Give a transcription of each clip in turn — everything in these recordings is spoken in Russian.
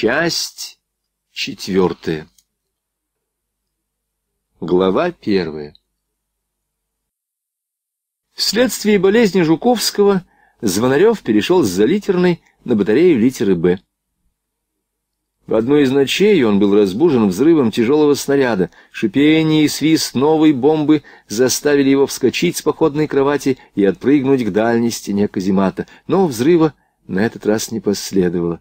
Часть четвертая. Глава первая. Вследствие болезни Жуковского Звонарев перешел с залитерной на батарею литеры «Б». В одну из ночей он был разбужен взрывом тяжелого снаряда. Шипение и свист новой бомбы заставили его вскочить с походной кровати и отпрыгнуть к дальней стене каземата. Но взрыва на этот раз не последовало.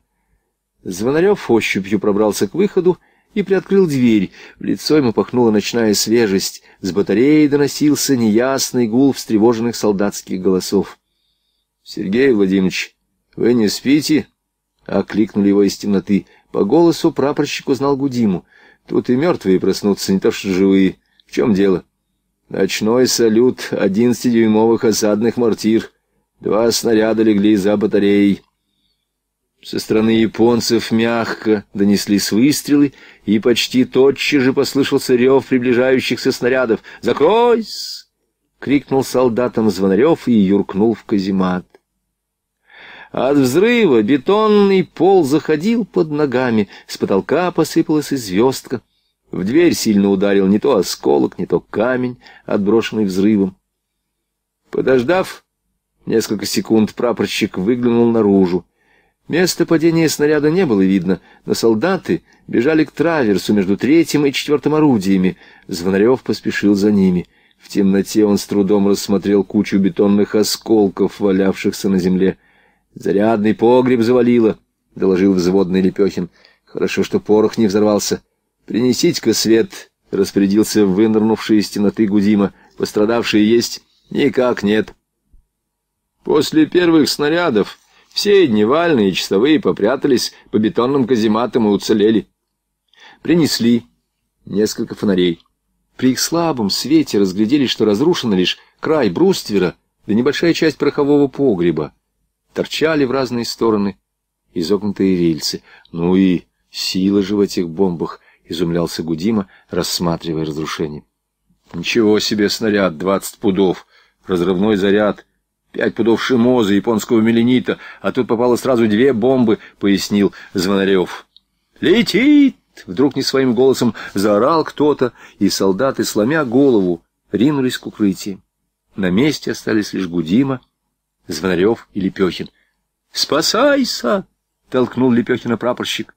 Звонарев ощупью пробрался к выходу и приоткрыл дверь. В лицо ему пахнула ночная свежесть. С батареи доносился неясный гул встревоженных солдатских голосов. — Сергей Владимирович, вы не спите? — окликнули его из темноты. По голосу прапорщик узнал Гудиму. — Тут и мертвые проснутся, не то что живые. В чем дело? — Ночной салют одиннадцатидюймовых осадных мортир. Два снаряда легли за батареей. Со стороны японцев мягко донеслись выстрелы, и почти тотчас же послышался рев приближающихся снарядов. «Закройся!» — крикнул солдатам Звонарев и юркнул в каземат. От взрыва бетонный пол заходил под ногами, с потолка посыпалась и звездка. В дверь сильно ударил не то осколок, не то камень, отброшенный взрывом. Подождав несколько секунд, прапорщик выглянул наружу. Место падения снаряда не было видно, но солдаты бежали к траверсу между третьим и четвертым орудиями. Звонарев поспешил за ними. В темноте он с трудом рассмотрел кучу бетонных осколков, валявшихся на земле. «Зарядный погреб завалило», — доложил взводный Лепехин. «Хорошо, что порох не взорвался. Принесите-ка свет», — распорядился вынырнувший из темноты Гудима. «Пострадавшие есть?» «Никак нет». После первых снарядов... Все дневальные и часовые попрятались по бетонным казематам и уцелели. Принесли несколько фонарей. При их слабом свете разглядели, что разрушен лишь край бруствера да небольшая часть порохового погреба. Торчали в разные стороны изогнутые рельсы. Ну и сила же в этих бомбах, изумлялся Гудима, рассматривая разрушение. Ничего себе снаряд, двадцать пудов, разрывной заряд, Пять пудов шимоза, японского меленита, а тут попало сразу две бомбы, — пояснил Звонарев. «Летит!» — вдруг не своим голосом заорал кто-то, и солдаты, сломя голову, ринулись к укрытиям. На месте остались лишь Гудима, Звонарев и Лепехин. «Спасайся!» — толкнул Лепехина прапорщик.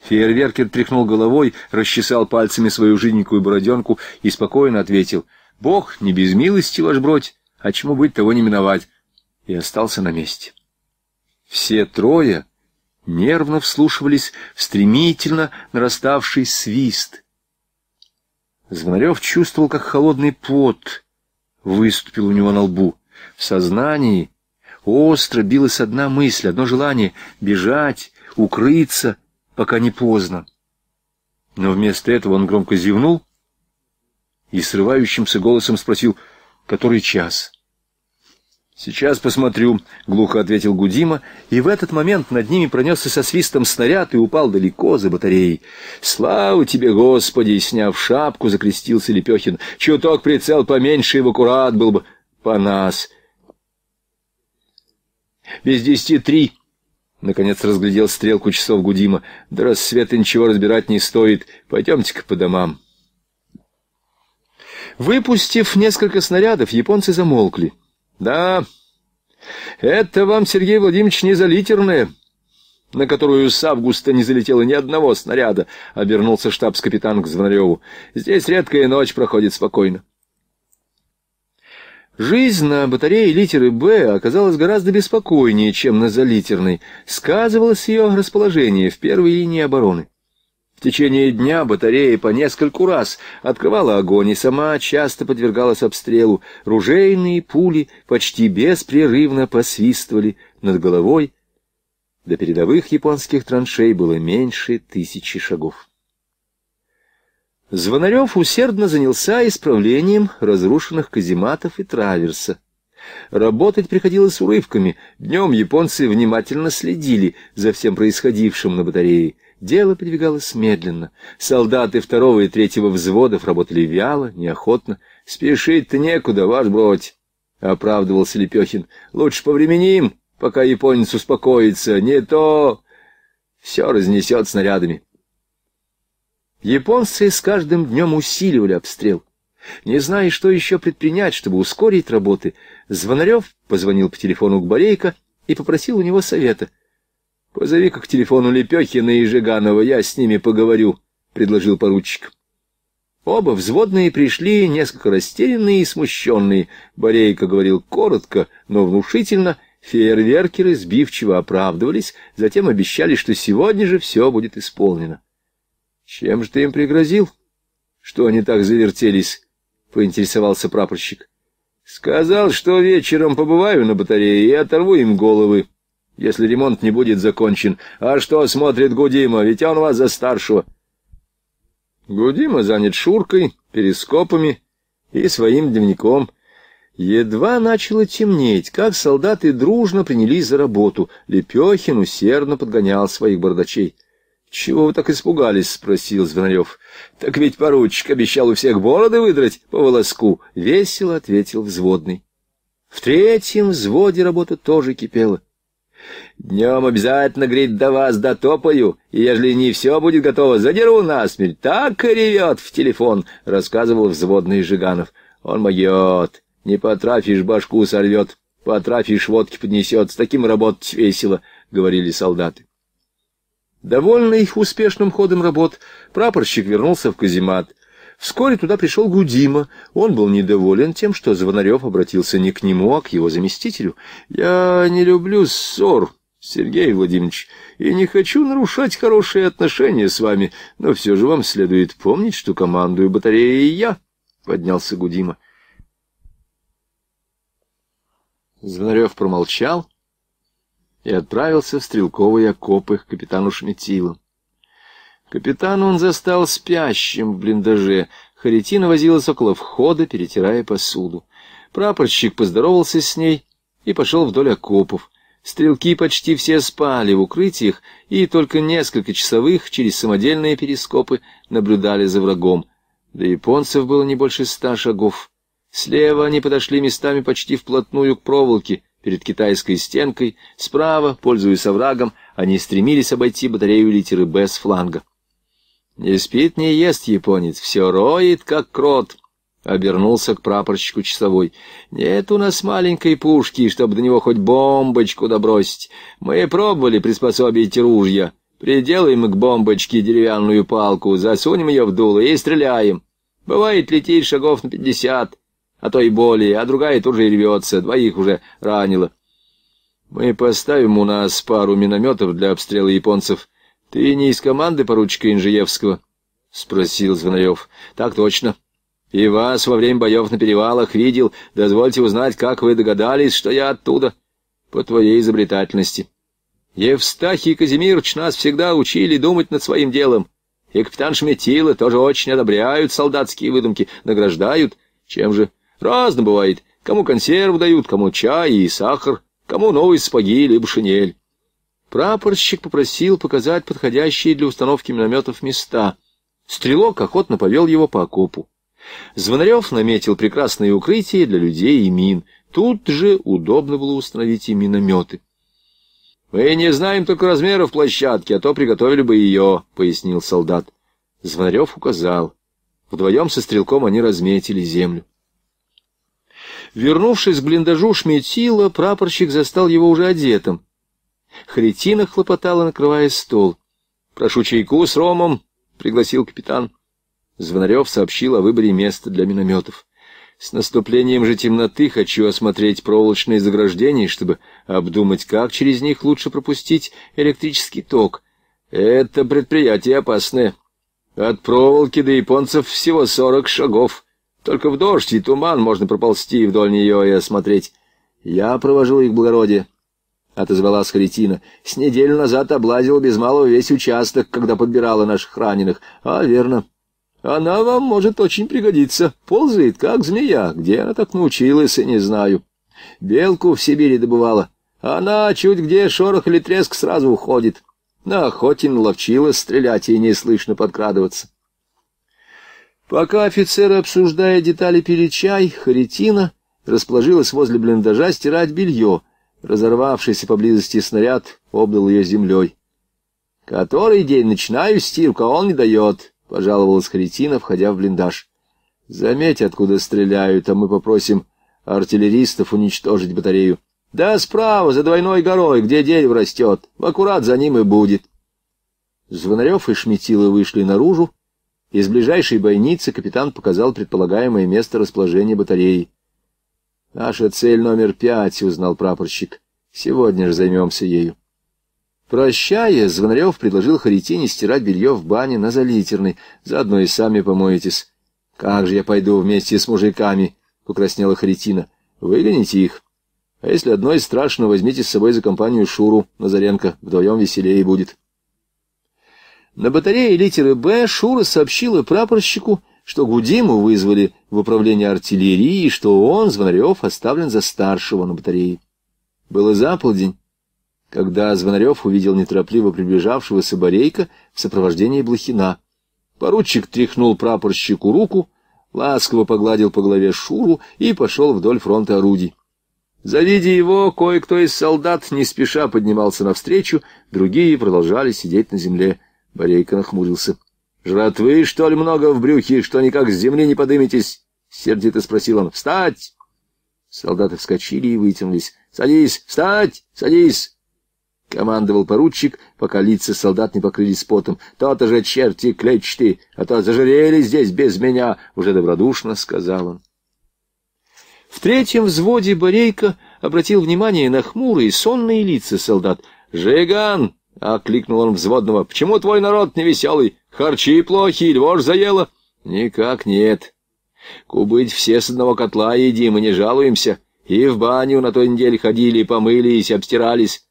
Фейерверкер тряхнул головой, расчесал пальцами свою жиденькую бороденку и спокойно ответил. «Бог не без милости, ваш бродь, а чему быть, того не миновать, и остался на месте. Все трое нервно вслушивались в стремительно нараставший свист. Звонарев чувствовал, как холодный пот выступил у него на лбу. В сознании остро билась одна мысль, одно желание — бежать, укрыться, пока не поздно. Но вместо этого он громко зевнул и срывающимся голосом спросил — Который час? «Сейчас посмотрю», — глухо ответил Гудима, и в этот момент над ними пронесся со свистом снаряд и упал далеко за батареей. «Слава тебе, Господи!» — сняв шапку, закрестился Лепехин. «Чуток прицел поменьше и в аккурат был бы по нас». «Без десяти три!» — наконец разглядел стрелку часов Гудима. «До рассвета ничего разбирать не стоит. Пойдемте-ка по домам». Выпустив несколько снарядов, японцы замолкли. «Да, это вам, Сергей Владимирович, не залитерное, на которую с августа не залетело ни одного снаряда», — обернулся штабс-капитан к Звонареву. «Здесь редкая ночь проходит спокойно». Жизнь на батарее литеры «Б» оказалась гораздо беспокойнее, чем на залитерной. Сказывалось ее расположение в первой линии обороны. В течение дня батарея по нескольку раз открывала огонь и сама часто подвергалась обстрелу. Ружейные пули почти беспрерывно посвистывали над головой. До передовых японских траншей было меньше тысячи шагов. Звонарев усердно занялся исправлением разрушенных казематов и траверса. Работать приходилось урывками. Днем японцы внимательно следили за всем происходившим на батарее — Дело подвигалось медленно. Солдаты второго и третьего взводов работали вяло, неохотно. «Спешить-то некуда, ваш бродь!» — оправдывался Лепехин. «Лучше повременим, пока японец успокоится. Не то все разнесет снарядами». Японцы с каждым днем усиливали обстрел. Не зная, что еще предпринять, чтобы ускорить работы, Звонарев позвонил по телефону к Борейко и попросил у него совета — Позови-ка к телефону Лепехина и Жиганова, я с ними поговорю, — предложил поручик. Оба взводные пришли, несколько растерянные и смущенные. Борейка говорил коротко, но внушительно. Фейерверкеры сбивчиво оправдывались, затем обещали, что сегодня же все будет исполнено. — Чем же ты им пригрозил? — Что они так завертелись? — поинтересовался прапорщик. — Сказал, что вечером побываю на батарее и оторву им головы если ремонт не будет закончен. А что смотрит Гудима? Ведь он вас за старшего. Гудима занят шуркой, перископами и своим дневником. Едва начало темнеть, как солдаты дружно принялись за работу. Лепехин усердно подгонял своих бардачей. — Чего вы так испугались? — спросил Звонарев. — Так ведь поручик обещал у всех бороды выдрать по волоску. — весело ответил взводный. В третьем взводе работа тоже кипела. Днем обязательно, говорит, до вас дотопаю, и ежели не все будет готово, задеру насмерть. Так и ревет в телефон, — рассказывал взводный Жиганов. Он могет. Не потрафишь, башку сорвет. Потрафишь, водки поднесет. С таким работать весело, — говорили солдаты. Довольный их успешным ходом работ, прапорщик вернулся в каземат. Вскоре туда пришел Гудима. Он был недоволен тем, что Звонарев обратился не к нему, а к его заместителю. «Я не люблю ссор», Сергей Владимирович, и не хочу нарушать хорошие отношения с вами, но все же вам следует помнить, что командую батареей я, — поднялся Гудима. Звонарев промолчал и отправился в стрелковые окопы к капитану Шметилу. Капитан он застал спящим в блиндаже. Харитина возилась около входа, перетирая посуду. Прапорщик поздоровался с ней и пошел вдоль окопов. Стрелки почти все спали в укрытиях, и только несколько часовых через самодельные перископы наблюдали за врагом. До японцев было не больше ста шагов. Слева они подошли местами почти вплотную к проволоке перед китайской стенкой, справа, пользуясь оврагом, они стремились обойти батарею литеры «Б» с фланга. «Не спит, не ест японец, все роет, как крот», обернулся к прапорщику часовой. «Нет у нас маленькой пушки, чтобы до него хоть бомбочку добросить. Мы пробовали приспособить ружья. Приделаем к бомбочке деревянную палку, засунем ее в дуло и стреляем. Бывает, летит шагов на пятьдесят, а то и более, а другая тоже же и рвется, двоих уже ранило. Мы поставим у нас пару минометов для обстрела японцев. Ты не из команды поручика Инжиевского?» — спросил Звонарев. — Так точно. — и вас во время боев на перевалах видел. Дозвольте узнать, как вы догадались, что я оттуда. По твоей изобретательности. Евстахий Казимирович нас всегда учили думать над своим делом. И капитан Шметила тоже очень одобряют солдатские выдумки, награждают. Чем же? Разно бывает. Кому консерв дают, кому чай и сахар, кому новые спаги либо шинель. Прапорщик попросил показать подходящие для установки минометов места. Стрелок охотно повел его по окопу. Звонарев наметил прекрасные укрытия для людей и мин. Тут же удобно было установить и минометы. «Мы не знаем только размеров площадки, а то приготовили бы ее», — пояснил солдат. Звонарев указал. Вдвоем со стрелком они разметили землю. Вернувшись к блиндажу Шметила, прапорщик застал его уже одетым. Хретина хлопотала, накрывая стол. «Прошу чайку с ромом», — пригласил капитан. Звонарев сообщил о выборе места для минометов. С наступлением же темноты хочу осмотреть проволочные заграждения, чтобы обдумать, как через них лучше пропустить электрический ток. Это предприятие опасное. От проволоки до японцев всего сорок шагов. Только в дождь и туман можно проползти вдоль нее и осмотреть. Я провожу их благородие, — отозвалась Харитина. С неделю назад облазил без малого весь участок, когда подбирала наших раненых. А, верно. — она вам может очень пригодиться. Ползает, как змея. Где она так научилась, и не знаю. Белку в Сибири добывала. Она чуть где шорох или треск сразу уходит. На охоте наловчилась стрелять и неслышно подкрадываться. Пока офицеры, обсуждая детали, пили чай, Харитина расположилась возле блиндажа стирать белье. Разорвавшийся поблизости снаряд обдал ее землей. «Который день начинаю стирку, а он не дает». — пожаловалась Харитина, входя в блиндаж. — Заметь, откуда стреляют, а мы попросим артиллеристов уничтожить батарею. — Да справа, за двойной горой, где дерево растет. В аккурат за ним и будет. Звонарев и Шметилы вышли наружу. Из ближайшей бойницы капитан показал предполагаемое место расположения батареи. — Наша цель номер пять, — узнал прапорщик. — Сегодня же займемся ею. Прощая, Звонарев предложил Харитине стирать белье в бане на залитерной, заодно и сами помоетесь. — Как же я пойду вместе с мужиками? — покраснела Харитина. — Выгоните их. А если одной страшно, возьмите с собой за компанию Шуру Назаренко, вдвоем веселее будет. На батарее литеры «Б» Шура сообщила прапорщику, что Гудиму вызвали в управление артиллерии, и что он, Звонарев, оставлен за старшего на батарее. Было за полдень когда Звонарев увидел неторопливо приближавшегося Борейка в сопровождении Блохина. Поручик тряхнул прапорщику руку, ласково погладил по голове Шуру и пошел вдоль фронта орудий. Завидя его, кое-кто из солдат не спеша поднимался навстречу, другие продолжали сидеть на земле. Борейка нахмурился. — Жратвы, что ли, много в брюхе, что никак с земли не подымитесь? — сердито спросил он. — Встать! Солдаты вскочили и вытянулись. — Садись! Встать! Садись! — командовал поручик, пока лица солдат не покрылись потом. — То-то же черти клетчатые, а то зажирели здесь без меня, — уже добродушно сказал он. В третьем взводе Борейко обратил внимание на хмурые, сонные лица солдат. «Жиган!» — окликнул он взводного. «Почему твой народ невеселый? Харчи плохи, львож заело?» «Никак нет. Кубыть все с одного котла едим и не жалуемся. И в баню на той неделе ходили, помылись, обстирались.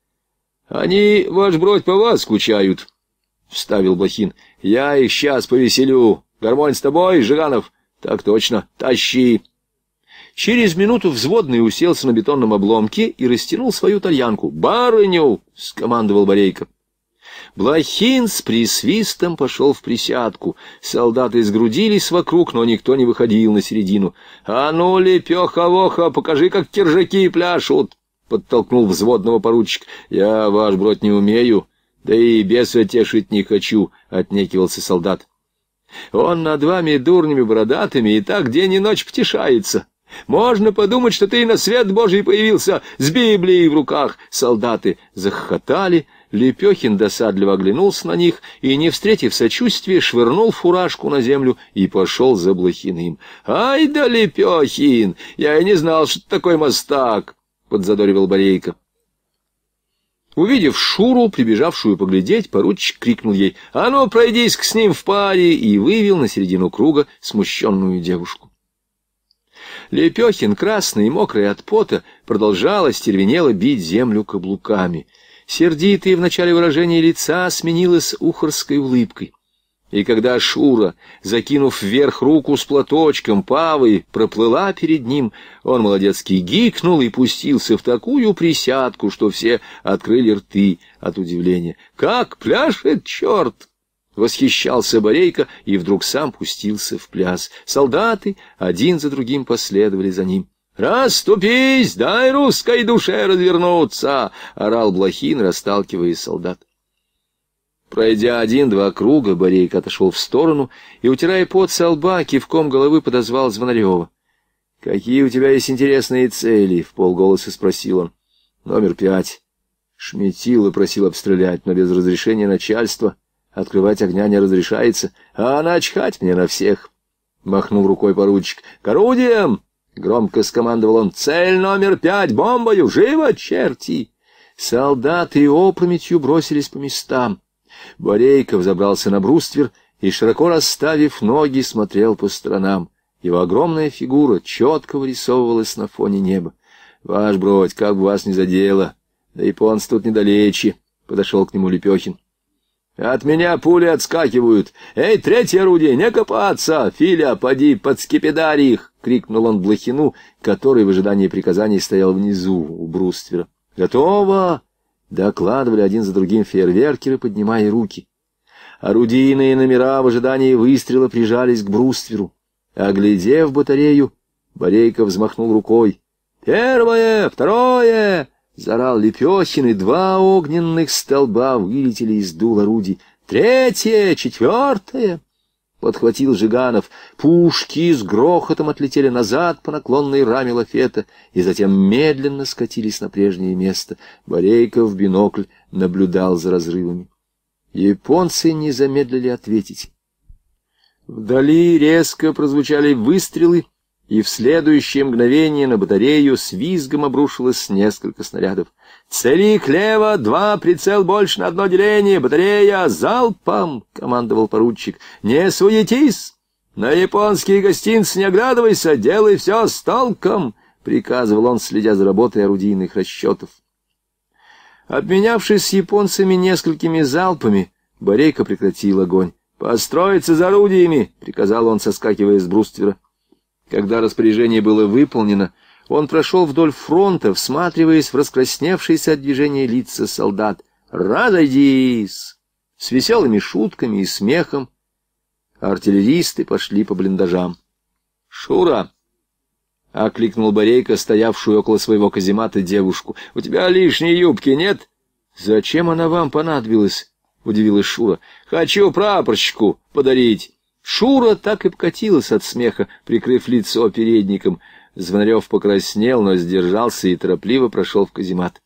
«Они, ваш бродь, по вас скучают», — вставил Блохин. «Я их сейчас повеселю. Гармонь с тобой, Жиганов?» «Так точно. Тащи!» Через минуту взводный уселся на бетонном обломке и растянул свою тальянку. «Барыню!» — скомандовал Борейко. Блохин с присвистом пошел в присядку. Солдаты сгрудились вокруг, но никто не выходил на середину. «А ну, лепеха-воха, покажи, как киржаки пляшут!» — подтолкнул взводного поручик. — Я, ваш брод, не умею, да и беса тешить не хочу, — отнекивался солдат. — Он над вами дурными бородатыми и так день и ночь потешается. Можно подумать, что ты на свет Божий появился с Библией в руках. Солдаты захохотали, Лепехин досадливо оглянулся на них и, не встретив сочувствия, швырнул фуражку на землю и пошел за Блохиным. «Ай да Лепехин! Я и не знал, что такой мастак!» — подзадоривал Борейко. Увидев Шуру, прибежавшую поглядеть, поручик крикнул ей «А ну, пройдись к с ним в паре!» и вывел на середину круга смущенную девушку. Лепехин, красный и мокрый от пота, продолжал остервенело бить землю каблуками. Сердитое в начале выражение лица сменилось ухорской улыбкой. И когда Шура, закинув вверх руку с платочком павой, проплыла перед ним, он молодецкий гикнул и пустился в такую присядку, что все открыли рты от удивления. «Как пляшет черт!» Восхищался Борейко и вдруг сам пустился в пляс. Солдаты один за другим последовали за ним. «Раступись! Дай русской душе развернуться!» — орал Блохин, расталкивая солдат. Пройдя один-два круга, Борейка отошел в сторону и, утирая пот со лба, кивком головы подозвал Звонарева. — Какие у тебя есть интересные цели? — в полголоса спросил он. — Номер пять. Шметила просил обстрелять, но без разрешения начальства. Открывать огня не разрешается, а она чхать мне на всех. Махнул рукой поручик. — К орудиям! — громко скомандовал он. — Цель номер пять! Бомбою! Живо, черти! Солдаты опрометью бросились по местам. Борейков забрался на бруствер и, широко расставив ноги, смотрел по сторонам. Его огромная фигура четко вырисовывалась на фоне неба. «Ваш бродь, как бы вас не задело! Да японцы тут недалече!» — подошел к нему Лепехин. «От меня пули отскакивают! Эй, третье орудие, не копаться! Филя, поди, подскипидарь их!» — крикнул он Блохину, который в ожидании приказаний стоял внизу у бруствера. «Готово!» Докладывали один за другим фейерверкеры, поднимая руки. Орудийные номера в ожидании выстрела прижались к брустверу. Оглядев батарею, Борейко взмахнул рукой. «Первое! Второе!» — заорал Лепехин, и два огненных столба вылетели из дул орудий. «Третье! Четвертое!» — подхватил Жиганов. Пушки с грохотом отлетели назад по наклонной раме лафета и затем медленно скатились на прежнее место. Борейков в бинокль наблюдал за разрывами. Японцы не замедлили ответить. Вдали резко прозвучали выстрелы, и в следующее мгновение на батарею с визгом обрушилось несколько снарядов. «Целик лево, два, прицел больше на одно деление, батарея, залпом!» — командовал поручик. «Не суетись! На японские гостинцы не оглядывайся, делай все с толком!» — приказывал он, следя за работой орудийных расчетов. Обменявшись с японцами несколькими залпами, Борейка прекратил огонь. «Построиться за орудиями!» — приказал он, соскакивая с бруствера. Когда распоряжение было выполнено, — он прошел вдоль фронта, всматриваясь в раскрасневшиеся от движения лица солдат. «Рададис!» С веселыми шутками и смехом артиллеристы пошли по блиндажам. «Шура!» — окликнул Борейко, стоявшую около своего каземата девушку. — У тебя лишней юбки нет? — Зачем она вам понадобилась? — удивилась Шура. — Хочу прапорщику подарить. Шура так и покатилась от смеха, прикрыв лицо передником. Звонарев покраснел, но сдержался и торопливо прошел в каземат.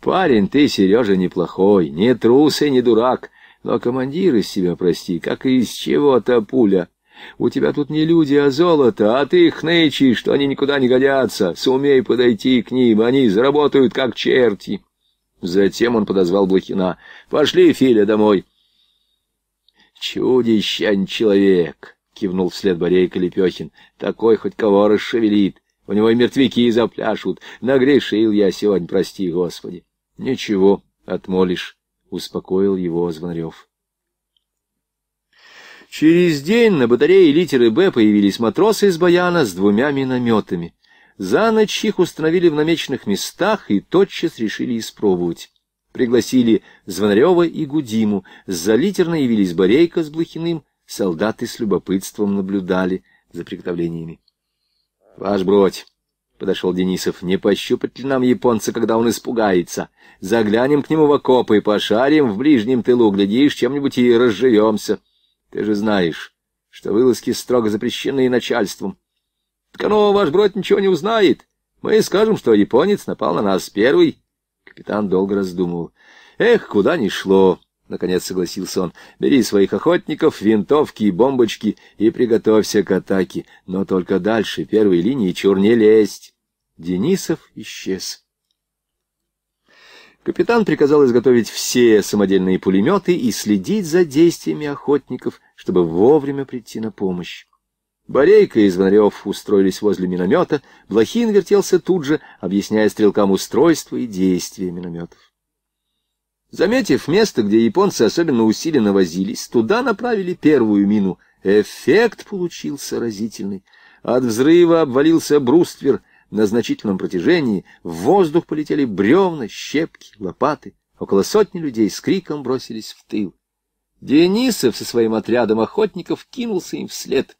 «Парень ты, Сережа, неплохой, не трус и не дурак, но командир из себя, прости, как из чего-то пуля. У тебя тут не люди, а золото, а ты их нычишь, что они никуда не годятся. Сумей подойти к ним, они заработают как черти». Затем он подозвал Блохина. «Пошли, Филя, домой». «Чудищань человек!» кивнул вслед Борейка Лепехин. Такой хоть кого расшевелит. У него и мертвяки запляшут. Нагрешил я сегодня, прости, Господи. Ничего, отмолишь, успокоил его Звонарев. Через день на батарее литеры «Б» появились матросы из Баяна с двумя минометами. За ночь их установили в намеченных местах и тотчас решили испробовать. Пригласили Звонарева и Гудиму, за литерно явились Борейка с Блохиным, солдаты с любопытством наблюдали за приготовлениями. — Ваш бродь, — подошел Денисов, — не пощупать ли нам японца, когда он испугается? Заглянем к нему в окопы, пошарим в ближнем тылу, глядишь, чем-нибудь и разживемся. Ты же знаешь, что вылазки строго запрещены начальством. — Так оно, ваш бродь, ничего не узнает. Мы скажем, что японец напал на нас первый. Капитан долго раздумывал. — Эх, куда ни шло! — наконец согласился он. — Бери своих охотников, винтовки и бомбочки и приготовься к атаке. Но только дальше первой линии чур не лезть. Денисов исчез. Капитан приказал изготовить все самодельные пулеметы и следить за действиями охотников, чтобы вовремя прийти на помощь. Борейка и Звонарев устроились возле миномета, Блохин вертелся тут же, объясняя стрелкам устройство и действия минометов. Заметив место, где японцы особенно усиленно возились, туда направили первую мину. Эффект получился разительный. От взрыва обвалился бруствер на значительном протяжении, в воздух полетели бревна, щепки, лопаты. Около сотни людей с криком бросились в тыл. Денисов со своим отрядом охотников кинулся им вслед.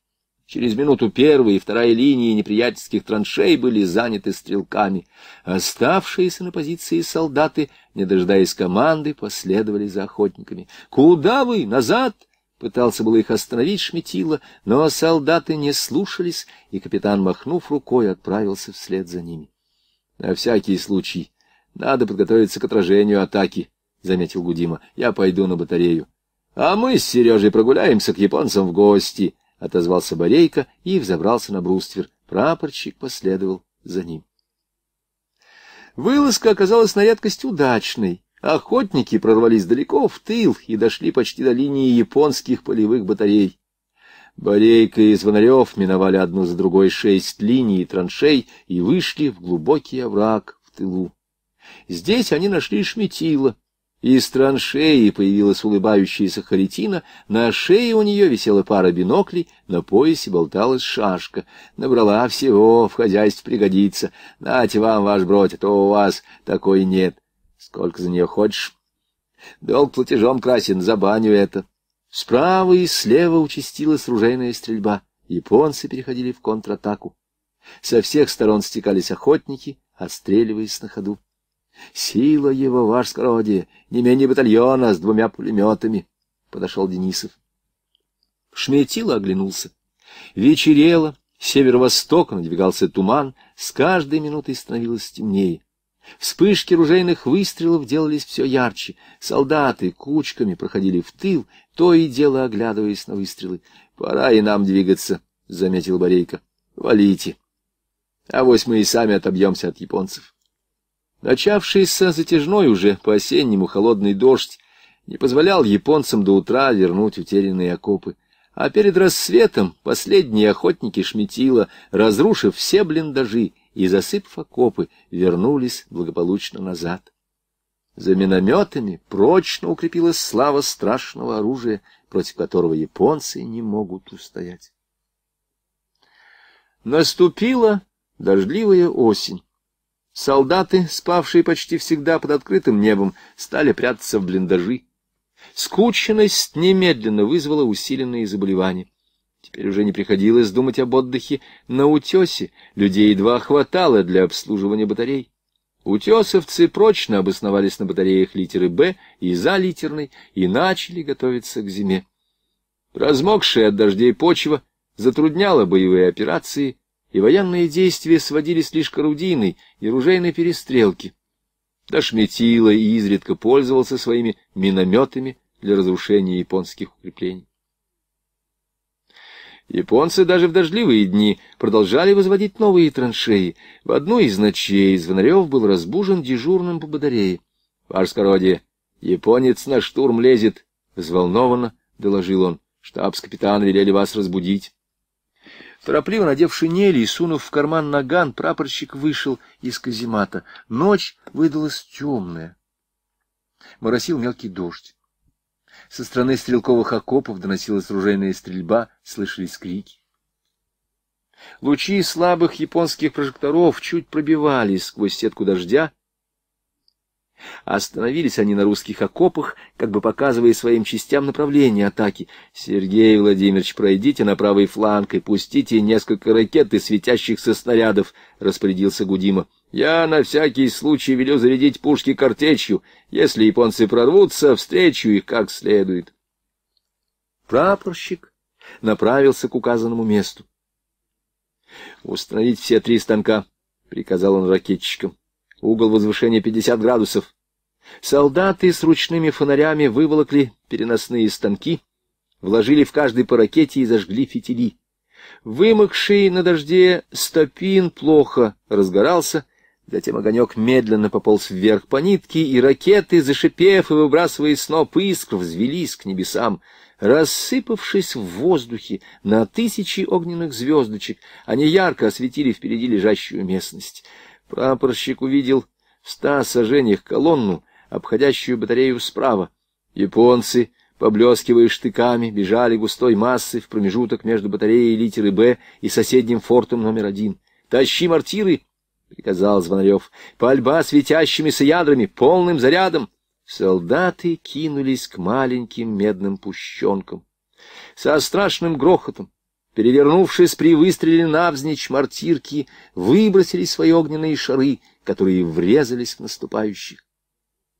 Через минуту первая и вторая линии неприятельских траншей были заняты стрелками. Оставшиеся на позиции солдаты, не дожидаясь команды, последовали за охотниками. «Куда вы? Назад!» Пытался было их остановить Шметила, но солдаты не слушались, и капитан, махнув рукой, отправился вслед за ними. — На всякий случай. Надо подготовиться к отражению атаки, — заметил Гудима. — Я пойду на батарею. — А мы с Сережей прогуляемся к японцам в гости, —— отозвался Борейко и взобрался на бруствер. Прапорщик последовал за ним. Вылазка оказалась на редкость удачной. Охотники прорвались далеко в тыл и дошли почти до линии японских полевых батарей. Борейко и Звонарев миновали одну за другой шесть линий траншей и вышли в глубокий овраг в тылу. Здесь они нашли Шметила, из траншеи появилась улыбающаяся Харитина, на шее у нее висела пара биноклей, на поясе болталась шашка. Набрала всего, в хозяйстве пригодится. Нате вам, ваш бродь, а то у вас такой нет. Сколько за нее хочешь? Долг платежом красен, за баню это. Справа и слева участилась ружейная стрельба. Японцы переходили в контратаку. Со всех сторон стекались охотники, отстреливаясь на ходу. Сила его, ваше скородие, не менее батальона с двумя пулеметами, — подошел Денисов. Шметило оглянулся. Вечерело, с северо-востока надвигался туман, с каждой минутой становилось темнее. Вспышки ружейных выстрелов делались все ярче. Солдаты кучками проходили в тыл, то и дело оглядываясь на выстрелы. — Пора и нам двигаться, — заметил Борейко. — Валите. А вось мы и сами отобьемся от японцев. — Начавшийся затяжной уже по-осеннему холодный дождь не позволял японцам до утра вернуть утерянные окопы. А перед рассветом последние охотники Шметила, разрушив все блиндажи и засыпав окопы, вернулись благополучно назад. За минометами прочно укрепилась слава страшного оружия, против которого японцы не могут устоять. Наступила дождливая осень. Солдаты, спавшие почти всегда под открытым небом, стали прятаться в блиндажи. Скученность немедленно вызвала усиленные заболевания. Теперь уже не приходилось думать об отдыхе на утесе, людей едва хватало для обслуживания батарей. Утесовцы прочно обосновались на батареях литеры «Б» и за литерной, и начали готовиться к зиме. Размокшая от дождей почва затрудняла боевые операции, и военные действия сводились лишь к орудийной и ружейной перестрелке. Дошметило и изредка пользовался своими минометами для разрушения японских укреплений. Японцы даже в дождливые дни продолжали возводить новые траншеи. В одну из ночей Звонарев был разбужен дежурным по батарее. — Ваш скороди, японец на штурм лезет! — взволнованно доложил он. — Штабс-капитан велели вас разбудить. Торопливо надев шинели и сунув в карман наган, прапорщик вышел из каземата. Ночь выдалась темная. Моросил мелкий дождь. Со стороны стрелковых окопов доносилась ружейная стрельба, слышались крики. Лучи слабых японских прожекторов чуть пробивались сквозь сетку дождя, а остановились они на русских окопах, как бы показывая своим частям направление атаки. «Сергей Владимирович, пройдите на правый фланг и пустите несколько ракет и светящихся снарядов», — распорядился Гудима. «Я на всякий случай велю зарядить пушки картечью. Если японцы прорвутся, встречу их как следует». Прапорщик направился к указанному месту. «Установить все три станка», — приказал он ракетчикам. Угол возвышения 50 градусов. Солдаты с ручными фонарями выволокли переносные станки, вложили в каждый по ракете и зажгли фитили. Вымокший на дожде стопин плохо разгорался, затем огонек медленно пополз вверх по нитке, и ракеты, зашипев и выбрасывая сноп искр, взвелись к небесам. Рассыпавшись в воздухе на тысячи огненных звездочек, они ярко осветили впереди лежащую местность. Прапорщик увидел в ста сажениях колонну, обходящую батарею справа. Японцы, поблескивая штыками, бежали густой массой в промежуток между батареей литеры «Б» и соседним фортом номер один. «Тащи мортиры!» — приказал Звонарев. «Пальба светящимися ядрами, полным зарядом!» Солдаты кинулись к маленьким медным пущенкам. Со страшным грохотом перевернувшись при выстреле навзничь, мортирки выбросили свои огненные шары, которые врезались в наступающих.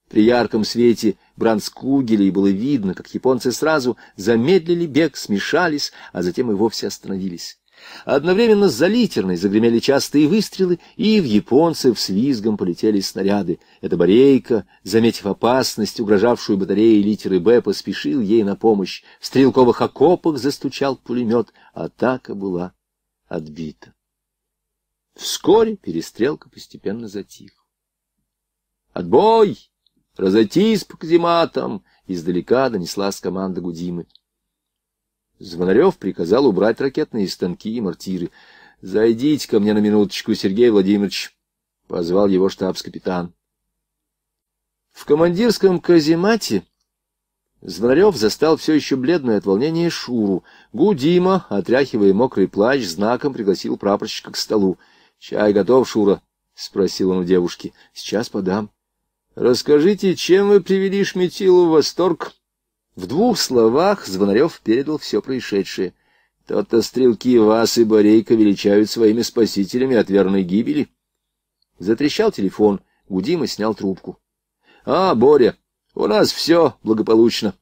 При ярком свете бранскугелей было видно, как японцы сразу замедлили бег, смешались, а затем и вовсе остановились. А одновременно с залитерной загремели частые выстрелы, и в японцев с визгом полетели снаряды. Эта Борейка, заметив опасность, угрожавшую батареей литеры «Б», поспешил ей на помощь. В стрелковых окопах застучал пулемет. Атака была отбита. Вскоре перестрелка постепенно затихла. «Отбой! Разойтись по казематам!» — издалека донеслась команда Гудимы. Звонарев приказал убрать ракетные станки и мортиры. — Зайдите ко мне на минуточку, Сергей Владимирович, — позвал его штабс-капитан. В командирском каземате Звонарев застал все еще бледное от волнения Шуру. Гудима, отряхивая мокрый плащ, знаком пригласил прапорщика к столу. — Чай готов, Шура? — спросил он у девушки. — Сейчас подам. — Расскажите, чем вы привели Шметилу в восторг? — в двух словах Звонарев передал все происшедшее. То-то стрелки вас и Борейка величают своими спасителями от верной гибели. Затрещал телефон, Гудим и снял трубку. — А, Боря, у нас все благополучно.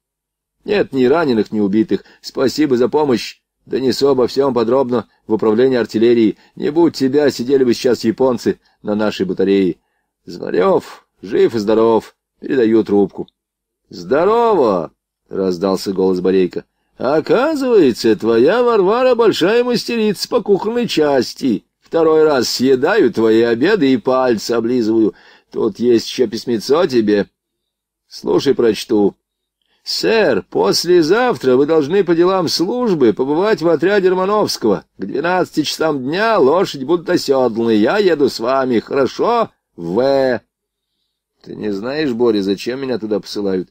Нет ни раненых, ни убитых. Спасибо за помощь. Донесу обо всем подробно в управление артиллерии. Не будь тебя, сидели бы сейчас японцы на нашей батарее. Звонарев жив и здоров, передаю трубку. — Здорово! — раздался голос Борейка. — Оказывается, твоя Варвара большая мастерица по кухонной части. Второй раз съедаю твои обеды и пальцы облизываю. Тут есть еще письмецо тебе. Слушай, прочту. «Сэр, послезавтра вы должны по делам службы побывать в отряде Романовского. К двенадцати часам дня лошадь будут оседланы. Я еду с вами, хорошо? В...» «Ты не знаешь, Боря, зачем меня туда посылают?»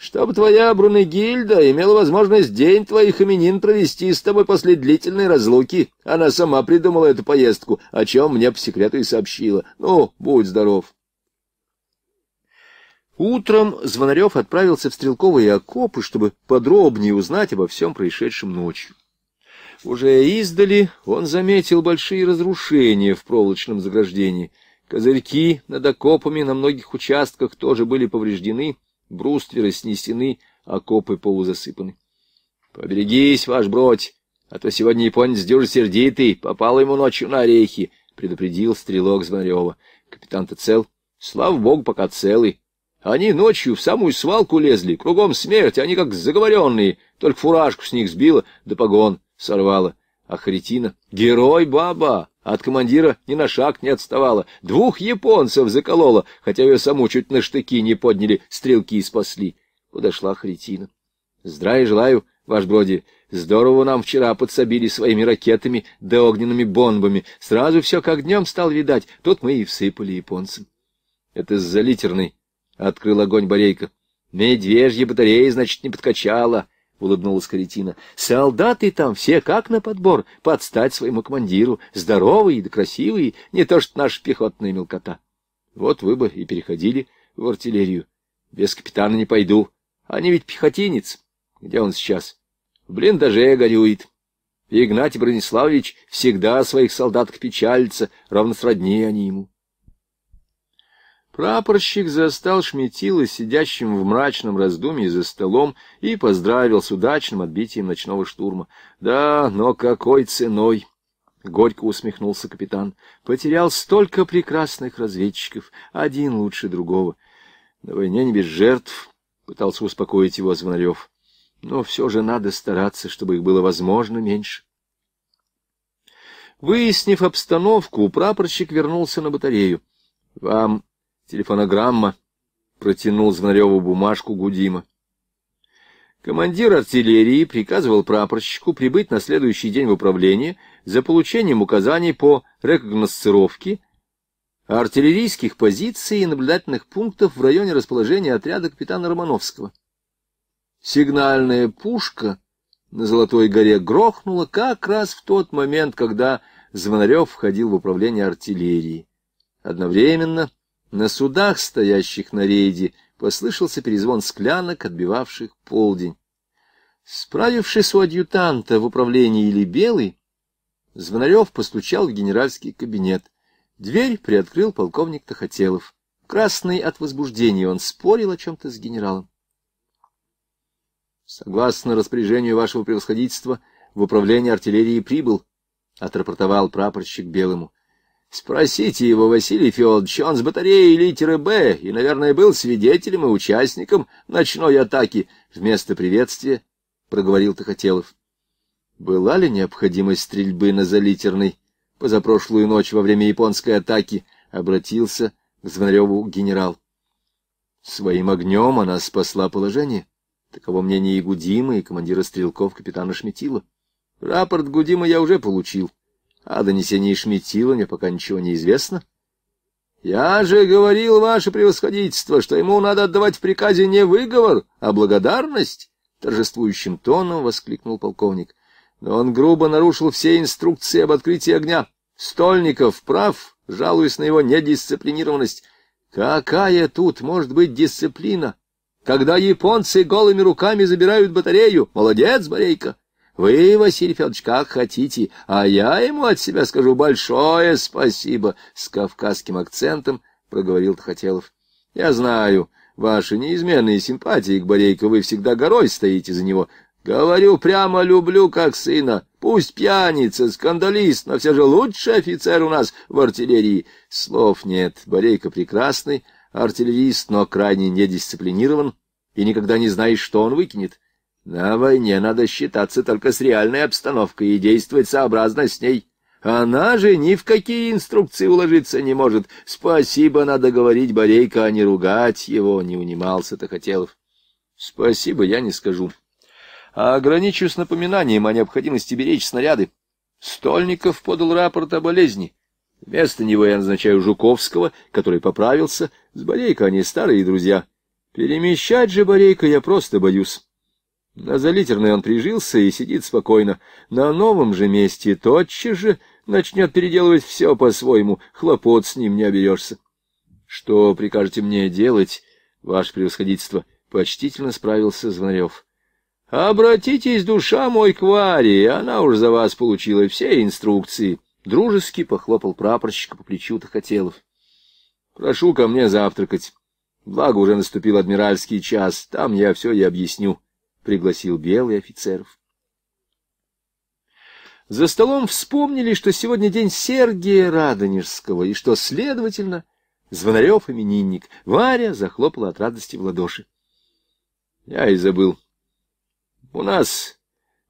чтобы твоя Брунегильда имела возможность день твоих именин провести с тобой после длительной разлуки. Она сама придумала эту поездку, о чем мне по секрету и сообщила. Ну, будь здоров. Утром Звонарев отправился в стрелковые окопы, чтобы подробнее узнать обо всем происшедшем ночью. Уже издали он заметил большие разрушения в проволочном заграждении. Козырьки над окопами на многих участках тоже были повреждены, брустверы снесены, окопы а полузасыпаны. — Поберегись, ваш бродь, а то сегодня японец дюр сердитый, попал ему ночью на орехи, — предупредил стрелок Зварева. — Капитан-то цел? — Слава богу, пока целый. Они ночью в самую свалку лезли, кругом смерть, они как заговоренные, только фуражку с них сбила, да погон сорвала. А Харитина — герой баба! От командира ни на шаг не отставала. Двух японцев заколола, хотя ее саму чуть на штыки не подняли, стрелки спасли. Подошла Хретина. — Здравия желаю, ваш броди. Здорово нам вчера подсобили своими ракетами да огненными бомбами. Сразу все как днем стал видать. Тут мы и всыпали японцам. — Это с залитерной, — открыл огонь Борейка. — Медвежья батарея, значит, не подкачала. — улыбнулась Каретина. — Солдаты там все как на подбор, подстать стать своему командиру, здоровые да красивые, не то что наша пехотная мелкота. Вот вы бы и переходили в артиллерию. Без капитана не пойду. Они ведь пехотинец. Где он сейчас? В блиндаже горюет. Игнатий Брониславович всегда о своих солдатах печалится, равно сродни они ему. Прапорщик застал Шметила сидящим в мрачном раздумье за столом и поздравил с удачным отбитием ночного штурма. — Да, но какой ценой! — горько усмехнулся капитан. — Потерял столько прекрасных разведчиков, один лучше другого. — На войне не без жертв, — пытался успокоить его Звонарев. — Но все же надо стараться, чтобы их было возможно меньше. Выяснив обстановку, прапорщик вернулся на батарею. — Вам Телефонограмма. Протянул Звонареву бумажку Гудима. Командир артиллерии приказывал прапорщику прибыть на следующий день в управление за получением указаний по рекогносцировке артиллерийских позиций и наблюдательных пунктов в районе расположения отряда капитана Романовского. Сигнальная пушка на Золотой горе грохнула как раз в тот момент, когда Звонарев входил в управление артиллерии. Одновременно на судах, стоящих на рейде, послышался перезвон склянок, отбивавших полдень. Справившись у адъютанта в управлении или белый, Звонарев постучал в генеральский кабинет. Дверь приоткрыл полковник Тахотелов. Красный от возбуждения, он спорил о чем-то с генералом. Согласно распоряжению вашего превосходительства, в управление артиллерии прибыл, — отрапортовал прапорщик Белому. Спросите его, Василий Федорович, он с батареей литеры «Б» и, наверное, был свидетелем и участником ночной атаки. Вместо приветствия проговорил Тахотелов. Была ли необходимость стрельбы на залитерной позапрошлую ночь во время японской атаки, обратился к Звонареву генерал. Своим огнем она спасла положение. Таково мнение и Гудима, и командира стрелков капитана Шметила. Рапорт Гудима я уже получил. О а донесении Шметила мне пока ничего не известно. Я же говорил, ваше превосходительство, что ему надо отдавать в приказе не выговор, а благодарность, — торжествующим тоном воскликнул полковник. Но он грубо нарушил все инструкции об открытии огня. Стольников прав, жалуясь на его недисциплинированность. Какая тут может быть дисциплина, когда японцы голыми руками забирают батарею? Молодец, Борейка! Вы, Василий Федорович, как хотите, а я ему от себя скажу большое спасибо, — с кавказским акцентом проговорил Тхотелов. — Я знаю, ваши неизменные симпатии к Борейку. вы всегда горой стоите за него. Говорю прямо, люблю как сына. Пусть пьяница, скандалист, но все же лучший офицер у нас в артиллерии. Слов нет, Борейка прекрасный артиллерист, но крайне недисциплинирован и никогда не знаешь, что он выкинет. На войне надо считаться только с реальной обстановкой и действовать сообразно с ней. Она же ни в какие инструкции уложиться не может. Спасибо, надо говорить Борейко, а не ругать его, не унимался то Тахотелов. Спасибо, я не скажу. А ограничусь напоминанием о необходимости беречь снаряды. Стольников подал рапорт о болезни. Вместо него я назначаю Жуковского, который поправился. С Борейко они старые друзья. Перемещать же Борейко я просто боюсь. На Залитерной он прижился и сидит спокойно. На новом же месте тотчас же начнет переделывать все по-своему, хлопот с ним не оберешься. — Что прикажете мне делать, ваше превосходительство? — почтительно справился Звонарев. — Обратитесь, душа мой, к Варе, она уже за вас получила все инструкции. Дружески похлопал прапорщика по плечу Тахотелов. — Прошу ко мне завтракать. Благо уже наступил адмиральский час, там я все и объясню. — пригласил белый офицеров. За столом вспомнили, что сегодня день Сергия Радонежского, и что, следовательно, Звонарев именинник. Варя захлопала от радости в ладоши. Я и забыл. У нас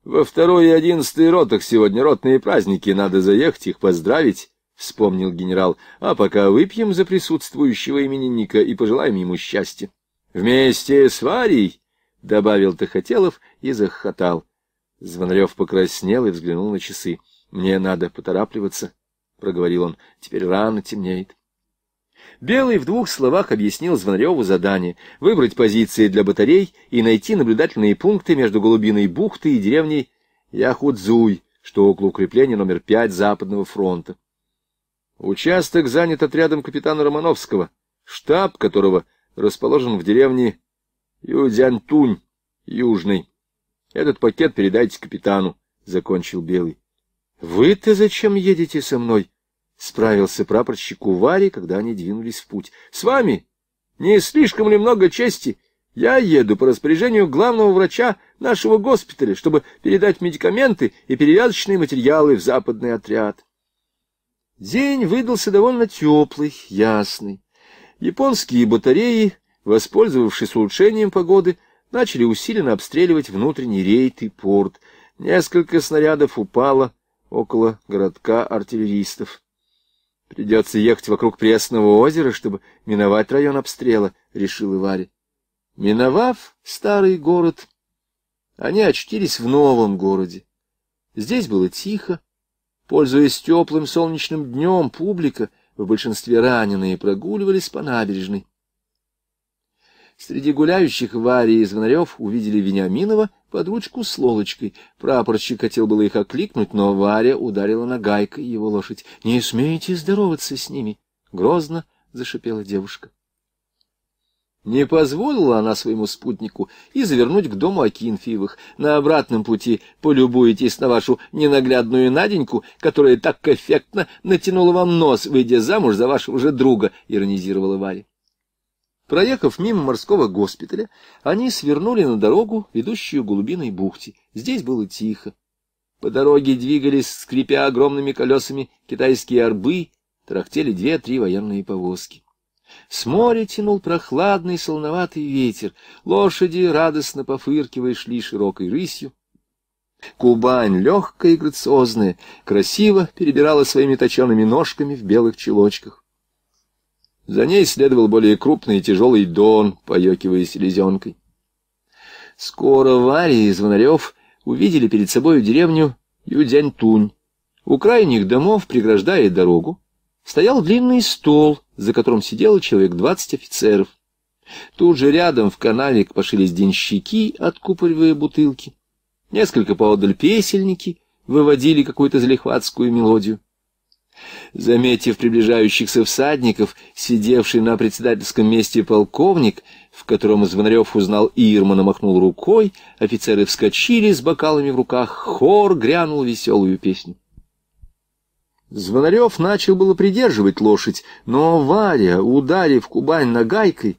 во второй и одиннадцатой ротах сегодня ротные праздники, надо заехать их поздравить, — вспомнил генерал. А пока выпьем за присутствующего именинника и пожелаем ему счастья. Вместе с Варей — добавил Тахотелов и захохотал. Звонарев покраснел и взглянул на часы. — Мне надо поторапливаться, — проговорил он. — Теперь рано темнеет. Белый в двух словах объяснил Звонареву задание — выбрать позиции для батарей и найти наблюдательные пункты между Голубиной бухтой и деревней Яхудзуй, что около укрепления номер пять Западного фронта. Участок занят отрядом капитана Романовского, штаб которого расположен в деревне Юдзянтунь, южный. Этот пакет передайте капитану, — закончил Белый. — Вы-то зачем едете со мной? — справился прапорщик Увари, когда они двинулись в путь. — С вами? Не слишком ли много чести? Я еду по распоряжению главного врача нашего госпиталя, чтобы передать медикаменты и перевязочные материалы в западный отряд. День выдался довольно теплый, ясный. Японские батареи воспользовавшись улучшением погоды, начали усиленно обстреливать внутренний рейд и порт. Несколько снарядов упало около городка артиллеристов. Придется ехать вокруг Пресного озера, чтобы миновать район обстрела, — решил Иваря. Миновав старый город, они очутились в новом городе. Здесь было тихо. Пользуясь теплым солнечным днем, публика, в большинстве раненые, прогуливались по набережной. Среди гуляющих Варя и Звонарев увидели Вениаминова под ручку с Лолочкой. Прапорщик хотел было их окликнуть, но Варя ударила нагайкой его лошадь. — Не смейте здороваться с ними! — грозно зашипела девушка. Не позволила она своему спутнику и завернуть к дому Акинфиевых. На обратном пути полюбуетесь на вашу ненаглядную Наденьку, которая так эффектно натянула вам нос, выйдя замуж за вашего же друга, — иронизировала Варя. Проехав мимо морского госпиталя, они свернули на дорогу, ведущую глубиной бухте. Здесь было тихо. По дороге двигались, скрипя огромными колесами, китайские арбы, тарахтели две-три военные повозки. С моря тянул прохладный солоноватый ветер, лошади, радостно пофыркивая, шли широкой рысью. Кубань, легкая и грациозная, красиво перебирала своими точеными ножками в белых чулочках. За ней следовал более крупный и тяжелый дон, поекивая селезенкой. Скоро Варя и Звонарев увидели перед собой деревню Юдянь-Тунь. У крайних домов, преграждая дорогу, стоял длинный стол, за которым сидело человек двадцать офицеров. Тут же рядом в канале пошились денщики, откупоривая бутылки. Несколько поодаль песельники выводили какую-то залихватскую мелодию. Заметив приближающихся всадников, сидевший на председательском месте полковник, в котором Звонарев узнал Ирмана, махнул рукой, офицеры вскочили с бокалами в руках, хор грянул веселую песню. Звонарев начал было придерживать лошадь, но Варя, ударив Кубань нагайкой,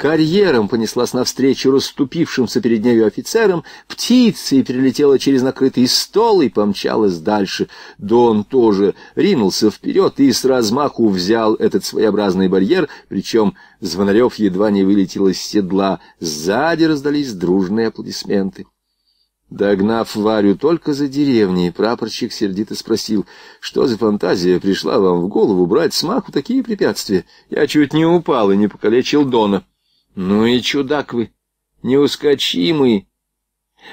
карьером понеслась навстречу расступившимся перед нею офицерам, птицей перелетела через накрытый стол и помчалась дальше. Дон тоже ринулся вперед и с размаху взял этот своеобразный барьер, причем Звонарев едва не вылетел из седла. Сзади раздались дружные аплодисменты. Догнав Варю только за деревней, прапорщик сердито спросил, что за фантазия пришла вам в голову брать смаху такие препятствия? Я чуть не упал и не покалечил Дона. Ну и чудак вы, неускочимый.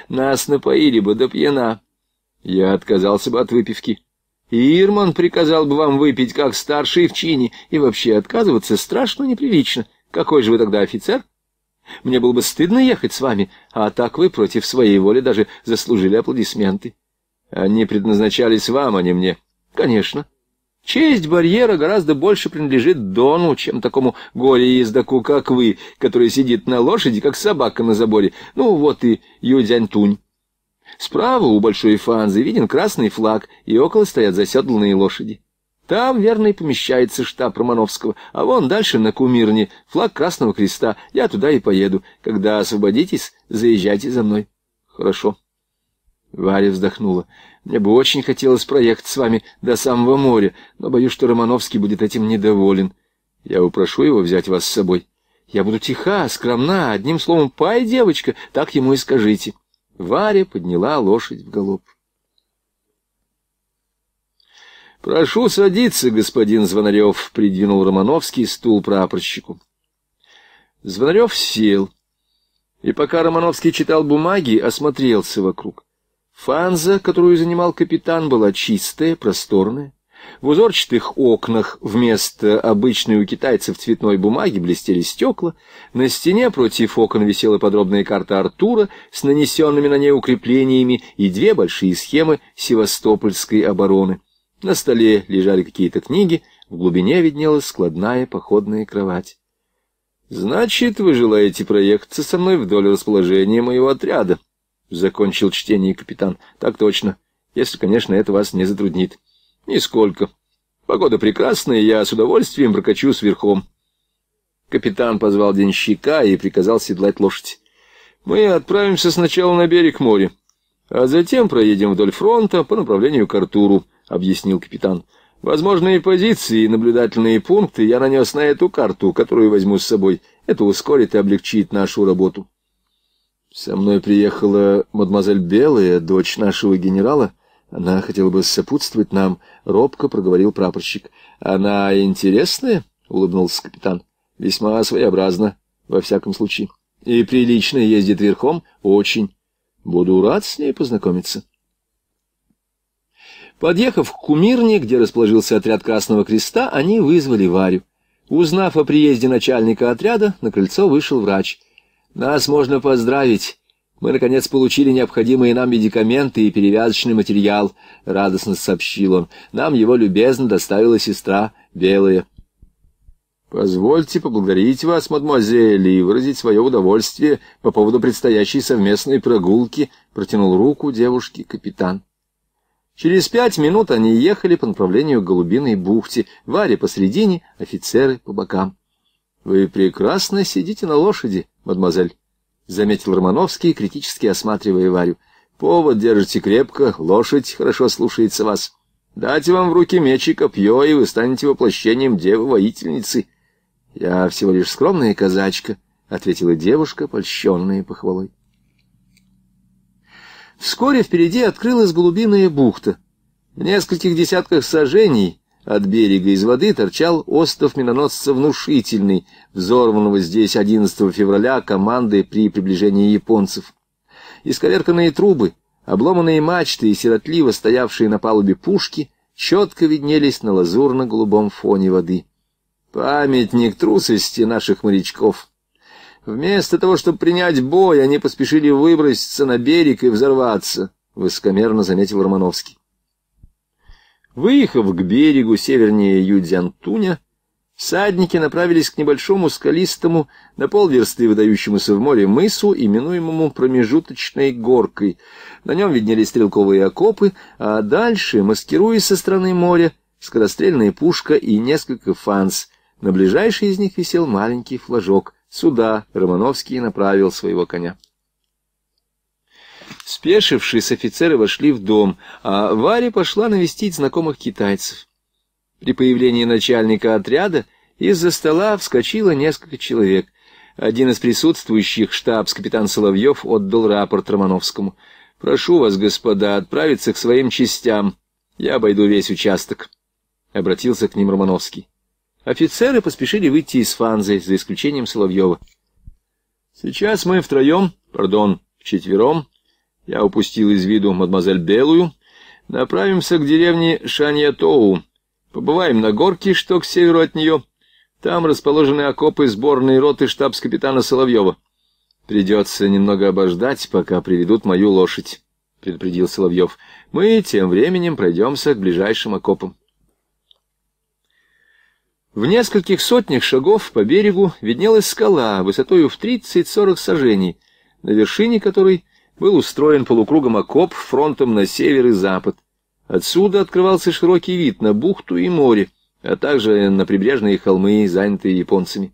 Нас напоили бы до пьяна. Я отказался бы от выпивки. Ирман приказал бы вам выпить, как старший в чине, и вообще отказываться страшно неприлично. Какой же вы тогда офицер? Мне было бы стыдно ехать с вами, а так вы против своей воли даже заслужили аплодисменты. Они предназначались вам, а не мне. Конечно. Честь барьера гораздо больше принадлежит Дону, чем такому горе-ездаку, как вы, который сидит на лошади, как собака на заборе. Ну, вот и Юдзянь-Тунь. Справа у большой фанзы виден красный флаг, и около стоят заседланные лошади. Там, верно, и помещается штаб Романовского, а вон дальше на Кумирне флаг Красного Креста. Я туда и поеду. Когда освободитесь, заезжайте за мной. Хорошо. Варя вздохнула. Мне бы очень хотелось проехать с вами до самого моря, но боюсь, что Романовский будет этим недоволен. Я упрошу его взять вас с собой. Я буду тиха, скромна, одним словом, пай, девочка, так ему и скажите. Варя подняла лошадь в голубь. «Прошу садиться, господин Звонарев», — придвинул Романовский стул прапорщику. Звонарев сел, и пока Романовский читал бумаги, осмотрелся вокруг. Фанза, которую занимал капитан, была чистая, просторная. В узорчатых окнах вместо обычной у китайцев цветной бумаги блестели стекла, на стене против окон висела подробная карта Артура с нанесенными на ней укреплениями и две большие схемы севастопольской обороны. На столе лежали какие-то книги, в глубине виднелась складная походная кровать. «Значит, вы желаете проехаться со мной вдоль расположения моего отряда?» — закончил чтение капитан. — Так точно, если, конечно, это вас не затруднит. — Нисколько. Погода прекрасная, я с удовольствием прокачусь верхом. Капитан позвал денщика и приказал седлать лошадь. — Мы отправимся сначала на берег моря, а затем проедем вдоль фронта по направлению к Артуру, — объяснил капитан. — Возможные позиции и наблюдательные пункты я нанес на эту карту, которую возьму с собой. Это ускорит и облегчит нашу работу. — со мной приехала мадемуазель Белая, дочь нашего генерала. Она хотела бы сопутствовать нам, — робко проговорил прапорщик. — Она интересная? — улыбнулся капитан. — Весьма своеобразна, во всяком случае. И прилично ездит верхом, очень. Буду рад с ней познакомиться. Подъехав к кумирне, где расположился отряд Красного Креста, они вызвали Варю. Узнав о приезде начальника отряда, на крыльцо вышел врач — нас можно поздравить. Мы, наконец, получили необходимые нам медикаменты и перевязочный материал, — радостно сообщил он. Нам его любезно доставила сестра Белая. — Позвольте поблагодарить вас, мадемуазель, и выразить свое удовольствие по поводу предстоящей совместной прогулки, — протянул руку девушке капитан. Через пять минут они ехали по направлению к Голубиной бухте, Варя посредине, офицеры по бокам. — Вы прекрасно сидите на лошади, — мадемуазель, — заметил Романовский, критически осматривая Варю. — Повод держите крепко, лошадь хорошо слушается вас. Дайте вам в руки меч и копье, и вы станете воплощением девы-воительницы. — Я всего лишь скромная казачка, — ответила девушка, польщенная похвалой. Вскоре впереди открылась голубиная бухта. В нескольких десятках сажений от берега из воды торчал остров миноносца «Внушительный», взорванного здесь 11 февраля командой при приближении японцев. Исковерканные трубы, обломанные мачты и сиротливо стоявшие на палубе пушки четко виднелись на лазурно-голубом фоне воды. Памятник трусости наших морячков. Вместо того, чтобы принять бой, они поспешили выброситься на берег и взорваться, — высокомерно заметил Романовский. Выехав к берегу севернее Юдзянтуня, садники направились к небольшому скалистому, на полверсты выдающемуся в море мысу, именуемому промежуточной горкой. На нем виднелись стрелковые окопы, а дальше, маскируясь со стороны моря, скорострельная пушка и несколько фанс. На ближайшей из них висел маленький флажок. Сюда Романовский направил своего коня. Спешившись, офицеры вошли в дом, а Варя пошла навестить знакомых китайцев. При появлении начальника отряда из-за стола вскочило несколько человек. Один из присутствующих, штабс-капитан Соловьев, отдал рапорт Романовскому. «Прошу вас, господа, отправиться к своим частям. Я обойду весь участок», — обратился к ним Романовский. Офицеры поспешили выйти из Фанзы, за исключением Соловьева. «Сейчас мы втроем, пардон, вчетвером, я упустил из виду мадемуазель Белую. Направимся к деревне Шаньятоу. Побываем на горке, что к северу от нее. Там расположены окопы сборной роты штабс-капитана Соловьева. Придется немного обождать, пока приведут мою лошадь, — предупредил Соловьев. Мы тем временем пройдемся к ближайшим окопам. В нескольких сотнях шагов по берегу виднелась скала высотою в 30-40 сажений, на вершине которой — был устроен полукругом окоп фронтом на север и запад. Отсюда открывался широкий вид на бухту и море, а также на прибрежные холмы, занятые японцами.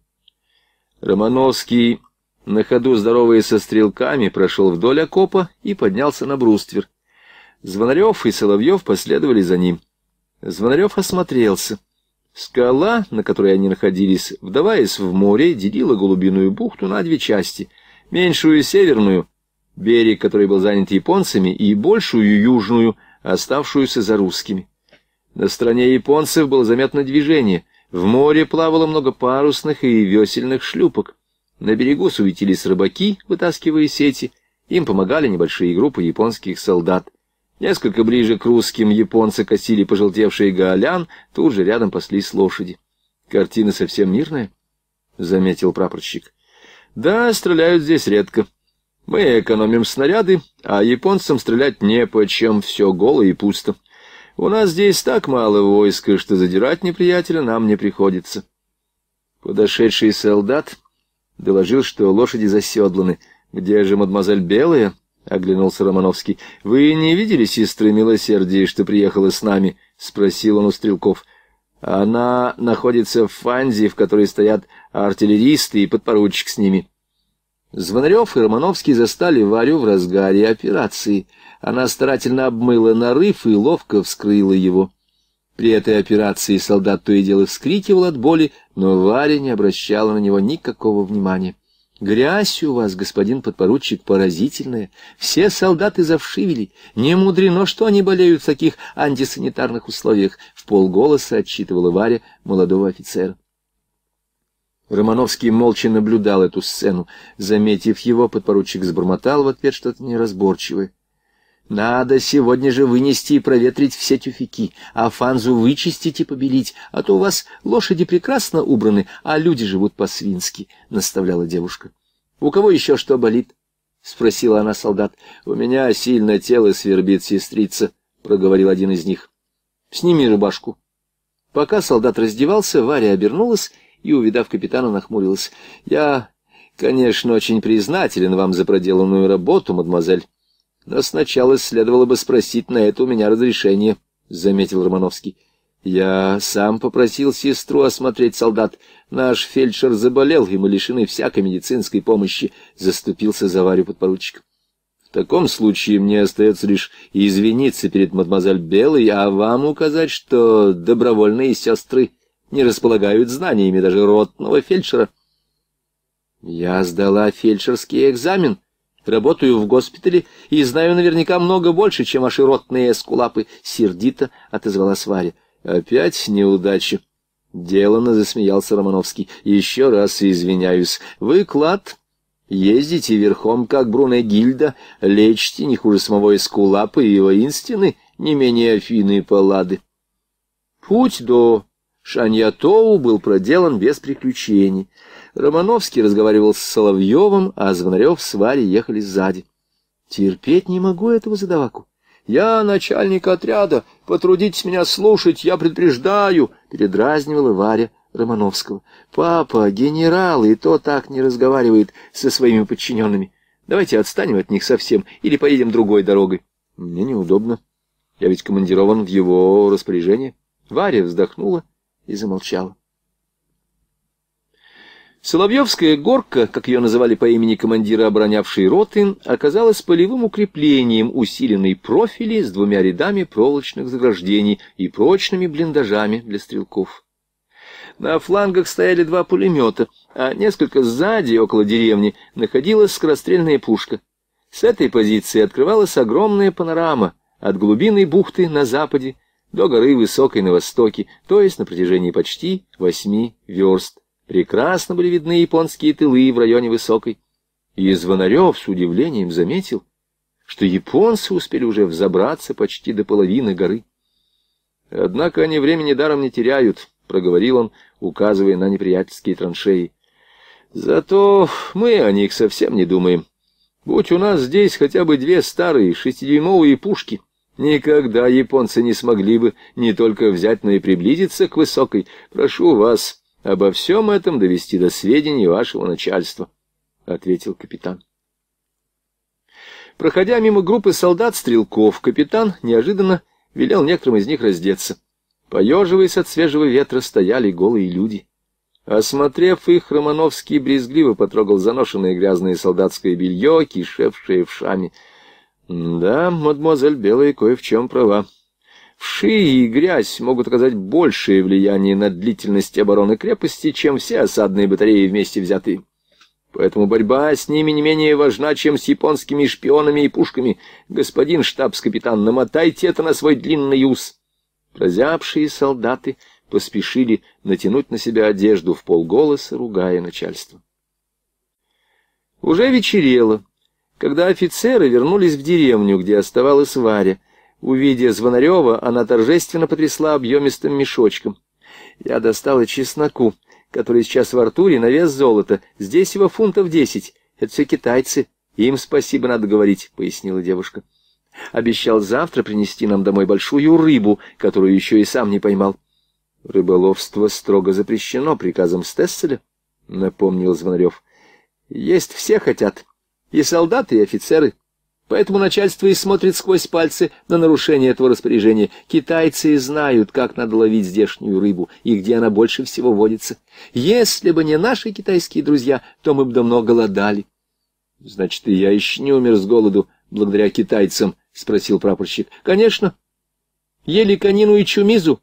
Романовский, на ходу здоровая со стрелками, прошел вдоль окопа и поднялся на бруствер. Звонарев и Соловьев последовали за ним. Звонарев осмотрелся. Скала, на которой они находились, вдаваясь в море, делила голубиную бухту на две части. Меньшую северную, берег, который был занят японцами, и большую южную, оставшуюся за русскими. На стороне японцев было заметно движение. В море плавало много парусных и весельных шлюпок. На берегу суетились рыбаки, вытаскивая сети. Им помогали небольшие группы японских солдат. Несколько ближе к русским японцы косили пожелтевшие гаолян, тут же рядом паслись лошади. «Картина совсем мирная», — заметил прапорщик. «Да, стреляют здесь редко», мы экономим снаряды, а японцам стрелять не по чем, все голо и пусто. У нас здесь так мало войска, что задирать неприятеля нам не приходится. Подошедший солдат доложил, что лошади заседланы. «Где же мадемуазель Белая?» — оглянулся Романовский. «Вы не видели сестры Милосердия, что приехала с нами?» — спросил он у стрелков. «Она находится в фанзе, в которой стоят артиллеристы и подпоручик с ними». Звонарев и Романовский застали Варю в разгаре операции. Она старательно обмыла нарыв и ловко вскрыла его. При этой операции солдат то и дело вскрикивал от боли, но Варя не обращала на него никакого внимания. «Грязь у вас, господин подпоручик, поразительная. Все солдаты завшивели. Не мудрено, что они болеют в таких антисанитарных условиях», — в полголоса отчитывала Варя молодого офицера. Романовский молча наблюдал эту сцену. Заметив его, подпоручик сбормотал в ответ что-то неразборчивое. «Надо сегодня же вынести и проветрить все тюфяки, а фанзу вычистить и побелить, а то у вас лошади прекрасно убраны, а люди живут по-свински», — наставляла девушка. «У кого еще что болит?» — спросила она солдат. «У меня сильно тело свербит, сестрица», — проговорил один из них. «Сними рубашку». Пока солдат раздевался, Варя обернулась и, увидав капитана, нахмурилась. «Я, конечно, очень признателен вам за проделанную работу, мадемуазель, но сначала следовало бы спросить на это у меня разрешение», — заметил Романовский. «Я сам попросил сестру осмотреть солдат. Наш фельдшер заболел, и мы лишены всякой медицинской помощи», — заступился за Варю подпоручик. В таком случае мне остается лишь извиниться перед мадемуазель Белой, а вам указать, что добровольные сестры не располагают знаниями даже ротного фельдшера. Я сдала фельдшерский экзамен, работаю в госпитале и знаю наверняка много больше, чем ваши ротные эскулапы, — сердито отозвалась Варя. Опять неудачи. Деланно засмеялся Романовский. Еще раз извиняюсь. Вы клад? Ездите верхом, как Бруно Гильда, лечите не хуже самого эскулапа и воинственны, не менее Афины и Паллады. Путь до Шаньятоу был проделан без приключений. Романовский разговаривал с Соловьевым, а Звонарев с Варей ехали сзади. «Терпеть не могу этого задаваку. Я начальник отряда, потрудитесь меня слушать, я предупреждаю», — передразнивала Варя Романовского. «Папа, генерал, и то так не разговаривает со своими подчиненными. Давайте отстанем от них совсем или поедем другой дорогой». «Мне неудобно. Я ведь командирован в его распоряжении. Варя вздохнула и замолчал. Соловьевская горка, как ее называли по имени командира оборонявшей роты, оказалась полевым укреплением усиленной профили с двумя рядами проволочных заграждений и прочными блиндажами для стрелков. На флангах стояли два пулемета, а несколько сзади, около деревни, находилась скорострельная пушка. С этой позиции открывалась огромная панорама от глубины бухты на западе до горы Высокой на востоке, то есть на протяжении почти восьми верст. Прекрасно были видны японские тылы в районе Высокой. И Звонарев с удивлением заметил, что японцы успели уже взобраться почти до половины горы. «Однако они времени даром не теряют», — проговорил он, указывая на неприятельские траншеи. «Зато мы о них совсем не думаем. Будь у нас здесь хотя бы две старые шестидюймовые пушки, Никогда японцы не смогли бы не только взять, но и приблизиться к высокой. Прошу вас обо всем этом довести до сведений вашего начальства, — ответил капитан. Проходя мимо группы солдат-стрелков, капитан неожиданно велел некоторым из них раздеться. Поеживаясь от свежего ветра, стояли голые люди. Осмотрев их, Романовский брезгливо потрогал заношенное грязное солдатское белье, кишевшее в шаме. Да, мадемуазель Белая кое в чем права. Вши и грязь могут оказать большее влияние на длительность обороны крепости, чем все осадные батареи вместе взятые. Поэтому борьба с ними не менее важна, чем с японскими шпионами и пушками. Господин штабс-капитан, намотайте это на свой длинный ус. Прозябшие солдаты поспешили натянуть на себя одежду в полголоса, ругая начальство. Уже вечерело. Когда офицеры вернулись в деревню, где оставалась Варя, увидя Звонарева, она торжественно потрясла объемистым мешочком. Я достала чесноку, который сейчас в Артуре на вес золота. Здесь его фунтов десять. Это все китайцы. Им спасибо надо говорить, — пояснила девушка. Обещал завтра принести нам домой большую рыбу, которую еще и сам не поймал. Рыболовство строго запрещено приказом Стесселя, — напомнил Звонарев. Есть все хотят, и солдаты, и офицеры. Поэтому начальство и смотрит сквозь пальцы на нарушение этого распоряжения. Китайцы знают, как надо ловить здешнюю рыбу и где она больше всего водится. Если бы не наши китайские друзья, то мы бы давно голодали. — Значит, и я еще не умер с голоду благодаря китайцам, — спросил прапорщик. — Конечно. Ели конину и чумизу.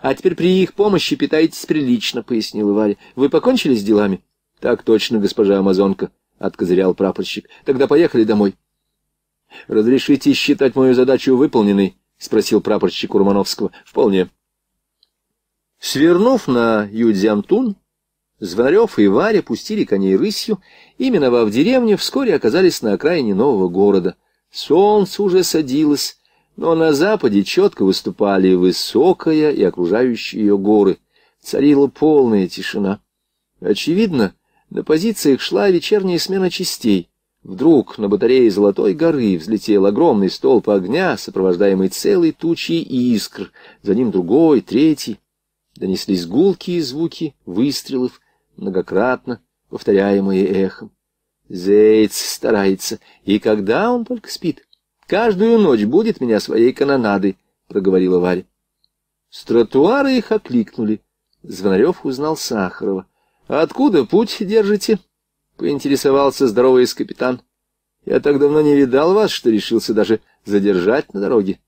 А теперь при их помощи питаетесь прилично, — пояснил Варя. — Вы покончили с делами? — Так точно, госпожа Амазонка. — откозырял прапорщик. — Тогда поехали домой. — Разрешите считать мою задачу выполненной? — спросил прапорщик Урмановского. — Вполне. Свернув на Юдзиантун, Звонарев и Варя пустили коней рысью и, миновав деревню, вскоре оказались на окраине нового города. Солнце уже садилось, но на западе четко выступали высокая и окружающие ее горы. Царила полная тишина. Очевидно, на позициях шла вечерняя смена частей. Вдруг на батарее Золотой горы взлетел огромный столб огня, сопровождаемый целой тучей искр. За ним другой, третий. Донеслись гулкие звуки выстрелов, многократно повторяемые эхом. Зейц старается, и когда он только спит. Каждую ночь будет меня своей канонадой, — проговорила Варя. С тротуара их окликнули. Звонарев узнал Сахарова. «Откуда путь держите?» — поинтересовался здоровый капитан. «Я так давно не видал вас, что решился даже задержать на дороге».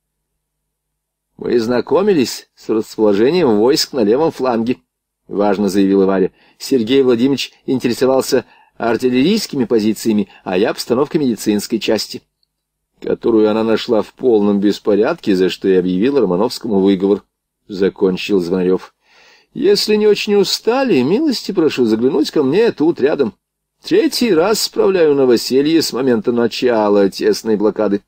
«Мы знакомились с расположением войск на левом фланге», — важно заявила Варя. «Сергей Владимирович интересовался артиллерийскими позициями, а я обстановкой медицинской части» которую она нашла в полном беспорядке, за что и объявил Романовскому выговор. Закончил Звонарев. Если не очень устали, милости прошу заглянуть ко мне тут рядом. Третий раз справляю новоселье с момента начала тесной блокады.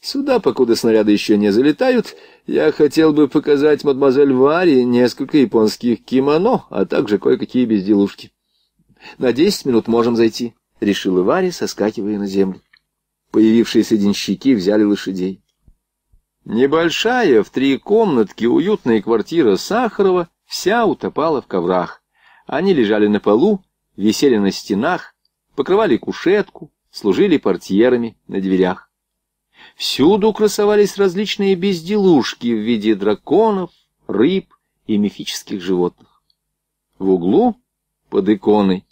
Сюда, покуда снаряды еще не залетают, я хотел бы показать мадемуазель Варе несколько японских кимоно, а также кое-какие безделушки. На десять минут можем зайти, — решила Варя, соскакивая на землю. Появившиеся денщики взяли лошадей. Небольшая, в три комнатки, уютная квартира Сахарова вся утопала в коврах. Они лежали на полу, висели на стенах, покрывали кушетку, служили портьерами на дверях. Всюду красовались различные безделушки в виде драконов, рыб и мифических животных. В углу, под иконой,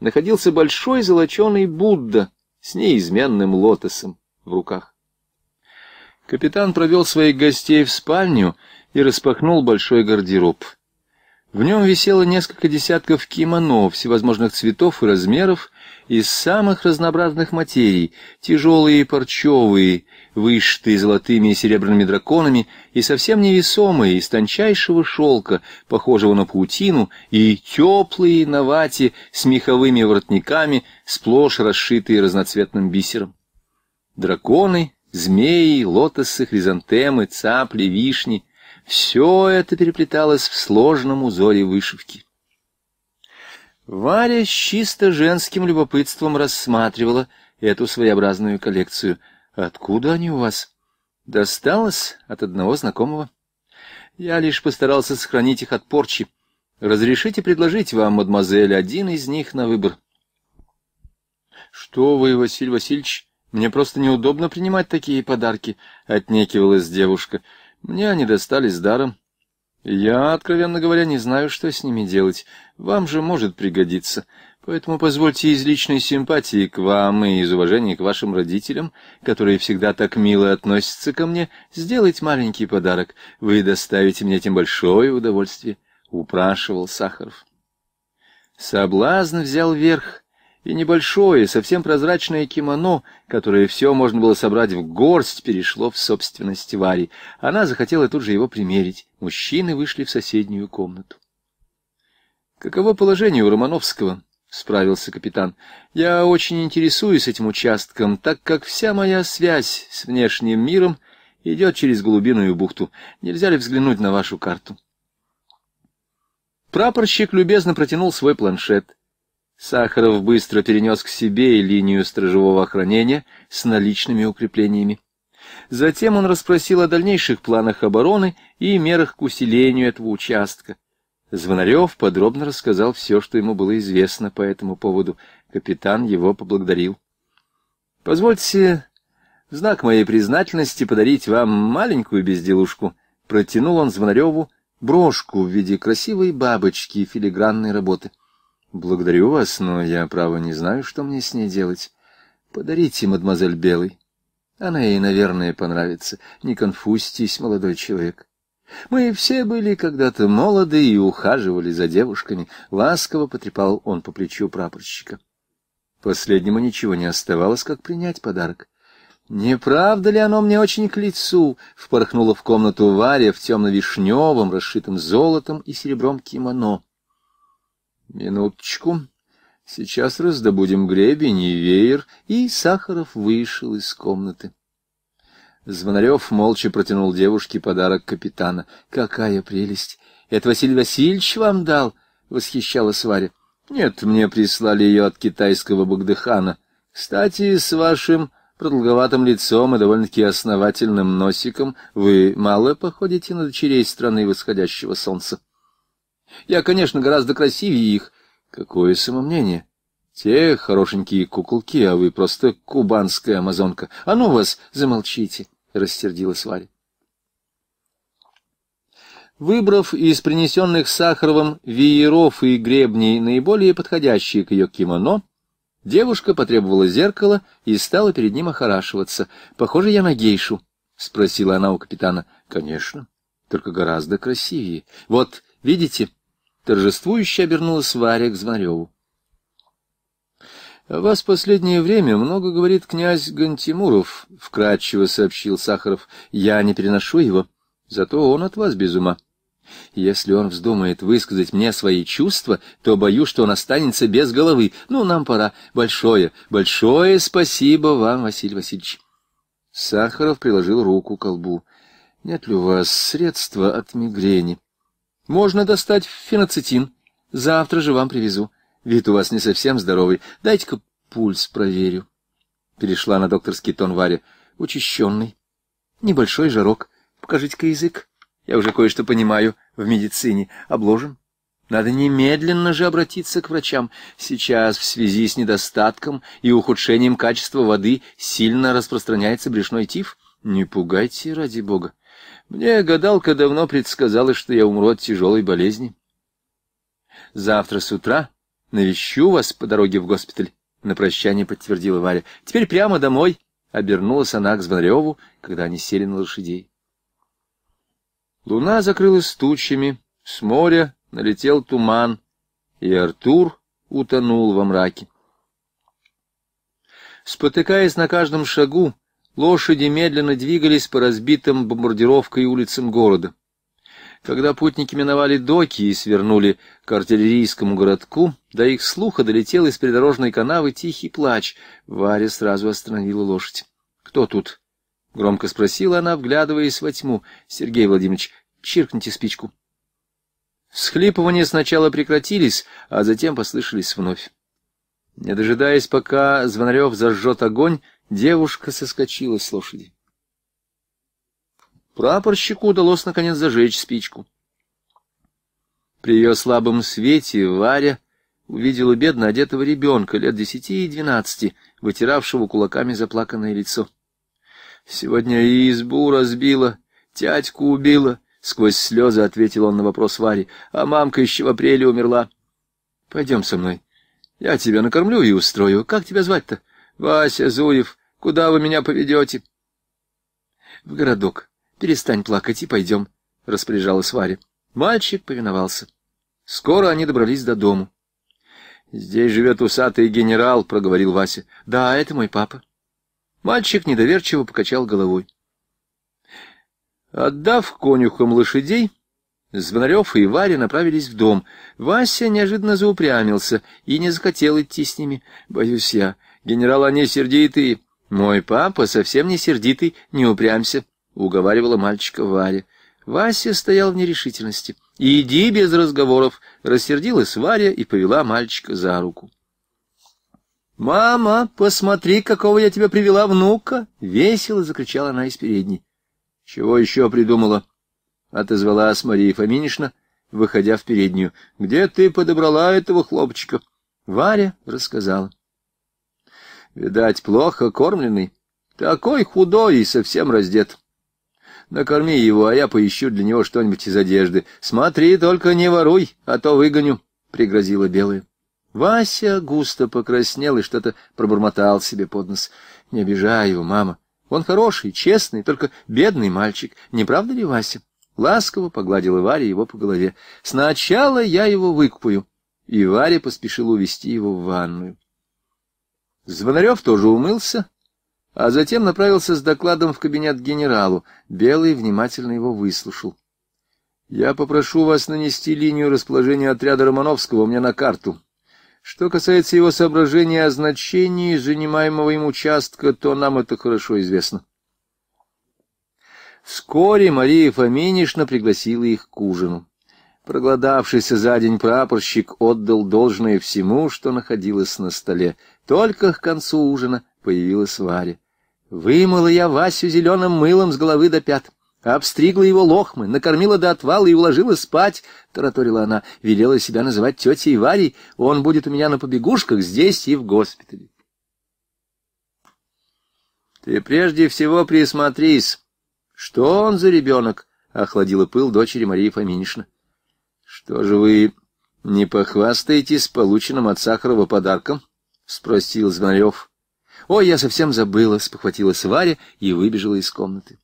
находился большой золоченый Будда с неизменным лотосом в руках. Капитан провел своих гостей в спальню и распахнул большой гардероб. В нем висело несколько десятков кимоно всевозможных цветов и размеров из самых разнообразных материй, тяжелые и парчевые, вышитые золотыми и серебряными драконами, и совсем невесомые, из тончайшего шелка, похожего на паутину, и теплые на вате с меховыми воротниками, сплошь расшитые разноцветным бисером. Драконы, змеи, лотосы, хризантемы, цапли, вишни — все это переплеталось в сложном узоре вышивки. Варя с чисто женским любопытством рассматривала эту своеобразную коллекцию. «Откуда они у вас?» «Досталось от одного знакомого. Я лишь постарался сохранить их от порчи. Разрешите предложить вам, мадемуазель, один из них на выбор». «Что вы, Василий Васильевич, мне просто неудобно принимать такие подарки», — отнекивалась «Девушка». Мне они достались даром. Я, откровенно говоря, не знаю, что с ними делать. Вам же может пригодиться. Поэтому позвольте из личной симпатии к вам и из уважения к вашим родителям, которые всегда так мило относятся ко мне, сделать маленький подарок. Вы доставите мне тем большое удовольствие, — упрашивал Сахаров. Соблазн взял верх, и небольшое, совсем прозрачное кимоно, которое все можно было собрать в горсть, перешло в собственность Вари. Она захотела тут же его примерить. Мужчины вышли в соседнюю комнату. «Каково положение у Романовского?» — справился капитан. «Я очень интересуюсь этим участком, так как вся моя связь с внешним миром идет через глубинную бухту. Нельзя ли взглянуть на вашу карту?» Прапорщик любезно протянул свой планшет. Сахаров быстро перенес к себе линию стражевого охранения с наличными укреплениями. Затем он расспросил о дальнейших планах обороны и мерах к усилению этого участка. Звонарев подробно рассказал все, что ему было известно по этому поводу. Капитан его поблагодарил. — Позвольте в знак моей признательности подарить вам маленькую безделушку. Протянул он Звонареву брошку в виде красивой бабочки филигранной работы. — Благодарю вас, но я, право, не знаю, что мне с ней делать. Подарите, мадемуазель Белый. Она ей, наверное, понравится. Не конфустись, молодой человек. Мы все были когда-то молоды и ухаживали за девушками. Ласково потрепал он по плечу прапорщика. Последнему ничего не оставалось, как принять подарок. «Не правда ли оно мне очень к лицу?» — впорхнула в комнату Варя в темно-вишневом, расшитом золотом и серебром кимоно. Минуточку. Сейчас раздобудем гребень и веер. И Сахаров вышел из комнаты. Звонарев молча протянул девушке подарок капитана. «Какая прелесть! Это Василий Васильевич вам дал?» — восхищалась Варя. «Нет, мне прислали ее от китайского Багдыхана. Кстати, с вашим продолговатым лицом и довольно-таки основательным носиком вы мало походите на дочерей страны восходящего солнца». Я, конечно, гораздо красивее их. Какое самомнение! Те хорошенькие куколки, а вы просто кубанская амазонка. А ну вас, замолчите, — рассердилась Варя. Выбрав из принесенных Сахаровым вееров и гребней наиболее подходящие к ее кимоно, девушка потребовала зеркало и стала перед ним охорашиваться. — Похоже, я на гейшу, — спросила она у капитана. — Конечно, только гораздо красивее. — Вот, видите? — Торжествующе обернулась Варя к Звонареву. — вас последнее время много говорит князь Гантимуров, — вкратчиво сообщил Сахаров. — Я не переношу его, зато он от вас без ума. Если он вздумает высказать мне свои чувства, то боюсь, что он останется без головы. Ну, нам пора. Большое, большое спасибо вам, Василий Васильевич. Сахаров приложил руку к колбу. Нет ли у вас средства от мигрени? Можно достать феноцитин. Завтра же вам привезу. Вид у вас не совсем здоровый. Дайте-ка пульс проверю. Перешла на докторский тон Варя. Учащенный. Небольшой жарок. Покажите-ка язык. Я уже кое-что понимаю в медицине. Обложим. Надо немедленно же обратиться к врачам. Сейчас в связи с недостатком и ухудшением качества воды сильно распространяется брюшной тиф. Не пугайте, ради бога. Мне гадалка давно предсказала, что я умру от тяжелой болезни. Завтра с утра навещу вас по дороге в госпиталь, — на прощание подтвердила Варя. Теперь прямо домой, — обернулась она к Звонареву, когда они сели на лошадей. Луна закрылась тучами, с моря налетел туман, и Артур утонул во мраке. Спотыкаясь на каждом шагу, Лошади медленно двигались по разбитым бомбардировкой улицам города. Когда путники миновали доки и свернули к артиллерийскому городку, до их слуха долетел из придорожной канавы тихий плач. Варя сразу остановила лошадь. — Кто тут? — громко спросила она, вглядываясь во тьму. — Сергей Владимирович, чиркните спичку. Схлипывания сначала прекратились, а затем послышались вновь. Не дожидаясь, пока Звонарев зажжет огонь, Девушка соскочила с лошади. Прапорщику удалось, наконец, зажечь спичку. При ее слабом свете Варя увидела бедно одетого ребенка лет десяти и двенадцати, вытиравшего кулаками заплаканное лицо. «Сегодня и избу разбила, тятьку убила», — сквозь слезы ответил он на вопрос Вари, «а мамка еще в апреле умерла». «Пойдем со мной. Я тебя накормлю и устрою. Как тебя звать-то?» Вася, Зуев, куда вы меня поведете? — В городок. Перестань плакать и пойдем, — распоряжалась Варя. Мальчик повиновался. Скоро они добрались до дому. — Здесь живет усатый генерал, — проговорил Вася. — Да, это мой папа. Мальчик недоверчиво покачал головой. Отдав конюхам лошадей, Звонарев и Варя направились в дом. Вася неожиданно заупрямился и не захотел идти с ними. «Боюсь я, Генерал, они сердитые. Мой папа совсем не сердитый, не упрямся, — уговаривала мальчика Варя. Вася стоял в нерешительности. «Иди без разговоров!» — рассердилась Варя и повела мальчика за руку. «Мама, посмотри, какого я тебя привела внука!» — весело закричала она из передней. «Чего еще придумала?» — отозвалась Мария Фоминишна, выходя в переднюю. «Где ты подобрала этого хлопчика?» Варя рассказала. Видать, плохо кормленный. Такой худой и совсем раздет. Накорми его, а я поищу для него что-нибудь из одежды. Смотри, только не воруй, а то выгоню, — пригрозила белая. Вася густо покраснел и что-то пробормотал себе под нос. — Не обижай его, мама. Он хороший, честный, только бедный мальчик. Не правда ли, Вася? Ласково погладила Варя его по голове. — Сначала я его выкупаю. И Варя поспешила увести его в ванную. Звонарев тоже умылся, а затем направился с докладом в кабинет генералу. Белый внимательно его выслушал. — Я попрошу вас нанести линию расположения отряда Романовского мне на карту. Что касается его соображения о значении занимаемого им участка, то нам это хорошо известно. Вскоре Мария Фоминишна пригласила их к ужину. Проголодавшийся за день прапорщик отдал должное всему, что находилось на столе. Только к концу ужина появилась Варя. Вымыла я Васю зеленым мылом с головы до пят. Обстригла его лохмы, накормила до отвала и уложила спать, — тараторила она, — велела себя называть тетей Варей. Он будет у меня на побегушках здесь и в госпитале. — Ты прежде всего присмотрись. — Что он за ребенок? — охладила пыл дочери Марии Фоминишна. Что же вы не похвастаетесь полученным от Сахарова подарком? — спросил Звонарев. — Ой, я совсем забыла, — спохватилась Варя и выбежала из комнаты.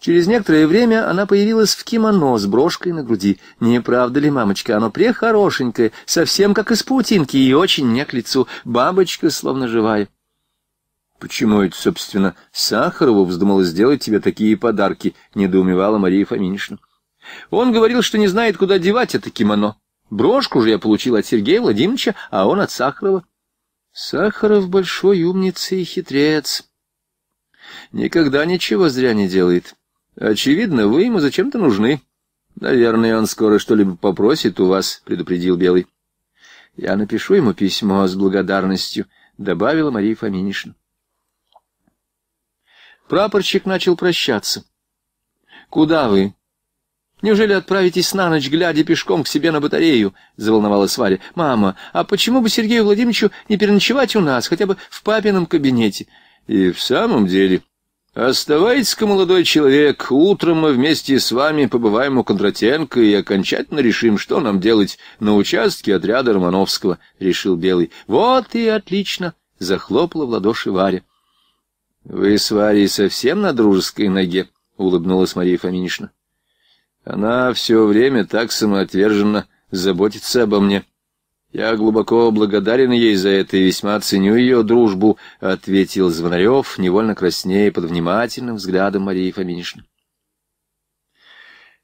Через некоторое время она появилась в кимоно с брошкой на груди. Не правда ли, мамочка, оно прехорошенькое, совсем как из паутинки, и очень мне к лицу, бабочка словно живая. — Почему это, собственно, Сахарову вздумало сделать тебе такие подарки? — недоумевала Мария Фоминишна. — он говорил, что не знает, куда девать это кимоно. Брошку же я получил от Сергея Владимировича, а он от Сахарова. Сахаров большой умница и хитрец. Никогда ничего зря не делает. Очевидно, вы ему зачем-то нужны. Наверное, он скоро что-либо попросит у вас, — предупредил Белый. Я напишу ему письмо с благодарностью, — добавила Мария Фоминишна. Прапорщик начал прощаться. — Куда вы? Неужели отправитесь на ночь, глядя пешком к себе на батарею?» — заволновалась Варя. «Мама, а почему бы Сергею Владимировичу не переночевать у нас, хотя бы в папином кабинете?» «И в самом деле...» «Оставайтесь-ка, молодой человек, утром мы вместе с вами побываем у Кондратенко и окончательно решим, что нам делать на участке отряда Романовского», — решил Белый. «Вот и отлично!» — захлопала в ладоши Варя. «Вы с Варей совсем на дружеской ноге?» — улыбнулась Мария Фоминична. Она все время так самоотверженно заботится обо мне. Я глубоко благодарен ей за это и весьма ценю ее дружбу, — ответил Звонарев, невольно краснея под внимательным взглядом Марии Фоминишны.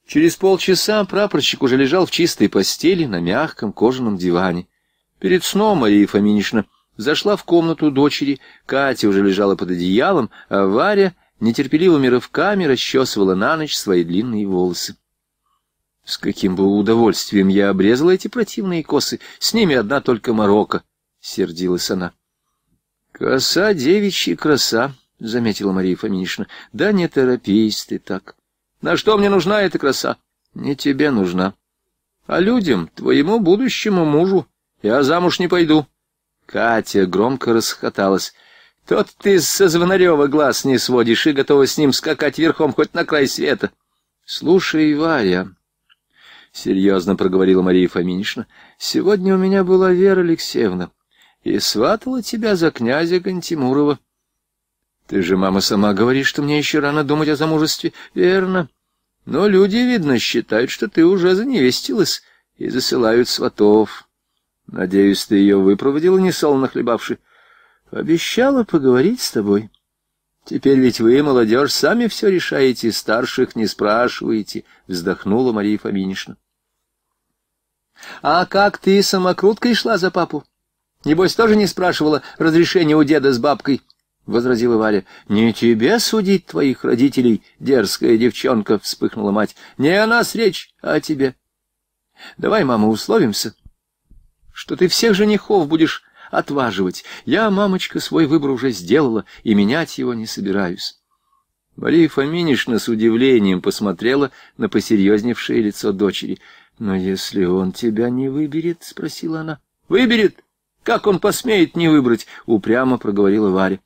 Через полчаса прапорщик уже лежал в чистой постели на мягком кожаном диване. Перед сном Мария Фоминишна зашла в комнату дочери, Катя уже лежала под одеялом, а Варя нетерпеливыми рывками расчесывала на ночь свои длинные волосы. С каким бы удовольствием я обрезала эти противные косы, с ними одна только морока, — сердилась она. — Коса девичья краса, — заметила Мария Фоминишна. — Да не торопись ты так. На что мне нужна эта краса? Не тебе нужна. А людям, твоему будущему мужу, я замуж не пойду. Катя громко расхоталась. — Тот ты со Звонарева глаз не сводишь и готова с ним скакать верхом хоть на край света. — Слушай, Варя, — серьезно проговорила Мария Фоминична. сегодня у меня была Вера Алексеевна и сватала тебя за князя Гантимурова. Ты же, мама, сама говоришь, что мне еще рано думать о замужестве. Верно. Но люди, видно, считают, что ты уже заневестилась и засылают сватов. Надеюсь, ты ее выпроводила, не солоно хлебавши. Обещала поговорить с тобой. Теперь ведь вы, молодежь, сами все решаете, старших не спрашиваете, — вздохнула Мария Фоминишна. А как ты самокруткой шла за папу? Небось, тоже не спрашивала разрешения у деда с бабкой? — возразила Валя. — Не тебе судить твоих родителей, дерзкая девчонка, — вспыхнула мать. — Не о нас речь, а о тебе. — Давай, мама, условимся, что ты всех женихов будешь отваживать. Я, мамочка, свой выбор уже сделала, и менять его не собираюсь. Мария Фоминишна с удивлением посмотрела на посерьезневшее лицо дочери — «Но если он тебя не выберет?» — спросила она. «Выберет? Как он посмеет не выбрать?» — упрямо проговорила Варя.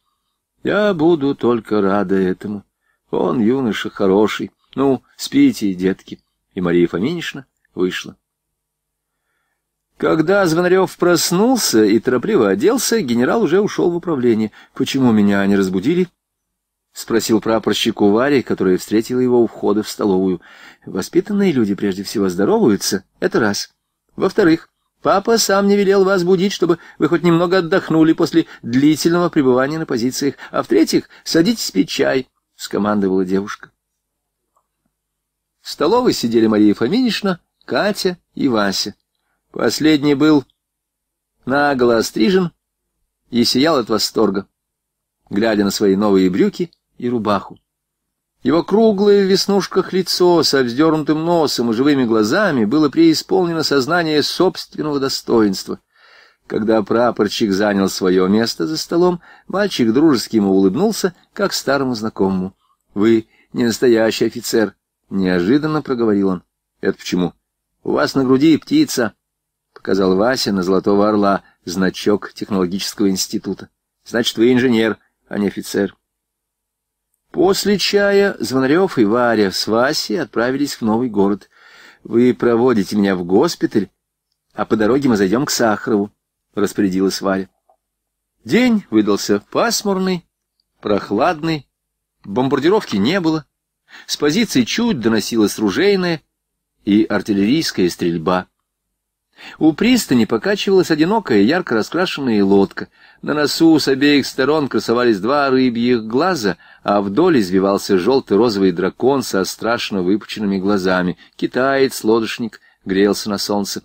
«Я буду только рада этому. Он юноша хороший. Ну, спите, детки». И Мария Фоминишна вышла. Когда Звонарев проснулся и торопливо оделся, генерал уже ушел в управление. «Почему меня не разбудили?» — спросил прапорщик у Вари, которая встретила его у входа в столовую. «Воспитанные люди прежде всего здороваются, это раз. Во-вторых, папа сам не велел вас будить, чтобы вы хоть немного отдохнули после длительного пребывания на позициях. А в-третьих, садитесь пить чай», — скомандовала девушка. В столовой сидели Мария Фоминична, Катя и Вася. Последний был наголо острижен и сиял от восторга. Глядя на свои новые брюки — и рубаху. Его круглое в веснушках лицо со вздернутым носом и живыми глазами было преисполнено сознание собственного достоинства. Когда прапорщик занял свое место за столом, мальчик дружески ему улыбнулся, как старому знакомому. — Вы не настоящий офицер, — неожиданно проговорил он. — Это почему? — У вас на груди птица, — показал Вася на золотого орла, значок технологического института. — Значит, вы инженер, а не офицер. После чая Звонарев и Варя с Васей отправились в новый город. «Вы проводите меня в госпиталь, а по дороге мы зайдем к Сахарову», — распорядилась Варя. День выдался пасмурный, прохладный, бомбардировки не было, с позиции чуть доносилась ружейная и артиллерийская стрельба. У пристани покачивалась одинокая, ярко раскрашенная лодка. На носу с обеих сторон красовались два рыбьих глаза, а вдоль извивался желтый розовый дракон со страшно выпученными глазами. Китаец-лодочник грелся на солнце.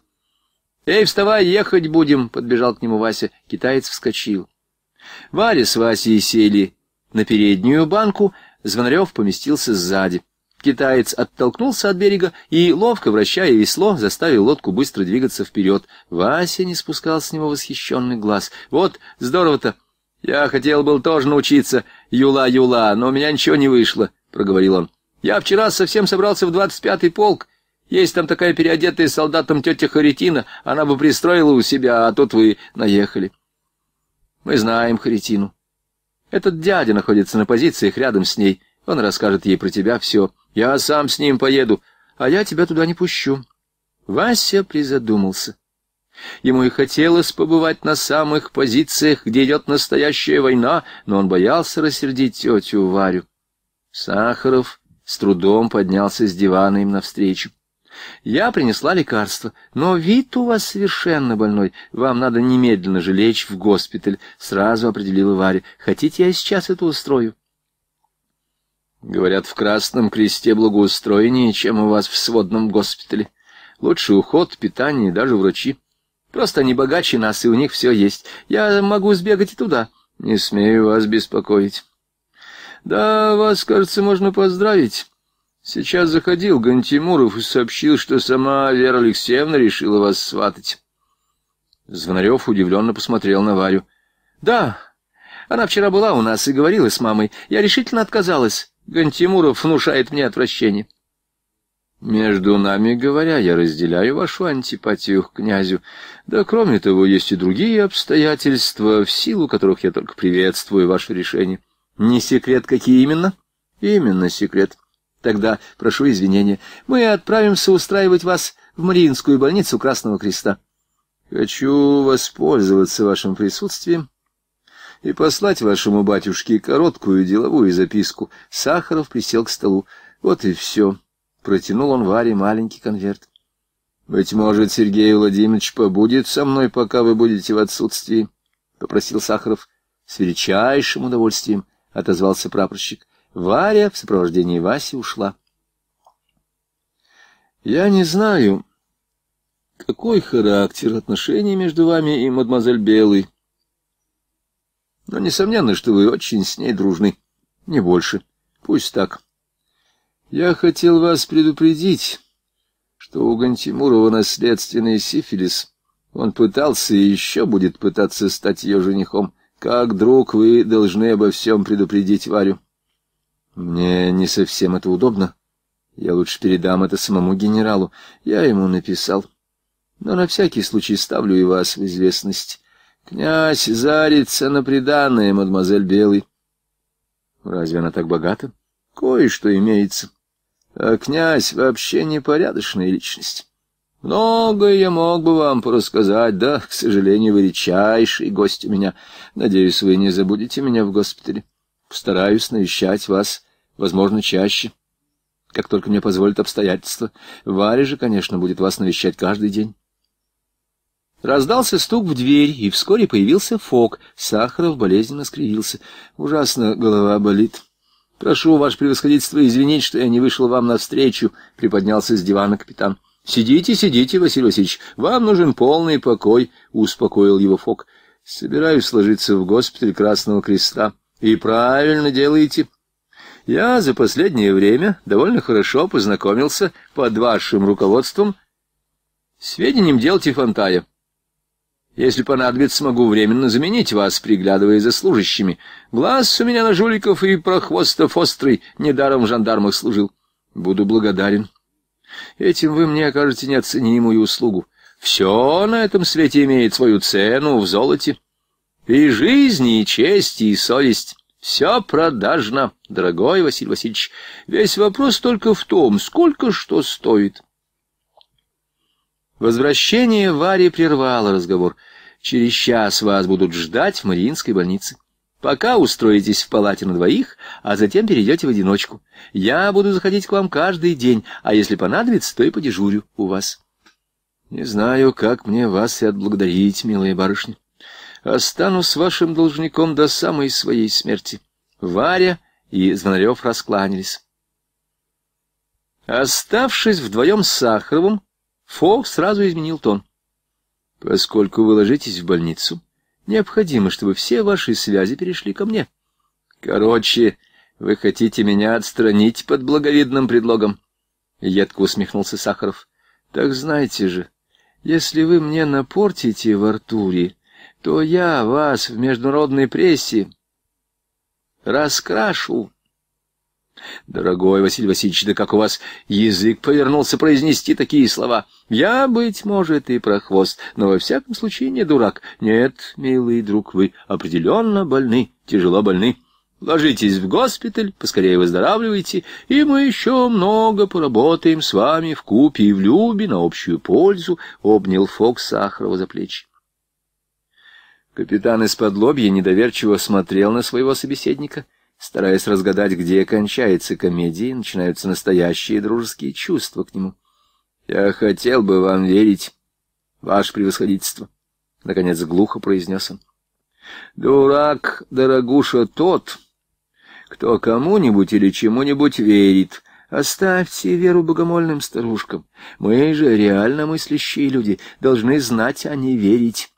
«Эй, вставай, ехать будем!» — подбежал к нему Вася. Китаец вскочил. Варя с Васей сели на переднюю банку, Звонарев поместился сзади. Китаец оттолкнулся от берега и, ловко вращая весло, заставил лодку быстро двигаться вперед. Вася не спускал с него восхищенный глаз. «Вот, здорово-то! Я хотел был тоже научиться, юла-юла, но у меня ничего не вышло», — проговорил он. «Я вчера совсем собрался в двадцать пятый полк. Есть там такая переодетая солдатом тетя Харитина, она бы пристроила у себя, а тут вы наехали». «Мы знаем Харитину. Этот дядя находится на позициях рядом с ней, он расскажет ей про тебя все». Я сам с ним поеду, а я тебя туда не пущу. Вася призадумался. Ему и хотелось побывать на самых позициях, где идет настоящая война, но он боялся рассердить тетю Варю. Сахаров с трудом поднялся с дивана им навстречу. «Я принесла лекарство, но вид у вас совершенно больной. Вам надо немедленно же лечь в госпиталь», — сразу определила Варя. «Хотите, я сейчас это устрою?» Говорят, в Красном Кресте благоустроеннее, чем у вас в сводном госпитале. Лучший уход, питание даже врачи. Просто они богаче нас, и у них все есть. Я могу сбегать и туда. Не смею вас беспокоить. Да, вас, кажется, можно поздравить. Сейчас заходил Гантимуров и сообщил, что сама Вера Алексеевна решила вас сватать. Звонарев удивленно посмотрел на Варю. — Да, она вчера была у нас и говорила с мамой. Я решительно отказалась. Гантимуров внушает мне отвращение. Между нами говоря, я разделяю вашу антипатию к князю. Да, кроме того, есть и другие обстоятельства, в силу которых я только приветствую ваше решение. Не секрет, какие именно? Именно секрет. Тогда прошу извинения. Мы отправимся устраивать вас в Мариинскую больницу Красного Креста. Хочу воспользоваться вашим присутствием и послать вашему батюшке короткую деловую записку. Сахаров присел к столу. Вот и все. Протянул он Варе маленький конверт. «Быть может, Сергей Владимирович побудет со мной, пока вы будете в отсутствии», — попросил Сахаров. С величайшим удовольствием отозвался прапорщик. Варя в сопровождении Васи ушла. «Я не знаю, какой характер отношений между вами и мадемуазель Белой», но несомненно, что вы очень с ней дружны. Не больше. Пусть так. Я хотел вас предупредить, что у Гантимурова наследственный сифилис. Он пытался и еще будет пытаться стать ее женихом. Как друг вы должны обо всем предупредить Варю. Мне не совсем это удобно. Я лучше передам это самому генералу. Я ему написал. Но на всякий случай ставлю и вас в известность. Князь зарится на приданое, мадемуазель Белый. Разве она так богата? Кое-что имеется. А князь вообще непорядочная личность. Многое мог бы вам порассказать, да, к сожалению, вы редчайший гость у меня. Надеюсь, вы не забудете меня в госпитале. Постараюсь навещать вас, возможно, чаще, как только мне позволят обстоятельства. Варя же, конечно, будет вас навещать каждый день. Раздался стук в дверь, и вскоре появился Фок. Сахаров болезненно скривился. «Ужасно голова болит. Прошу, ваше превосходительство, извинить, что я не вышел вам навстречу», — приподнялся с дивана капитан. «Сидите, сидите, Василий Васильевич, вам нужен полный покой», — успокоил его Фок. «Собираюсь ложиться в госпиталь Красного Креста». «И правильно делаете», я за последнее время довольно хорошо познакомился под вашим руководством с ведением дел Тифантая. Если понадобится, могу временно заменить вас, приглядывая за служащими. Глаз у меня на жуликов и прохвостов острый, недаром в жандармах служил. Буду благодарен. Этим вы мне окажете неоценимую услугу. Все на этом свете имеет свою цену в золоте. И жизнь, и честь, и совесть. Все продажно, дорогой Василий Васильевич. Весь вопрос только в том, сколько что стоит». Возвращение Вари прервало разговор. «Через час вас будут ждать в Мариинской больнице. Пока устроитесь в палате на двоих, а затем перейдете в одиночку. Я буду заходить к вам каждый день, а если понадобится, то и подежурю у вас». «Не знаю, как мне вас и отблагодарить, милая барышня. Останусь вашим должником до самой своей смерти». Варя и Звонарев раскланялись. Оставшись вдвоем с Сахаровым, Фок сразу изменил тон. «Поскольку вы ложитесь в больницу, необходимо, чтобы все ваши связи перешли ко мне. Короче, вы хотите меня отстранить под благовидным предлогом?» Едко усмехнулся Сахаров. «Так знаете же, если вы мне напортите в Артуре, то я вас в международной прессе раскрашу». Дорогой Василий Васильевич, да как у вас язык повернулся произнести такие слова? Я, быть может, и прохвост, но во всяком случае не дурак. Нет, милый друг, вы определенно больны, тяжело больны. Ложитесь в госпиталь, поскорее выздоравливайте, и мы еще много поработаем с вами в купе и в любе на общую пользу, — обнял Фокс Сахарова за плечи. Капитан из-под лобья недоверчиво смотрел на своего собеседника — стараясь разгадать, где кончается комедия, и начинаются настоящие дружеские чувства к нему. «Я хотел бы вам верить, ваше превосходительство», — наконец глухо произнес он. «Дурак, дорогуша, тот, кто кому-нибудь или чему-нибудь верит». Оставьте веру богомольным старушкам. Мы же, реально мыслящие люди, должны знать, а не верить,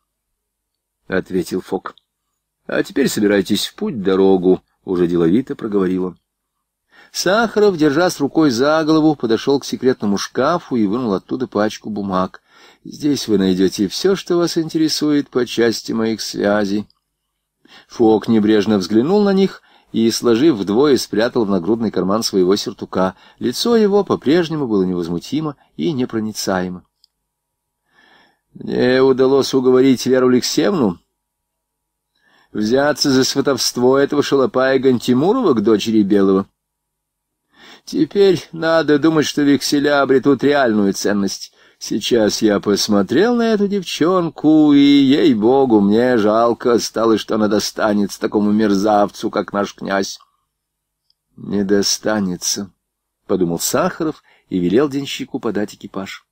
— ответил Фок. — А теперь собирайтесь в путь-дорогу уже деловито проговорил он. Сахаров, держась рукой за голову, подошел к секретному шкафу и вынул оттуда пачку бумаг. «Здесь вы найдете все, что вас интересует по части моих связей». Фок небрежно взглянул на них и, сложив вдвое, спрятал в нагрудный карман своего сюртука. Лицо его по-прежнему было невозмутимо и непроницаемо. «Мне удалось уговорить Веру Алексеевну взяться за сватовство этого шалопая Гантимурова к дочери Белого. Теперь надо думать, что векселя обретут реальную ценность. Сейчас я посмотрел на эту девчонку, и, ей-богу, мне жалко стало, что она достанется такому мерзавцу, как наш князь. — Не достанется, — подумал Сахаров и велел денщику подать экипаж.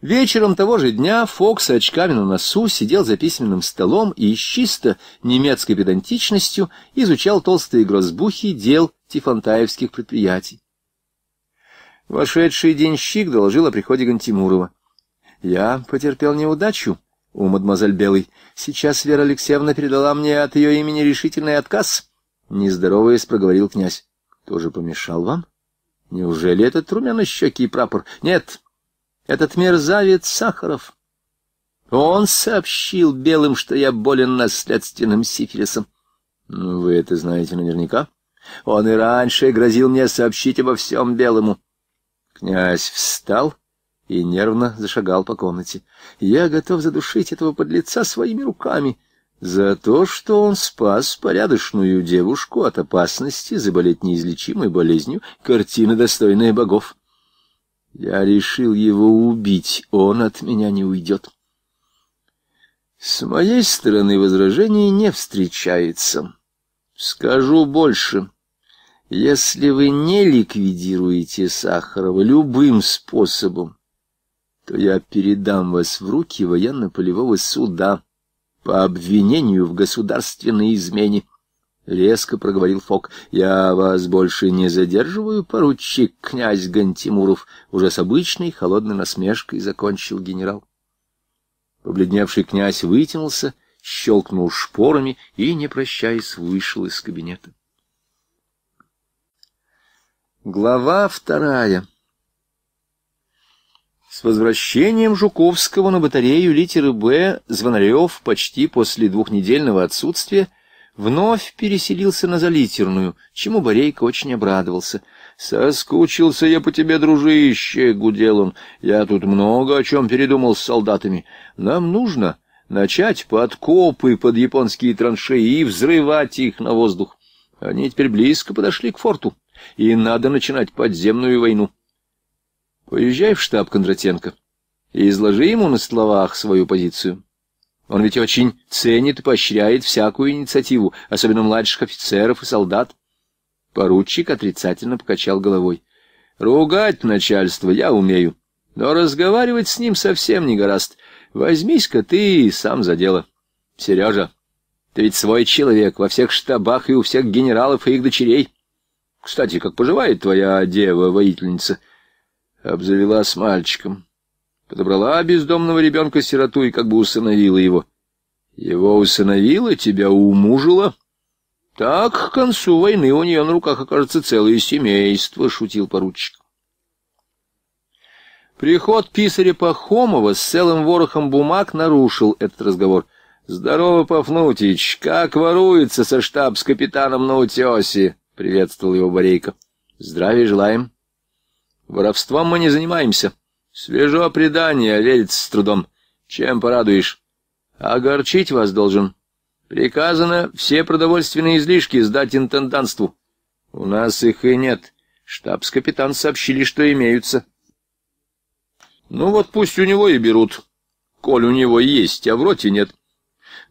Вечером того же дня Фокс, очками на носу, сидел за письменным столом и с чисто немецкой педантичностью изучал толстые грозбухи дел Тифантаевских предприятий. Вошедший денщик доложил о приходе Гантимурова. «Я потерпел неудачу у мадемуазель Белой. Сейчас Вера Алексеевна передала мне от ее имени решительный отказ». Нездороваясь, проговорил князь. «Кто же помешал вам? Неужели этот румяно щеки и прапор? Нет!» Этот мерзавец Сахаров. Он сообщил белым, что я болен наследственным сифилисом. Ну, вы это знаете наверняка. Он и раньше грозил мне сообщить обо всем белому. Князь встал и нервно зашагал по комнате. Я готов задушить этого подлеца своими руками за то, что он спас порядочную девушку от опасности заболеть неизлечимой болезнью, картина, достойная богов. Я решил его убить, он от меня не уйдет. С моей стороны возражений не встречается. Скажу больше. Если вы не ликвидируете Сахарова любым способом, то я передам вас в руки военно-полевого суда по обвинению в государственной измене. — леско проговорил Фок. — Я вас больше не задерживаю, поручик князь Гантимуров. Уже с обычной холодной насмешкой закончил генерал. Побледневший князь вытянулся, щелкнул шпорами и, не прощаясь, вышел из кабинета. Глава вторая С возвращением Жуковского на батарею литеры «Б» Звонарев почти после двухнедельного отсутствия — вновь переселился на Залитерную, чему Борейка очень обрадовался. «Соскучился я по тебе, дружище!» — гудел он. «Я тут много о чем передумал с солдатами. Нам нужно начать подкопы под японские траншеи и взрывать их на воздух. Они теперь близко подошли к форту, и надо начинать подземную войну. Поезжай в штаб Кондратенко и изложи ему на словах свою позицию». Он ведь очень ценит и поощряет всякую инициативу, особенно младших офицеров и солдат. Поручик отрицательно покачал головой. «Ругать начальство я умею, но разговаривать с ним совсем не горазд. Возьмись-ка ты сам за дело. Сережа, ты ведь свой человек во всех штабах и у всех генералов и их дочерей. Кстати, как поживает твоя дева-воительница?» Обзавелась мальчиком подобрала бездомного ребенка-сироту и как бы усыновила его. Его усыновила, тебя умужила. Так к концу войны у нее на руках окажется целое семейство, — шутил поручик. Приход писаря Пахомова с целым ворохом бумаг нарушил этот разговор. «Здорово, Пафнутич! Как воруется со штаб с капитаном на утесе!» — приветствовал его Борейко. «Здравия желаем!» «Воровством мы не занимаемся!» Свежо предание, верится с трудом. Чем порадуешь? Огорчить вас должен. Приказано все продовольственные излишки сдать интенданству. У нас их и нет. Штабс-капитан сообщили, что имеются. Ну вот пусть у него и берут, коль у него есть, а в роте нет.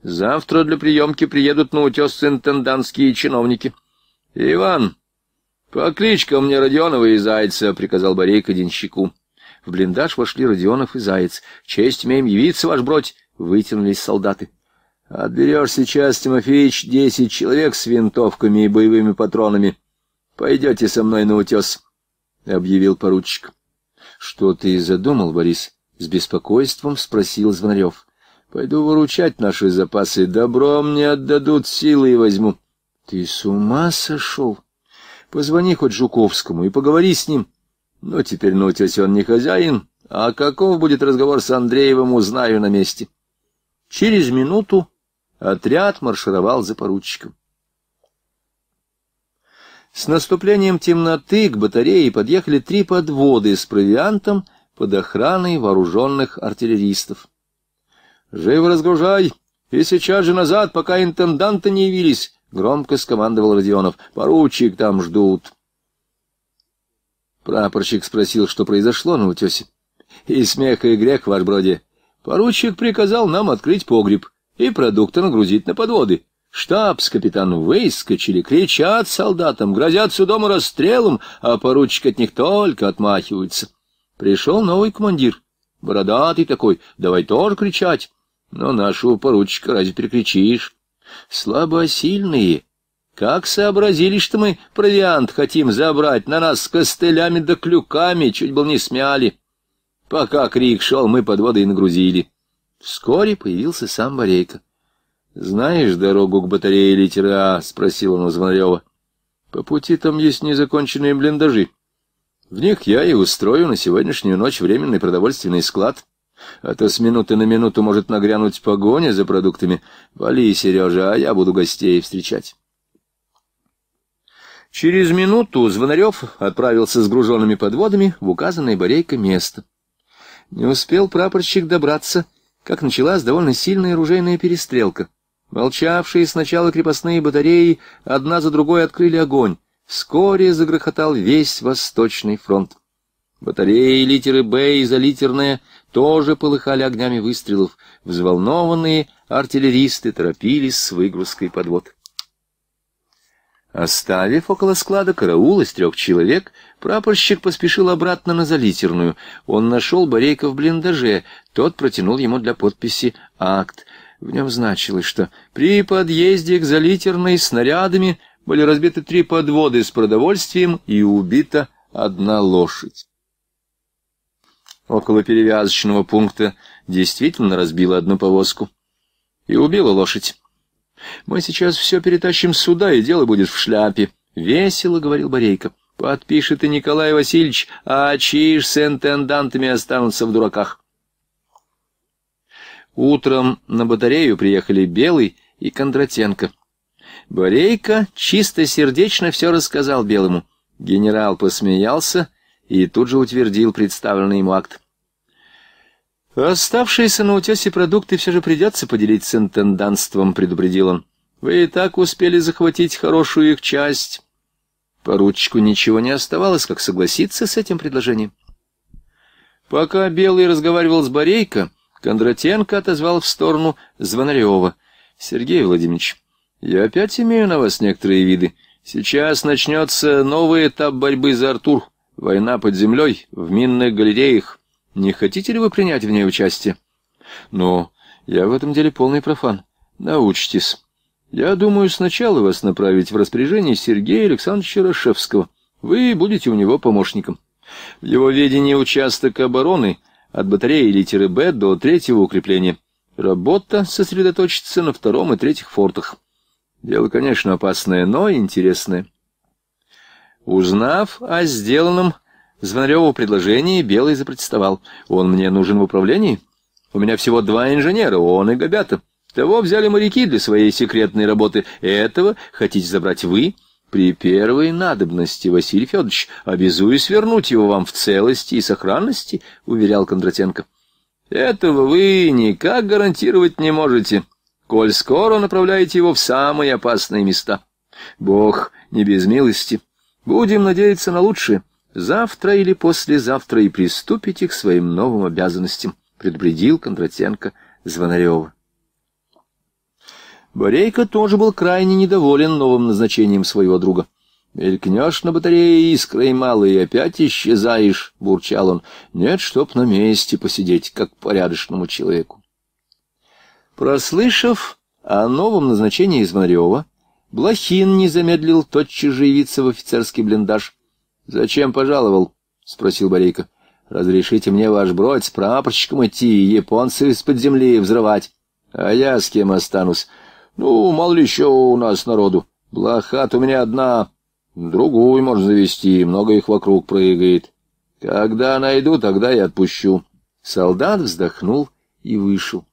Завтра для приемки приедут на утес интендантские чиновники. Иван, покличь ко мне Родионова и Зайца, — приказал Борейка денщику. В блиндаж вошли Родионов и Заяц. «Честь имеем явиться, ваш бродь!» — вытянулись солдаты. «Отберешь сейчас, Тимофеич, десять человек с винтовками и боевыми патронами. Пойдете со мной на утес», — объявил поручик. «Что ты задумал, Борис?» — с беспокойством спросил Звонарев. «Пойду выручать наши запасы. Добро мне отдадут, силы и возьму». «Ты с ума сошел? Позвони хоть Жуковскому и поговори с ним». Но ну, теперь на утесе он не хозяин, а каков будет разговор с Андреевым, узнаю на месте. Через минуту отряд маршировал за поручиком. С наступлением темноты к батарее подъехали три подводы с провиантом под охраной вооруженных артиллеристов. «Живо разгружай! И сейчас же назад, пока интенданты не явились!» — громко скомандовал Родионов. «Поручик там ждут!» Прапорщик спросил, что произошло на утесе. И смех, и грех, ваш броди. Поручик приказал нам открыть погреб и продукты нагрузить на подводы. Штаб капитан капитаном выскочили, кричат солдатам, грозят судом и расстрелом, а поручик от них только отмахивается. Пришел новый командир, бородатый такой, давай тоже кричать. Но нашего поручика разве перекричишь? Слабосильные, как сообразили, что мы провиант хотим забрать, на нас с костылями да клюками чуть был не смяли. Пока крик шел, мы под водой нагрузили. Вскоре появился сам Борейко. — Знаешь дорогу к батарее литера? А?» — спросил он у Звонарева. — По пути там есть незаконченные блиндажи. В них я и устрою на сегодняшнюю ночь временный продовольственный склад. — а то с минуты на минуту может нагрянуть погоня за продуктами. Вали, Сережа, а я буду гостей встречать. Через минуту Звонарев отправился с груженными подводами в указанное Борейко место. Не успел прапорщик добраться, как началась довольно сильная оружейная перестрелка. Молчавшие сначала крепостные батареи одна за другой открыли огонь. Вскоре загрохотал весь Восточный фронт. Батареи литеры «Б» и залитерная тоже полыхали огнями выстрелов. Взволнованные артиллеристы торопились с выгрузкой подвод. Оставив около склада караул из трех человек, прапорщик поспешил обратно на залитерную. Он нашел Борейка в блиндаже, тот протянул ему для подписи акт. В нем значилось, что при подъезде к залитерной снарядами были разбиты три подводы с продовольствием и убита одна лошадь. Около перевязочного пункта действительно разбила одну повозку и убила лошадь. Мы сейчас все перетащим сюда, и дело будет в шляпе. Весело, — говорил Борейко. Подпишет и Николай Васильевич, а чиж с интендантами останутся в дураках. Утром на батарею приехали Белый и Кондратенко. Борейко чистосердечно все рассказал Белому. Генерал посмеялся и тут же утвердил представленный ему акт. Оставшиеся на утесе продукты все же придется поделить с интенданством, предупредил он. Вы и так успели захватить хорошую их часть. Поручику ничего не оставалось, как согласиться с этим предложением. Пока Белый разговаривал с Борейко, Кондратенко отозвал в сторону Звонарева. «Сергей Владимирович, я опять имею на вас некоторые виды. Сейчас начнется новый этап борьбы за Артур. Война под землей, в минных галереях. Не хотите ли вы принять в ней участие? Но я в этом деле полный профан. Научитесь. Я думаю сначала вас направить в распоряжение Сергея Александровича Рашевского. Вы будете у него помощником. В его ведении участок обороны от батареи литеры «Б» до третьего укрепления. Работа сосредоточится на втором и третьих фортах. Дело, конечно, опасное, но интересное. Узнав о сделанном Звонареву предложение Белый запротестовал. «Он мне нужен в управлении? У меня всего два инженера, он и Габята. Того взяли моряки для своей секретной работы. Этого хотите забрать вы?» При первой надобности, Василий Федорович, обязуюсь вернуть его вам в целости и сохранности, — уверял Кондратенко. — Этого вы никак гарантировать не можете, коль скоро направляете его в самые опасные места. Бог не без милости. Будем надеяться на лучшее. Завтра или послезавтра и приступите к своим новым обязанностям, предупредил Кондратенко Звонарева. Борейко тоже был крайне недоволен новым назначением своего друга. «Мелькнешь на батарее искрой мало и опять исчезаешь», — бурчал он. «Нет, чтоб на месте посидеть, как порядочному человеку». Прослышав о новом назначении Звонарева, Блохин не замедлил тотчас же явиться в офицерский блиндаж —— Зачем пожаловал? — спросил Борейко. — Разрешите мне ваш бродь с прапорщиком идти японцев из-под земли взрывать. А я с кем останусь? Ну, мало ли еще у нас народу. Блохат у меня одна, другую можно завести, много их вокруг прыгает. Когда найду, тогда и отпущу. Солдат вздохнул и вышел.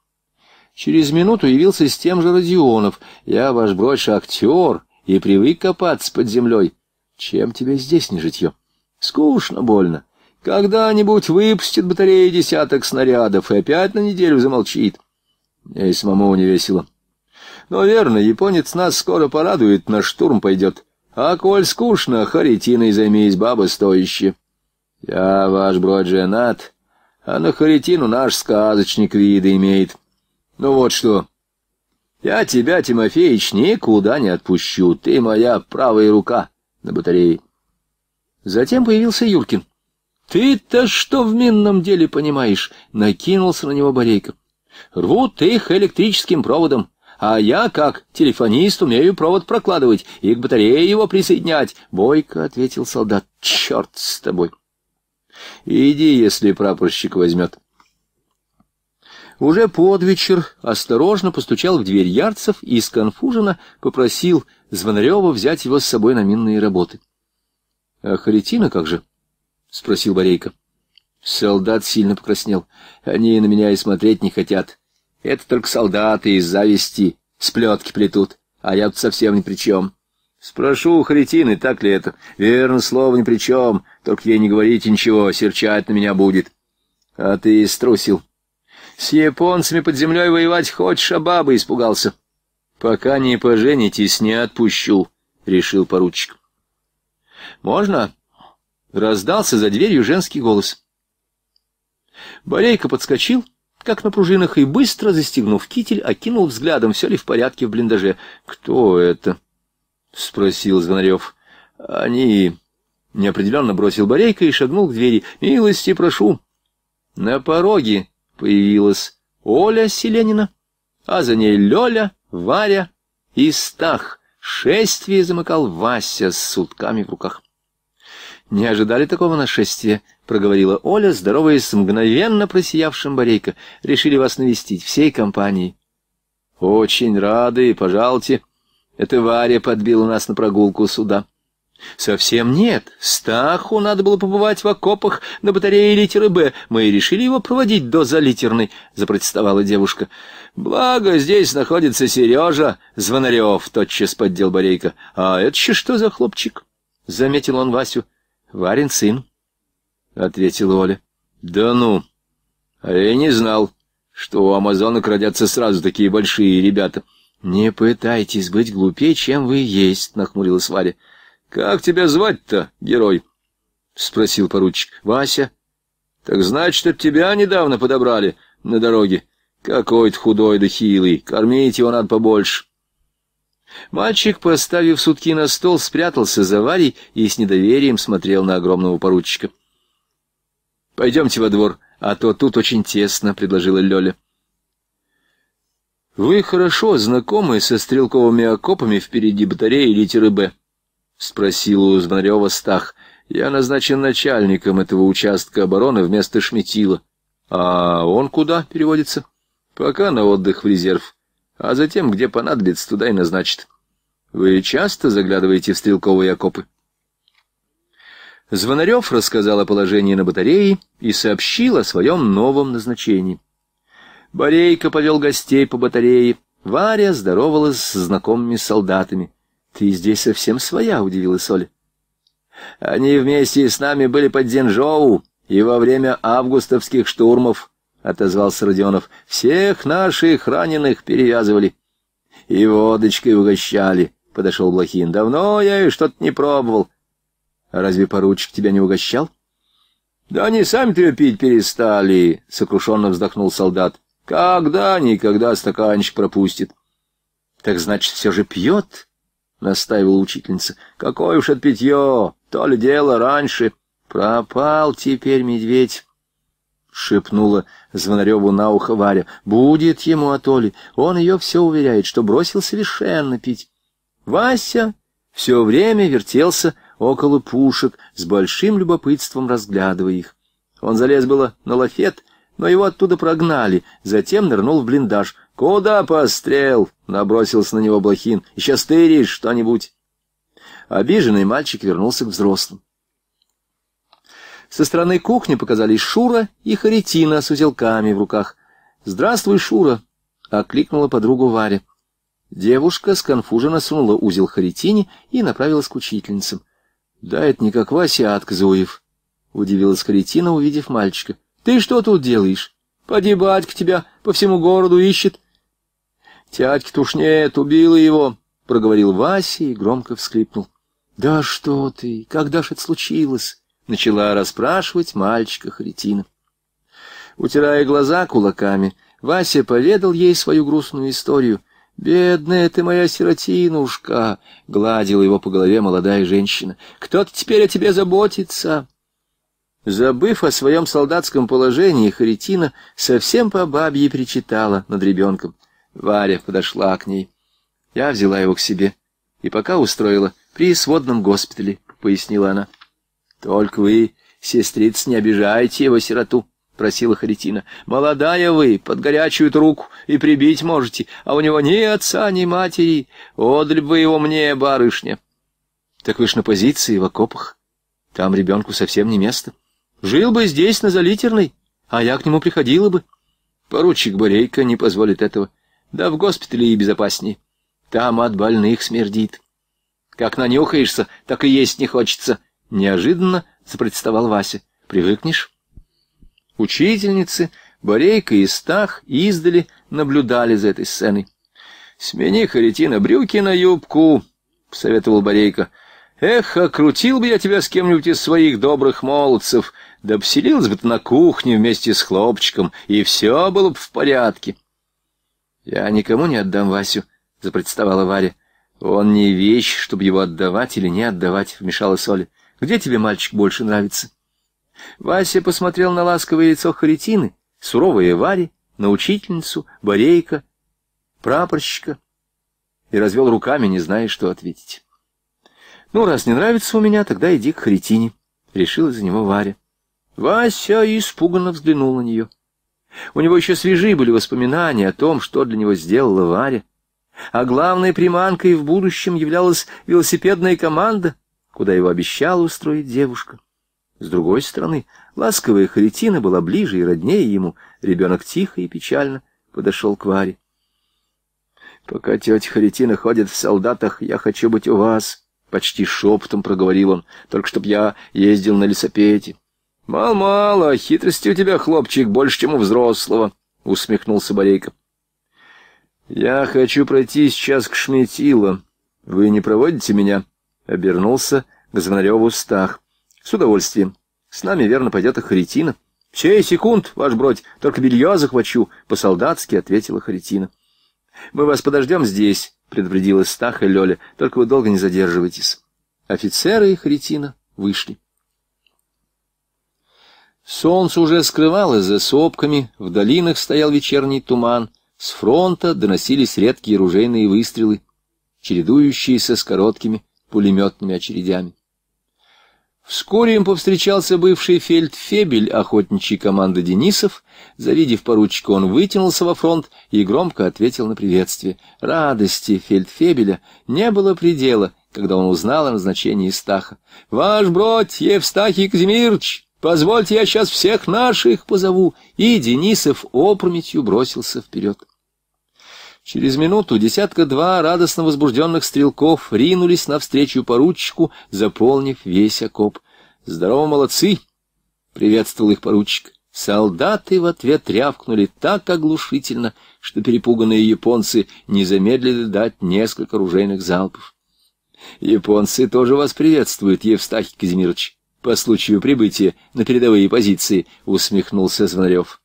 Через минуту явился с тем же Родионов. Я ваш бродь актер и привык копаться под землей. Чем тебе здесь не житье? Скучно, больно. Когда-нибудь выпустит батарея десяток снарядов и опять на неделю замолчит. Ей самому не весело. Но верно, японец нас скоро порадует, на штурм пойдет. А коль скучно, харитиной займись, баба стоящая. Я, ваш брат женат, а на харитину наш сказочник виды имеет. Ну вот что, я тебя, Тимофеич, никуда не отпущу, ты моя правая рука на батарее. Затем появился Юркин. «Ты-то что в минном деле понимаешь?» — накинулся на него Борейко. «Рвут их электрическим проводом, а я, как телефонист, умею провод прокладывать и к батарее его присоединять», — бойко ответил солдат. «Черт с тобой!» «Иди, если прапорщик возьмет». Уже под вечер осторожно постучал в дверь Ярцев и сконфуженно попросил Звонареву взять его с собой на минные работы. — А Харитина как же? — спросил Борейко. Солдат сильно покраснел. Они на меня и смотреть не хотят. Это только солдаты из зависти сплетки плетут, а я тут совсем ни при чем. Спрошу у Харитины, так ли это? Верно, слово ни при чем, только ей не говорите ничего, серчать на меня будет. А ты струсил. С японцами под землей воевать хочешь, а баба испугался. «Пока не поженитесь, не отпущу», — решил поручик. «Можно?» — раздался за дверью женский голос. Борейка подскочил, как на пружинах, и, быстро застегнув китель, окинул взглядом, все ли в порядке в блиндаже. «Кто это?» — спросил Звонарев. «Они...» — неопределенно бросил Борейка и шагнул к двери. «Милости прошу!» На пороге появилась Оля Селенина, а за ней Лёля Варя и Стах. Шествие замыкал Вася с сутками в руках. «Не ожидали такого нашествия», — проговорила Оля, здороваясь с мгновенно просиявшим Борейко. «Решили вас навестить всей компанией». «Очень рады, пожалуйте. Это Варя подбила нас на прогулку сюда». Совсем нет. Стаху надо было побывать в окопах на батарее литеры «Б». Мы и решили его проводить до залитерной, — запротестовала девушка. Благо, здесь находится Сережа Звонарев, — тотчас поддел Борейка. А это еще что за хлопчик? — заметил он Васю. — Варин сын, — ответила Оля. — Да ну! А я не знал, что у амазонок родятся сразу такие большие ребята. — Не пытайтесь быть глупее, чем вы есть, — нахмурилась Варя. — как тебя звать-то, герой? — спросил поручик. — Вася. — Так значит, от тебя недавно подобрали на дороге. Какой-то худой да хилый, кормить его надо побольше. Мальчик, поставив сутки на стол, спрятался за Варей и с недоверием смотрел на огромного поручика. — Пойдемте во двор, а то тут очень тесно, — предложила Лёля. — Вы хорошо знакомы со стрелковыми окопами впереди батареи литеры «Б». — спросил у Звонарева Стах. — Я назначен начальником этого участка обороны вместо Шметила. — А он куда переводится? — Пока на отдых в резерв. А затем, где понадобится, туда и назначит. — Вы часто заглядываете в стрелковые окопы? Звонарев рассказал о положении на батарее и сообщил о своем новом назначении. Борейко повел гостей по батарее. Варя здоровалась с знакомыми солдатами. «Ты здесь совсем своя», — удивилась Оля. «Они вместе с нами были под Дзинжоу и во время августовских штурмов», — отозвался Родионов. «Всех наших раненых перевязывали и водочкой угощали», — подошел Блохин. «Давно я и что-то не пробовал». «Разве поручик тебя не угощал?» «Да они сами-то ее пить перестали», — сокрушенно вздохнул солдат. «Когда-никогда стаканчик пропустит». «Так значит, все же пьет?» — настаивала учительница. — Какое уж это питье! То ли дело раньше! Пропал теперь медведь! — шепнула Звонареву на ухо Варя. — Будет ему, Атоли. Он ее все уверяет, что бросил совершенно пить. Вася все время вертелся около пушек, с большим любопытством разглядывая их. Он залез было на лафет, но его оттуда прогнали, затем нырнул в блиндаж — «Куда пострел?» — набросился на него Блохин. «Еще стыришь что-нибудь?» Обиженный мальчик вернулся к взрослым. Со стороны кухни показались Шура и Харитина с узелками в руках. «Здравствуй, Шура!» — окликнула подругу Варя. Девушка с сконфуженно сунула узел Харитине и направилась к учительницам. «Да это не как Вася Аткзуев!» — удивилась Харитина, увидев мальчика. «Ты что тут делаешь? Поди, батька тебя по всему городу ищет. Тядьки-то уж нет, убила его, — проговорил Вася и громко всклипнул. — Да что ты, когда ж это случилось? — начала расспрашивать мальчика Харитина. Утирая глаза кулаками, Вася поведал ей свою грустную историю. — Бедная ты моя сиротинушка! — гладила его по голове молодая женщина. — Кто-то теперь о тебе заботится! Забыв о своем солдатском положении, Харитина совсем по бабье причитала над ребенком — Варя подошла к ней. Я взяла его к себе и пока устроила при сводном госпитале, — пояснила она. — Только вы, сестрица, не обижайте его сироту, — просила Харитина. — Молодая вы, под горячую руку и прибить можете, а у него ни отца, ни матери. Одаль бы его мне, барышня. — Так вы ж на позиции в окопах. Там ребенку совсем не место. Жил бы здесь, на Залитерной, а я к нему приходила бы. Поручик Борейко не позволит этого. — да в госпитале и безопасней. Там от больных смердит. Как нанюхаешься, так и есть не хочется. Неожиданно запротестовал Вася. Привыкнешь? Учительницы, Борейка и Стах издали наблюдали за этой сценой. «Смени, Харитина, брюки на юбку», — советовал Борейка. «Эх, окрутил бы я тебя с кем-нибудь из своих добрых молодцев, да обселилась бы ты на кухне вместе с хлопчиком, и все было бы в порядке». «Я никому не отдам Васю», — запротестовала Варя. «Он не вещь, чтобы его отдавать или не отдавать», — вмешалась Оля. «Где тебе мальчик больше нравится?» Вася посмотрел на ласковое лицо Харитины, суровое Варе, на учительницу, Борейка, прапорщика и развел руками, не зная, что ответить. «Ну, раз не нравится у меня, тогда иди к Харитине», — решила за него Варя. Вася испуганно взглянул на нее. У него еще свежи были воспоминания о том, что для него сделала Варя. А главной приманкой в будущем являлась велосипедная команда, куда его обещала устроить девушка. С другой стороны, ласковая Харитина была ближе и роднее ему. Ребенок тихо и печально подошел к Варе. «Пока тетя Харитина ходит в солдатах, я хочу быть у вас», — почти шепотом проговорил он, — «только чтоб я ездил на лесопете». «Мало-мало, хитрости у тебя, хлопчик, больше, чем у взрослого», — усмехнулся Борейко. «Я хочу пройти сейчас к Шметило. Вы не проводите меня?» — обернулся к Звонареву Стах. «С удовольствием. С нами, верно, пойдет Ахаретина». «Сей секунд, ваш бродь, только белье захвачу», — по-солдатски ответила Харитина. «Мы вас подождем здесь», — предупредила Стах и Лёля, — «только вы долго не задерживайтесь». Офицеры и Харитина вышли. Солнце уже скрывалось за сопками, в долинах стоял вечерний туман, с фронта доносились редкие ружейные выстрелы, чередующиеся с короткими пулеметными очередями. Вскоре им повстречался бывший фельдфебель охотничьей команды Денисов. Завидев поручика, он вытянулся во фронт и громко ответил на приветствие. Радости фельдфебеля не было предела, когда он узнал о назначении Стаха. «Ваш брат Евстахий Казимирович!» Позвольте, я сейчас всех наших позову. И Денисов опрометью бросился вперед. Через минуту десятка-два радостно возбужденных стрелков ринулись навстречу поручику, заполнив весь окоп. «Здорово, молодцы!» — приветствовал их поручик. Солдаты в ответ рявкнули так оглушительно, что перепуганные японцы не замедлили дать несколько оружейных залпов. «Японцы тоже вас приветствуют, Евстахий Казимирович!» по случаю прибытия на передовые позиции», — усмехнулся Звонарев.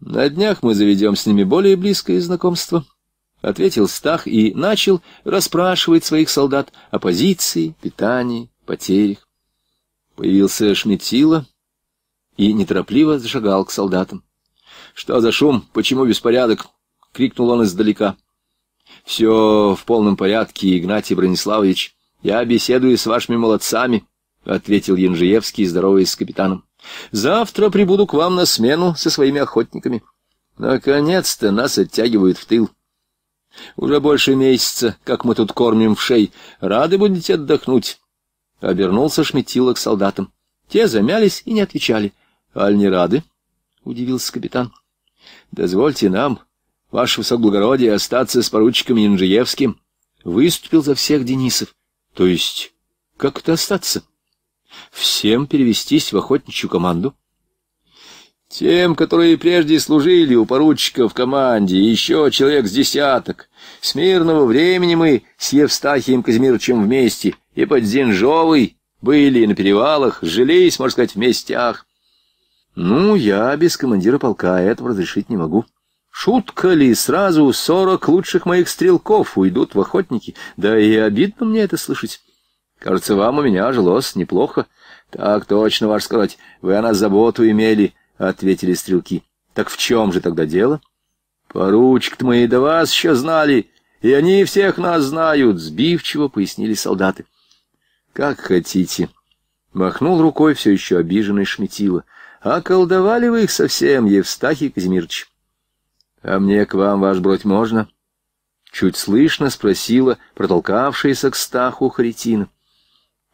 «На днях мы заведем с ними более близкое знакомство», — ответил Стах и начал расспрашивать своих солдат о позиции, питании, потерях. Появился Шметила и неторопливо зашагал к солдатам. «Что за шум? Почему беспорядок?» — крикнул он издалека. «Все в полном порядке, Игнатий Брониславович. Я беседую с вашими молодцами». — ответил Янжиевский, здороваясь с капитаном. — Завтра прибуду к вам на смену со своими охотниками. Наконец-то нас оттягивают в тыл. Уже больше месяца, как мы тут кормим в шей. Рады будете отдохнуть? Обернулся Шметила к солдатам. Те замялись и не отвечали. — Аль не рады? — удивился капитан. — Дозвольте нам, ваше высокоблагородие, остаться с поручиком Янжиевским. Выступил за всех Денисов. — То есть, как это остаться? — всем перевестись в охотничью команду? Тем, которые прежде служили у поручика в команде, еще человек с десяток. С мирного времени мы с Евстахием Казимировичем вместе и под Зинжовой были на перевалах, жились, можно сказать, в местях. Ну, я без командира полка этого разрешить не могу. Шутка ли, сразу сорок лучших моих стрелков уйдут в охотники? Да и обидно мне это слышать. Кажется, вам у меня жилось неплохо. — Так точно, ваш сказать, вы о нас заботу имели, — ответили стрелки. — Так в чем же тогда дело? — Поручик-то мы и до вас еще знали, и они всех нас знают, — сбивчиво пояснили солдаты. — Как хотите, — махнул рукой все еще обиженный Шметила. — Околдовали вы их совсем, Евстахий Казимирович. — А мне к вам, ваш бродь, можно? — чуть слышно спросила протолкавшаяся к стаху Харитина.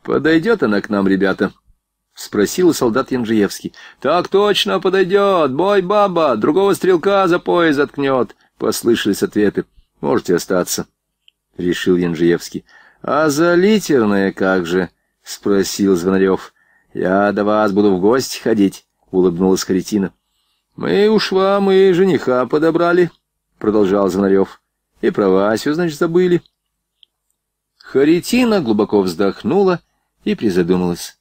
Подойдет она к нам, ребята? — спросил солдат Янжиевский. — Так точно подойдет. Бой, баба, другого стрелка за пояс заткнет. Послышались ответы. — Можете остаться, — решил Янжиевский. — А за литерное как же? — спросил Звонарев. — Я до вас буду в гости ходить, — улыбнулась Харитина. — Мы уж вам и жениха подобрали, — продолжал Звонарев. — И про Васю, значит, забыли. Харитина глубоко вздохнула и призадумалась.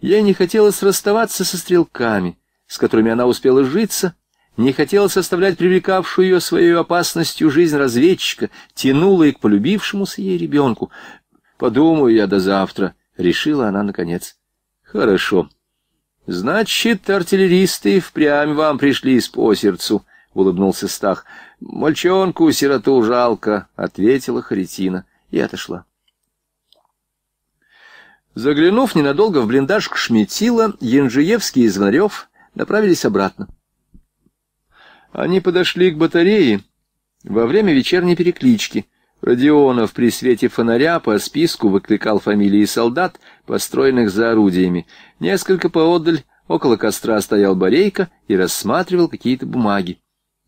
Ей не хотелось расставаться со стрелками, с которыми она успела житься, не хотелось оставлять привлекавшую ее своей опасностью жизнь разведчика, тянула и к полюбившемуся ей ребенку. «Подумаю я до завтра», — решила она наконец. «Хорошо. Значит, артиллеристы впрямь вам пришлись по сердцу», — улыбнулся Стах. «Мальчонку, сироту жалко», — ответила Харитина и отошла. Заглянув ненадолго в блиндаж к Шметила, Янжиевский и Звонарев направились обратно. Они подошли к батарее во время вечерней переклички. Родионов при свете фонаря по списку выкликал фамилии солдат, построенных за орудиями. Несколько поодаль около костра стоял Борейко и рассматривал какие-то бумаги.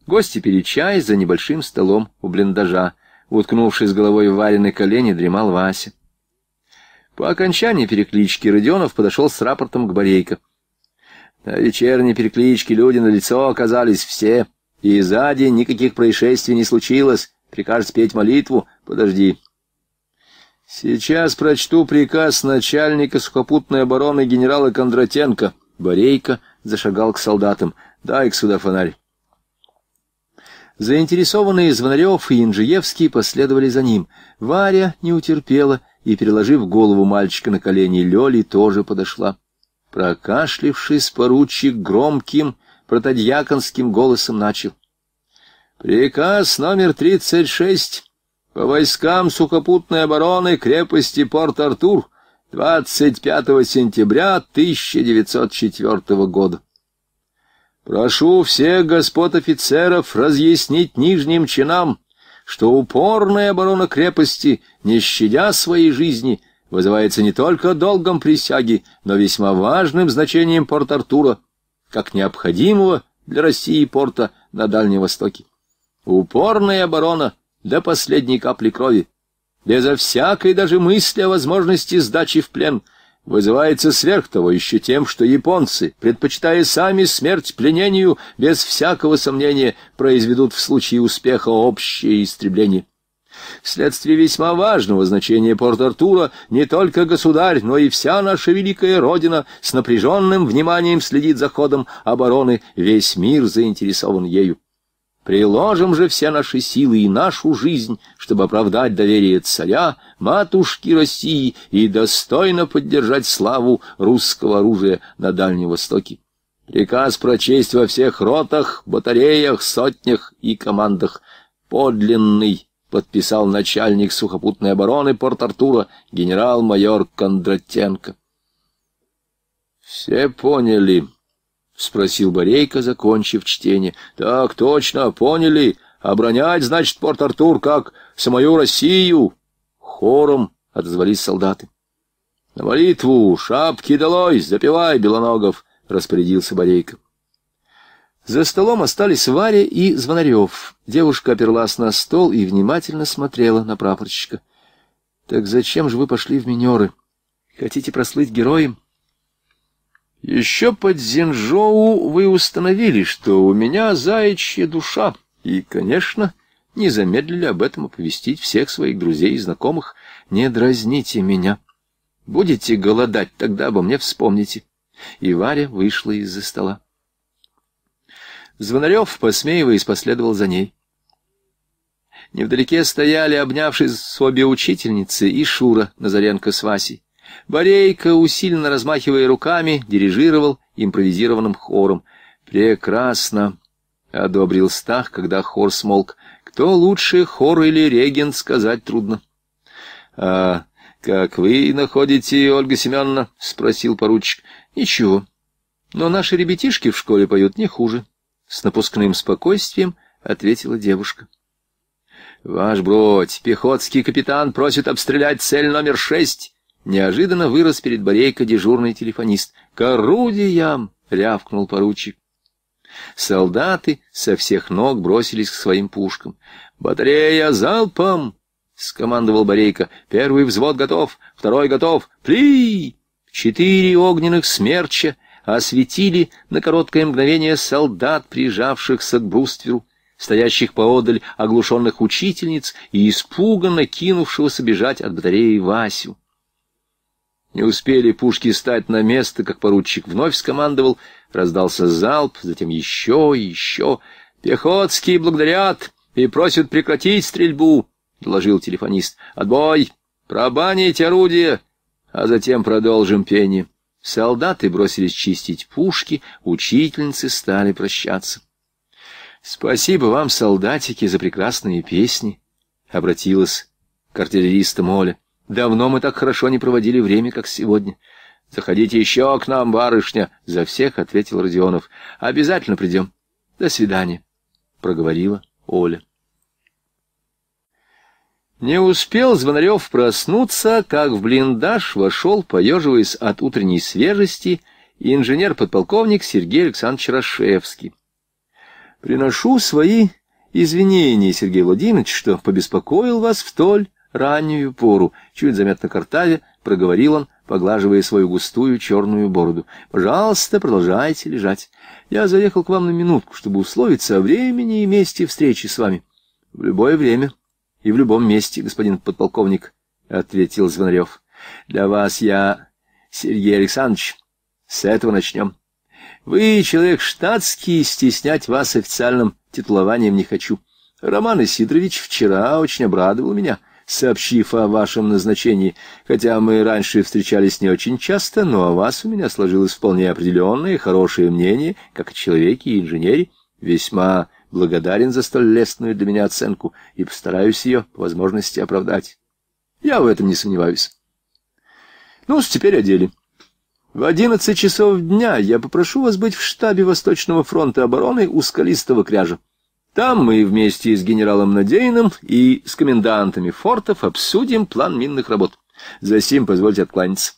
Гости пили чай за небольшим столом у блиндажа. Уткнувшись головой в вареные колени, дремал Вася. По окончании переклички Родионов подошел с рапортом к Борейко. На вечерней перекличке люди на лицо оказались все, и сзади никаких происшествий не случилось. Прикажешь петь молитву? Подожди. Сейчас прочту приказ начальника сухопутной обороны генерала Кондратенко. Борейко зашагал к солдатам. Дай-ка сюда фонарь. Заинтересованные Звонарев и Инжиевский последовали за ним. Варя не утерпела и, переложив голову мальчика на колени Лёли, тоже подошла. Прокашлившись, поручик громким протодьяконским голосом начал. «Приказ номер 36 по войскам сухопутной обороны крепости Порт-Артур 25 сентября 1904 года». Прошу всех господ офицеров разъяснить нижним чинам, что упорная оборона крепости, не щадя своей жизни, вызывается не только долгом присяги, но весьма важным значением Порт-Артура, как необходимого для России порта на Дальнем Востоке. Упорная оборона до последней капли крови, безо всякой даже мысли о возможности сдачи в плен — вызывается сверх того еще тем, что японцы, предпочитая сами смерть пленению, без всякого сомнения произведут в случае успеха общее истребление. Вследствие весьма важного значения Порт-Артура не только государь, но и вся наша великая Родина с напряженным вниманием следит за ходом обороны, весь мир заинтересован ею. Приложим же все наши силы и нашу жизнь, чтобы оправдать доверие царя, матушки России и достойно поддержать славу русского оружия на Дальнем Востоке. Приказ прочесть во всех ротах, батареях, сотнях и командах. Подлинный подписал начальник сухопутной обороны Порт-Артура генерал-майор Кондратенко. Все поняли, — спросил Борейко, закончив чтение. — Так точно, поняли. Обронять, значит, Порт-Артур, как самую Россию. Хором отозвались солдаты. — На молитву, шапки долой, запивай, Белоногов, — распорядился Борейко. За столом остались Варя и Звонарев. Девушка оперлась на стол и внимательно смотрела на прапорщика. — Так зачем же вы пошли в минеры? Хотите прослыть героем? — еще под Зинжоу вы установили, что у меня заячья душа, и, конечно, не замедлили об этом оповестить всех своих друзей и знакомых. Не дразните меня. Будете голодать, тогда обо мне вспомните. И Варя вышла из-за стола. Звонарев, посмеиваясь, последовал за ней. Невдалеке стояли, обнявшись обе учительницы, и Шура Назаренко с Васей. Борейка, усиленно размахивая руками, дирижировал импровизированным хором. «Прекрасно!» — одобрил Стах, когда хор смолк. «Кто лучше, хор или регент, сказать трудно». «А как вы находите, Ольга Семеновна?» — спросил поручик. «Ничего. Но наши ребятишки в школе поют не хуже». С напускным спокойствием ответила девушка. «Ваш бродь, пехотский капитан просит обстрелять цель номер шесть». Неожиданно вырос перед Борейко дежурный телефонист. «К орудиям!» — рявкнул поручик. Солдаты со всех ног бросились к своим пушкам. «Батарея залпом!» — скомандовал Борейко. «Первый взвод готов, второй готов. Пли!» Четыре огненных смерча осветили на короткое мгновение солдат, прижавшихся к брустверу, стоящих поодаль оглушенных учительниц и испуганно кинувшегося бежать от батареи Васю. Не успели пушки стать на место, как поручик вновь скомандовал. Раздался залп, затем еще и еще. «Пехотские благодарят и просят прекратить стрельбу», — доложил телефонист. «Отбой! Пробанить орудие!» А затем продолжим пение. Солдаты бросились чистить пушки, учительницы стали прощаться. «Спасибо вам, солдатики, за прекрасные песни», — обратилась к артиллеристам Оля. Давно мы так хорошо не проводили время, как сегодня. Заходите еще к нам, барышня, — за всех ответил Родионов. Обязательно придем. До свидания, — проговорила Оля. Не успел Звонарев проснуться, как в блиндаж вошел, поеживаясь от утренней свежести, инженер-подполковник Сергей Александрович Рашевский. «Приношу свои извинения, Сергей Владимирович, что побеспокоил вас в толь раннюю пору, чуть заметно картаве, проговорил он, поглаживая свою густую черную бороду. «Пожалуйста, продолжайте лежать. Я заехал к вам на минутку, чтобы условиться о времени и месте встречи с вами». «В любое время и в любом месте, господин подполковник», — ответил Звонарев. «Для вас я, Сергей Александрович, с этого начнем. Вы человек штатский, стеснять вас официальным титулованием не хочу. Роман Исидорович вчера очень обрадовал меня» сообщив о вашем назначении, хотя мы раньше встречались не очень часто, но о вас у меня сложилось вполне определенное хорошее мнение, как о человеке и инженере. Весьма благодарен за столь лестную для меня оценку и постараюсь ее по возможности оправдать. Я в этом не сомневаюсь. Ну, теперь о деле. В одиннадцать часов дня я попрошу вас быть в штабе Восточного фронта обороны у Скалистого Кряжа. Там мы вместе с генералом Надейным и с комендантами фортов обсудим план минных работ. За сим позвольте откланяться.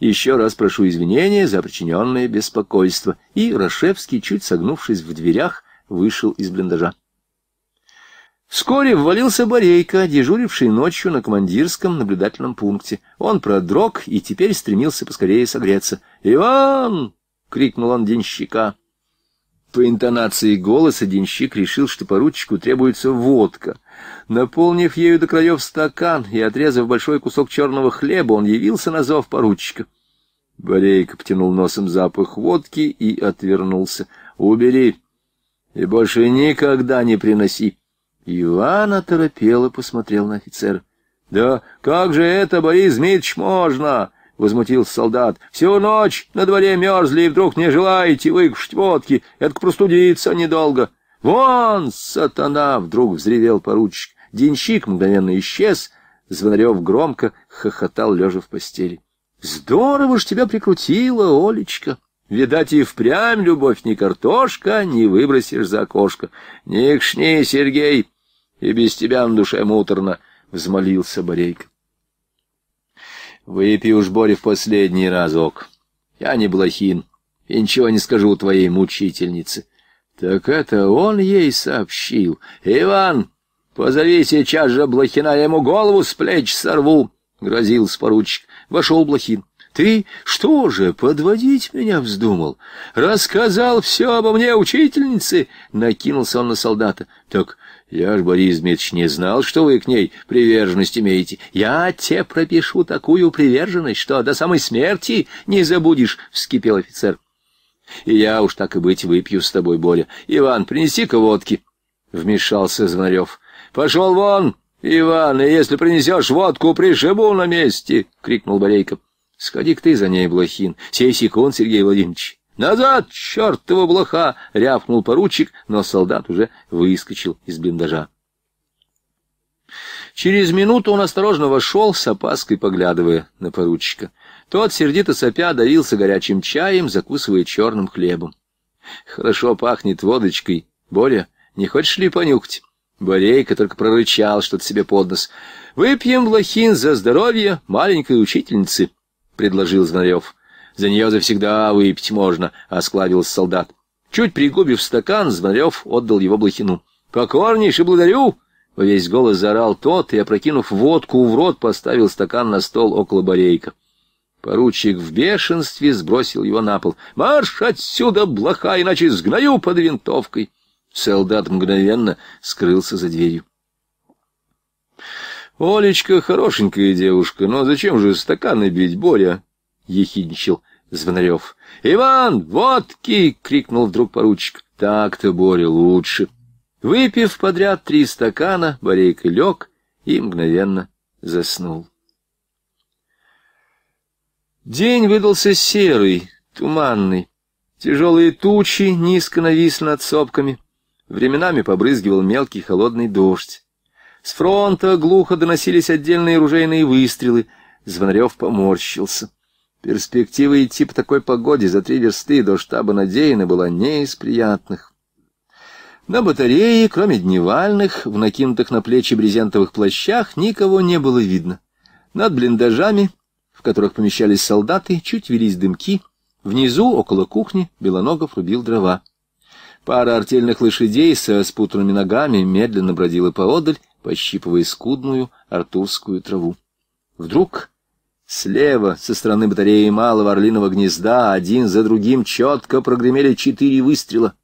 Еще раз прошу извинения за причиненное беспокойство. И Рашевский, чуть согнувшись в дверях, вышел из блиндажа. Вскоре ввалился Борейко, дежуривший ночью на командирском наблюдательном пункте. Он продрог и теперь стремился поскорее согреться. «Иван!» — крикнул он денщика. По интонации голоса денщик решил, что поручику требуется водка. Наполнив ею до краев стакан и отрезав большой кусок черного хлеба, он явился на зов поручика. Борейка потянул носом запах водки и отвернулся. «Убери и больше никогда не приноси!» Иван оторопело посмотрел на офицера. «Да как же это, Борис Дмитриевич, можно?» возмутился солдат. «Всю ночь на дворе мерзли, и вдруг не желаете выкушать водки. Это простудиться недолго». «Вон, сатана!» — вдруг взревел поручик. Денщик мгновенно исчез. Звонарев громко хохотал, лежа в постели. «Здорово ж тебя прикрутило Олечка! Видать, и впрямь любовь не картошка, не выбросишь за окошко. Не кшни, Сергей, и без тебя на душе муторно!» — взмолился Борейка. Выпей уж, Боря, в последний разок. Я не блохин, и ничего не скажу твоей мучительнице. Так это он ей сообщил. Иван, позови сейчас же блохина, я ему голову с плеч сорву, — грозил поручик. Вошел блохин. Ты что же, подводить меня вздумал? Рассказал все обо мне учительнице? Накинулся он на солдата. Так я ж, Борис Дмитриевич, не знал, что вы к ней приверженность имеете. Я тебе пропишу такую приверженность, что до самой смерти не забудешь, — вскипел офицер. И я уж так и быть выпью с тобой, Боря. Иван, принеси-ка водки, — вмешался Звонарев. — Пошел вон, Иван, и если принесешь водку, пришибу на месте, — крикнул Борейко. — Сходи-ка ты за ней, Блохин. Сей секунд, Сергей Владимирович. «Назад, чертова блоха!» — рявкнул поручик, но солдат уже выскочил из блиндажа. Через минуту он осторожно вошел, с опаской поглядывая на поручика. Тот, сердито сопя, давился горячим чаем, закусывая черным хлебом. «Хорошо пахнет водочкой. Боря, не хочешь ли понюхать?» Борейка только прорычал что-то себе под нос. «Выпьем, Блохин, за здоровье маленькой учительницы», — предложил Звонарев. За нее завсегда выпить можно, — осклабился солдат. Чуть пригубив стакан, Звонарев отдал его Блохину. — Покорнейше благодарю! — во весь голос заорал тот и, опрокинув водку в рот, поставил стакан на стол около барейка. Поручик в бешенстве сбросил его на пол. «Марш отсюда, блоха, иначе сгною под винтовкой!» Солдат мгновенно скрылся за дверью. «Олечка хорошенькая девушка, но зачем же стаканы бить, Боря?» — ехидничал Звонарев. «Иван, водки!» — крикнул вдруг поручик. «Так-то, Боря, лучше». Выпив подряд три стакана, Борейка лег и мгновенно заснул. День выдался серый, туманный. Тяжелые тучи низко нависли над сопками. Временами побрызгивал мелкий холодный дождь. С фронта глухо доносились отдельные ружейные выстрелы. Звонарев поморщился. Перспектива идти по такой погоде за три версты до штаба Надеяна была не из приятных. На батарее, кроме дневальных, в накинутых на плечи брезентовых плащах, никого не было видно. Над блиндажами, в которых помещались солдаты, чуть велись дымки. Внизу, около кухни, Белоногов рубил дрова. Пара артельных лошадей со спутанными ногами медленно бродила поодаль, пощипывая скудную артурскую траву. Вдруг Слева, со стороны батареи малого орлиного гнезда, один за другим четко прогремели четыре выстрела.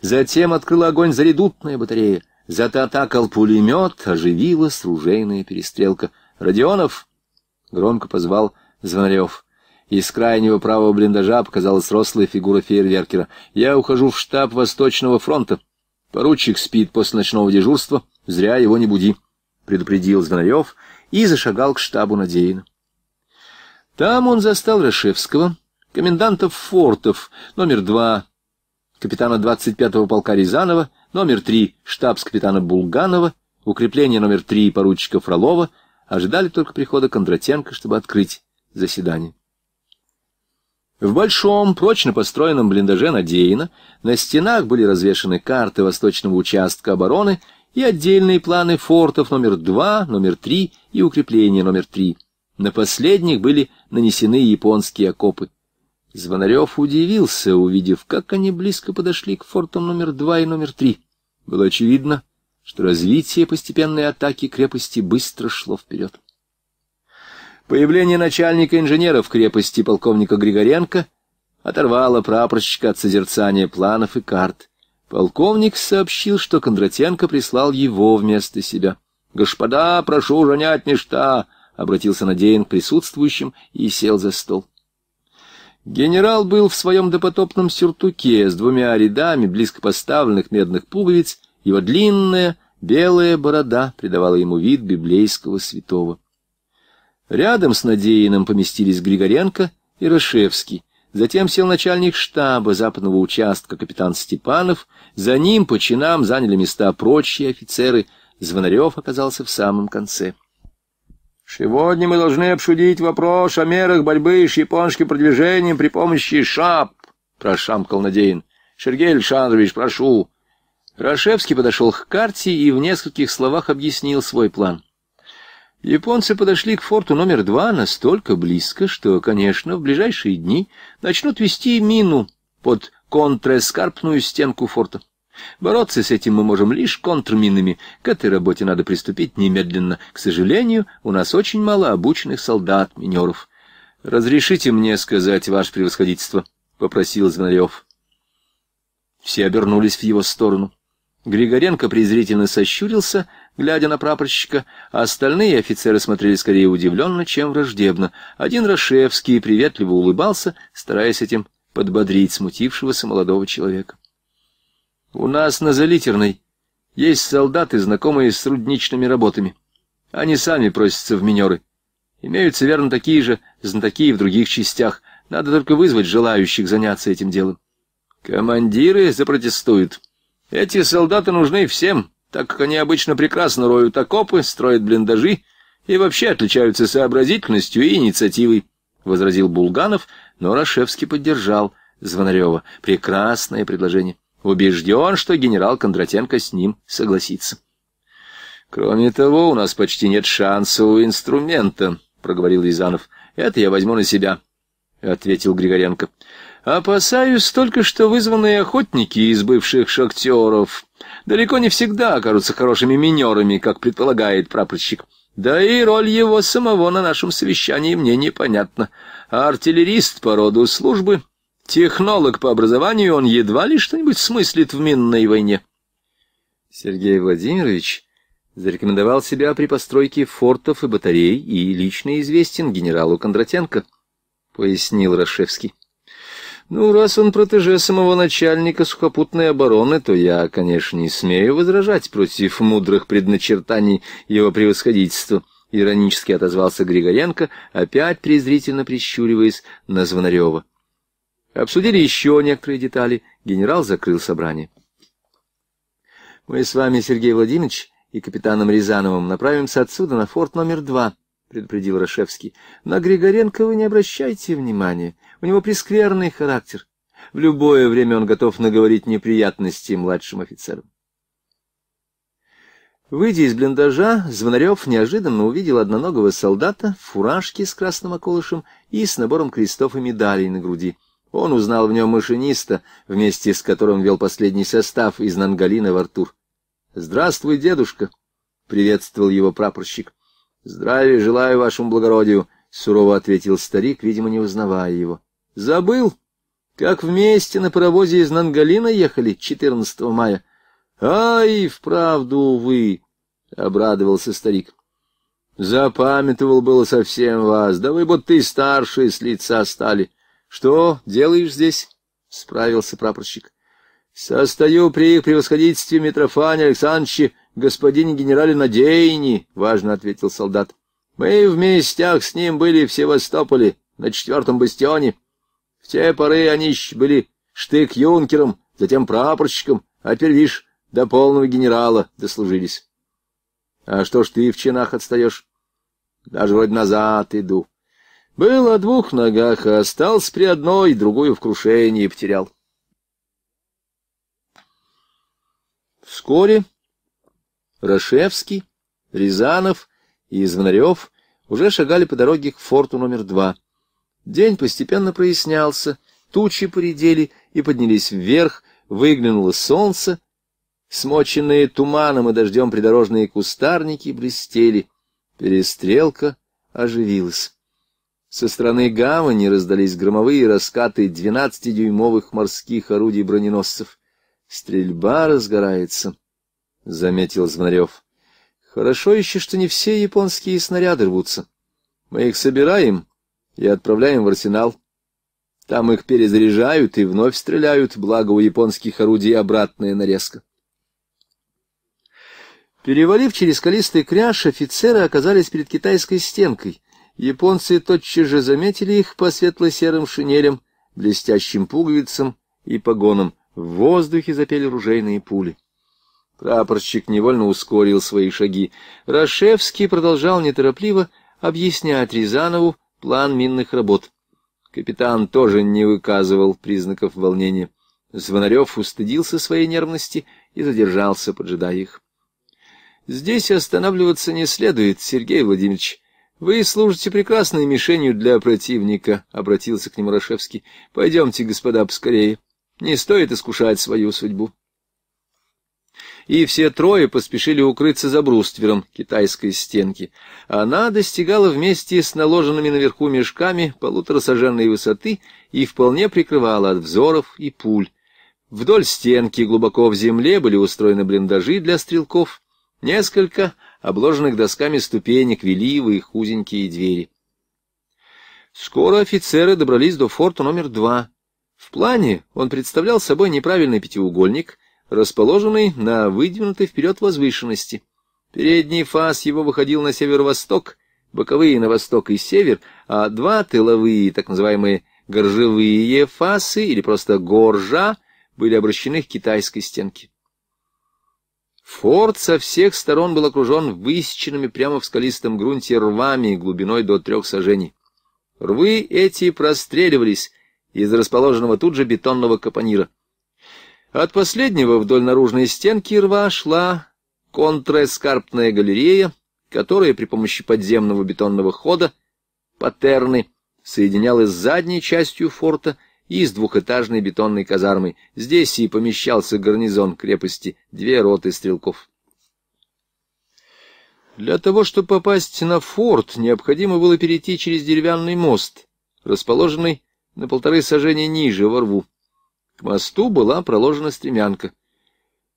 Затем открыла огонь зарядутная батарея. Зато Зататакал пулемет, оживилась ружейная перестрелка. «Родионов!» — громко позвал Звонарев. Из крайнего правого блиндажа показалась рослая фигура фейерверкера. «Я ухожу в штаб Восточного фронта. Поручик спит после ночного дежурства. Зря его не буди», — предупредил Звонарев и зашагал к штабу Надеина. Там он застал Рашевского, коменданта фортов, номер два, капитана 25-го полка Рязанова, номер три, штабс-капитана Булганова, укрепление номер три поручика Фролова, ожидали только прихода Кондратенко, чтобы открыть заседание. В большом, прочно построенном блиндаже Надеина на стенах были развешаны карты восточного участка обороны и отдельные планы фортов номер два, номер три и укрепления номер три. На последних были нанесены японские окопы. Звонарев удивился, увидев, как они близко подошли к фортам номер два и номер три. Было очевидно, что развитие постепенной атаки крепости быстро шло вперед. Появление начальника инженеров крепости полковника Григоренко оторвало прапорщика от созерцания планов и карт. Полковник сообщил, что Кондратенко прислал его вместо себя. «Господа, прошу занять места!» обратился Надеян к присутствующим и сел за стол. Генерал был в своем допотопном сюртуке с двумя рядами близко поставленных медных пуговиц, его длинная белая борода придавала ему вид библейского святого. Рядом с Надеиным поместились Григоренко и Рашевский. Затем сел начальник штаба западного участка капитан Степанов. За ним по чинам заняли места прочие офицеры. Звонарев оказался в самом конце. Сегодня мы должны обсудить вопрос о мерах борьбы с японским продвижением при помощи шап, — прошамкал Надеин. — Сергей Александрович, прошу. Рашевский подошел к карте и в нескольких словах объяснил свой план. Японцы подошли к форту номер два настолько близко, что, конечно, в ближайшие дни начнут вести мину под контраэскарпную стенку форта. Бороться с этим мы можем лишь контрминами. К этой работе надо приступить немедленно. К сожалению, у нас очень мало обученных солдат-минеров. — Разрешите мне сказать, ваше превосходительство, — попросил Звонарев. Все обернулись в его сторону. Григоренко презрительно сощурился, глядя на прапорщика, а остальные офицеры смотрели скорее удивленно, чем враждебно. Один Рашевский приветливо улыбался, стараясь этим подбодрить смутившегося молодого человека. У нас на Залитерной есть солдаты, знакомые с рудничными работами. Они сами просятся в минеры. Имеются, верно, такие же знатоки и в других частях. Надо только вызвать желающих заняться этим делом. Командиры запротестуют. Эти солдаты нужны всем, так как они обычно прекрасно роют окопы, строят блиндажи и вообще отличаются сообразительностью и инициативой, — возразил Булганов, но Рашевский поддержал Звонарева. Прекрасное предложение убежден, что генерал Кондратенко с ним согласится. «Кроме того, у нас почти нет шансового инструмента», — проговорил Рязанов. «Это я возьму на себя», — ответил Григоренко. «Опасаюсь только, что вызванные охотники из бывших шахтеров далеко не всегда окажутся хорошими минерами, как предполагает прапорщик. Да и роль его самого на нашем совещании мне непонятна. Артиллерист по роду службы, Технолог по образованию, он едва ли что-нибудь смыслит в минной войне. Сергей Владимирович зарекомендовал себя при постройке фортов и батарей и лично известен генералу Кондратенко, пояснил Рашевский. Ну, раз он протеже самого начальника сухопутной обороны, то я, конечно, не смею возражать против мудрых предначертаний его превосходительства, — иронически отозвался Григоренко, опять презрительно прищуриваясь на Звонарева. Обсудили еще некоторые детали. Генерал закрыл собрание. Мы с вами, Сергей Владимирович, и капитаном Рязановым направимся отсюда на форт номер два, — предупредил Рашевский. — На Григоренко вы не обращайте внимания. У него прескверный характер. В любое время он готов наговорить неприятности младшим офицерам. Выйдя из блиндажа, Звонарев неожиданно увидел одноногого солдата в фуражке с красным околышем и с набором крестов и медалей на груди. Он узнал в нем машиниста, вместе с которым вел последний состав из Нангалина в Артур. — Здравствуй, дедушка! — приветствовал его прапорщик. — Здравия желаю вашему благородию! — сурово ответил старик, видимо, не узнавая его. — Забыл! Как вместе на паровозе из Нангалина ехали 14 мая. — Ай, вправду вы! — обрадовался старик. — Запамятовал было совсем вас, да вы будто и старше с лица стали. —— Что делаешь здесь? — справился прапорщик. — Состою при их превосходительстве Митрофане Александровиче, господине генерале Надейни, — важно ответил солдат. — Мы в местях с ним были в Севастополе, на четвертом бастионе. В те поры они были штык-юнкером, затем прапорщиком, а теперь, видишь, до полного генерала дослужились. — А что ж ты в чинах отстаешь? — Даже вроде назад иду. Был о двух ногах, а остался при одной, другую в крушении потерял. Вскоре Рашевский, Рязанов и Звонарев уже шагали по дороге к форту номер два. День постепенно прояснялся, тучи поредели и поднялись вверх, выглянуло солнце, смоченные туманом и дождем придорожные кустарники блестели. Перестрелка оживилась. Со стороны гавани раздались громовые раскаты двенадцатидюймовых морских орудий броненосцев. «Стрельба разгорается», — заметил Звонарев. «Хорошо еще, что не все японские снаряды рвутся. Мы их собираем и отправляем в арсенал. Там их перезаряжают и вновь стреляют, благо у японских орудий обратная нарезка». Перевалив через скалистый кряж, офицеры оказались перед китайской стенкой — Японцы тотчас же заметили их по светло-серым шинелям, блестящим пуговицам и погонам. В воздухе запели ружейные пули. Прапорщик невольно ускорил свои шаги. Рашевский продолжал неторопливо объяснять Рязанову план минных работ. Капитан тоже не выказывал признаков волнения. Звонарев устыдился своей нервности и задержался, поджидая их. — Здесь останавливаться не следует, Сергей Владимирович, вы служите прекрасной мишенью для противника, — обратился к нему Рашевский. — Пойдемте, господа, поскорее. Не стоит искушать свою судьбу. И все трое поспешили укрыться за бруствером китайской стенки. Она достигала вместе с наложенными наверху мешками полуторасаженной высоты и вполне прикрывала от взоров и пуль. Вдоль стенки глубоко в земле были устроены блиндажи для стрелков. Несколько обложенных досками ступенек, вели в их узенькие двери. Скоро офицеры добрались до форта номер два. В плане он представлял собой неправильный пятиугольник, расположенный на выдвинутой вперед возвышенности. Передний фас его выходил на северо-восток, боковые на восток и север, а два тыловые, так называемые горжевые фасы или просто горжа, были обращены к китайской стенке. Форт со всех сторон был окружен высеченными прямо в скалистом грунте рвами глубиной до трех сажений. Рвы эти простреливались из расположенного тут же бетонного капонира. От последнего вдоль наружной стенки рва шла контраэскарпная галерея, которая при помощи подземного бетонного хода, паттерны, соединялась с задней частью форта — из двухэтажной бетонной казармы. Здесь и помещался гарнизон крепости, две роты стрелков. Для того, чтобы попасть на форт, необходимо было перейти через деревянный мост, расположенный на полторы сажения ниже, во рву. К мосту была проложена стремянка.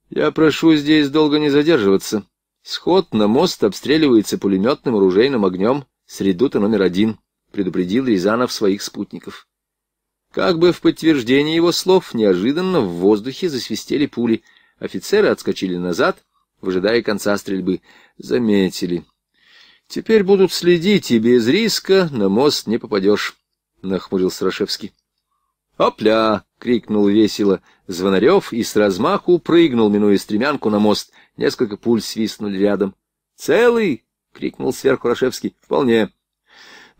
Я прошу здесь долго не задерживаться. Сход на мост обстреливается пулеметным оружейным огнем с редута номер один, предупредил Рязанов своих спутников. Как бы в подтверждение его слов, неожиданно в воздухе засвистели пули. Офицеры отскочили назад, выжидая конца стрельбы. Заметили. «Теперь будут следить, и без риска на мост не попадешь», — нахмурился Рашевский. «Опля!» — крикнул весело Звонарев и с размаху прыгнул, минуя стремянку на мост. Несколько пуль свистнули рядом. «Целый!» — крикнул сверху Рашевский. «Вполне!»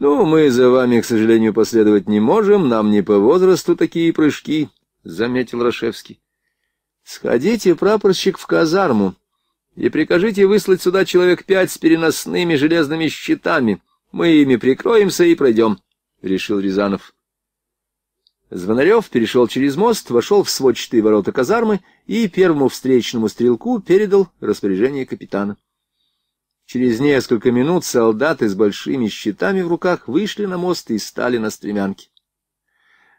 Ну, мы за вами, к сожалению, последовать не можем, нам не по возрасту такие прыжки, — заметил Рашевский. — Сходите, прапорщик, в казарму и прикажите выслать сюда человек пять с переносными железными щитами. Мы ими прикроемся и пройдем, — решил Рязанов. Звонарев перешел через мост, вошел в сводчатые ворота казармы и первому встречному стрелку передал распоряжение капитана. Через несколько минут солдаты с большими щитами в руках вышли на мост и стали на стремянке.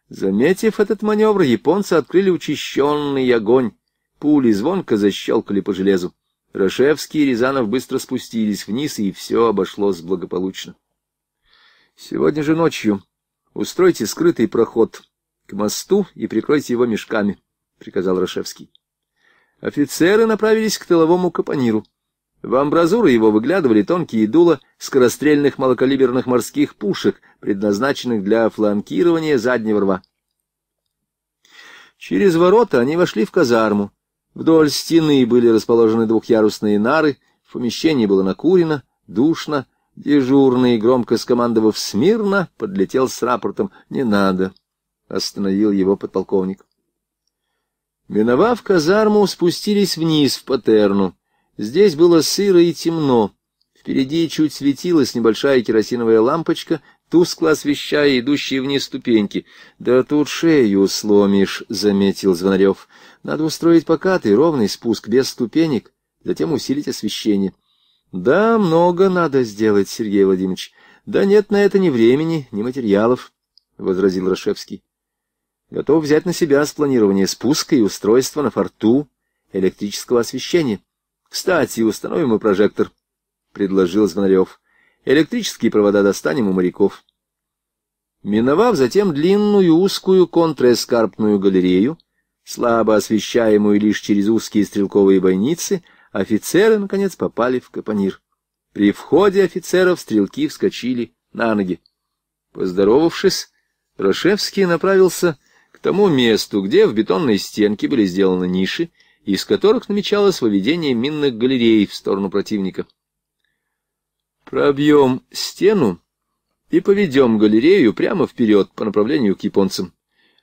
Заметив этот маневр, японцы открыли учащенный огонь. Пули звонко защелкали по железу. Рашевский и Рязанов быстро спустились вниз, и все обошлось благополучно. Сегодня же ночью устройте скрытый проход к мосту и прикройте его мешками, — приказал Рашевский. Офицеры направились к тыловому капониру. В амбразуры его выглядывали тонкие дула скорострельных малокалиберных морских пушек, предназначенных для фланкирования заднего рва. Через ворота они вошли в казарму. Вдоль стены были расположены двухъярусные нары, в помещении было накурено, душно, дежурный, громко скомандовав «Смирно!», подлетел с рапортом «Не надо!», остановил его подполковник. Миновав казарму, спустились вниз в патерну. Здесь было сыро и темно. Впереди чуть светилась небольшая керосиновая лампочка, тускло освещая идущие вниз ступеньки. «Да тут шею сломишь», — заметил Звонарев. «Надо устроить покатый, ровный спуск, без ступенек, затем усилить освещение». «Да, много надо сделать, Сергей Владимирович. Да нет на это ни времени, ни материалов», — возразил Рашевский. «Готов взять на себя спланирование спуска и устройства на форту электрического освещения». Кстати, установим и прожектор, — предложил Звонарев. Электрические провода достанем у моряков. Миновав затем длинную узкую контрэскарпную галерею, слабо освещаемую лишь через узкие стрелковые бойницы, офицеры, наконец, попали в капонир. При входе офицеров стрелки вскочили на ноги. Поздоровавшись, Рашевский направился к тому месту, где в бетонной стенке были сделаны ниши, из которых намечалось выведение минных галерей в сторону противника. Пробьем стену и поведем галерею прямо вперед по направлению к японцам.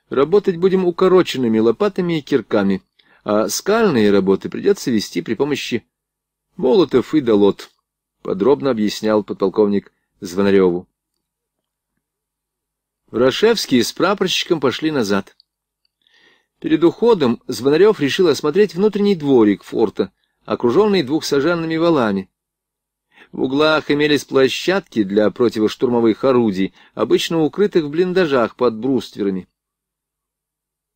Работать будем укороченными лопатами и кирками, а скальные работы придется вести при помощи молотов и долот, подробно объяснял подполковник Звонареву. Рашевский с прапорщиком пошли назад. Перед уходом Звонарев решил осмотреть внутренний дворик форта, окруженный двухсаженными валами. В углах имелись площадки для противоштурмовых орудий, обычно укрытых в блиндажах под брустверами.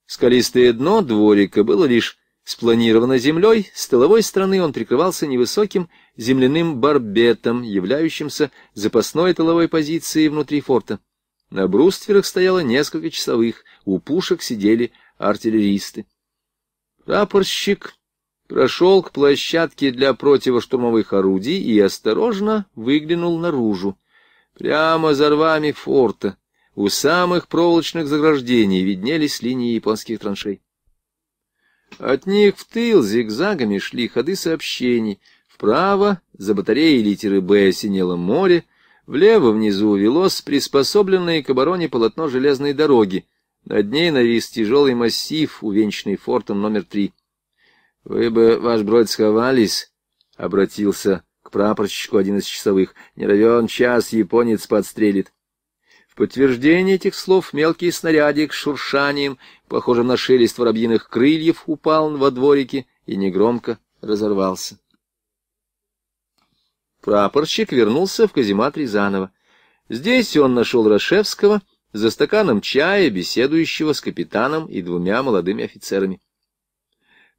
Скалистое дно дворика было лишь спланировано землей, с тыловой стороны он прикрывался невысоким земляным барбетом, являющимся запасной тыловой позицией внутри форта. На брустверах стояло несколько часовых, у пушек сидели артиллеристы. Рапорщик прошел к площадке для противоштурмовых орудий и осторожно выглянул наружу. Прямо за рвами форта, у самых проволочных заграждений, виднелись линии японских траншей. От них в тыл зигзагами шли ходы сообщений. Вправо, за батареей литеры «Б» синело море, влево внизу велось приспособленное к обороне полотно железной дороги — над ней навис тяжелый массив, увенчанный фортом номер три. — Вы бы, ваш бродь, сховались, — обратился к прапорщику один из часовых. — Не равен час, японец подстрелит. В подтверждение этих слов мелкий снарядик с шуршанием, похожим на шелест воробьиных крыльев, упал во дворике и негромко разорвался. Прапорщик вернулся в каземат Рязанова. Здесь он нашел Рашевского — за стаканом чая, беседующего с капитаном и двумя молодыми офицерами.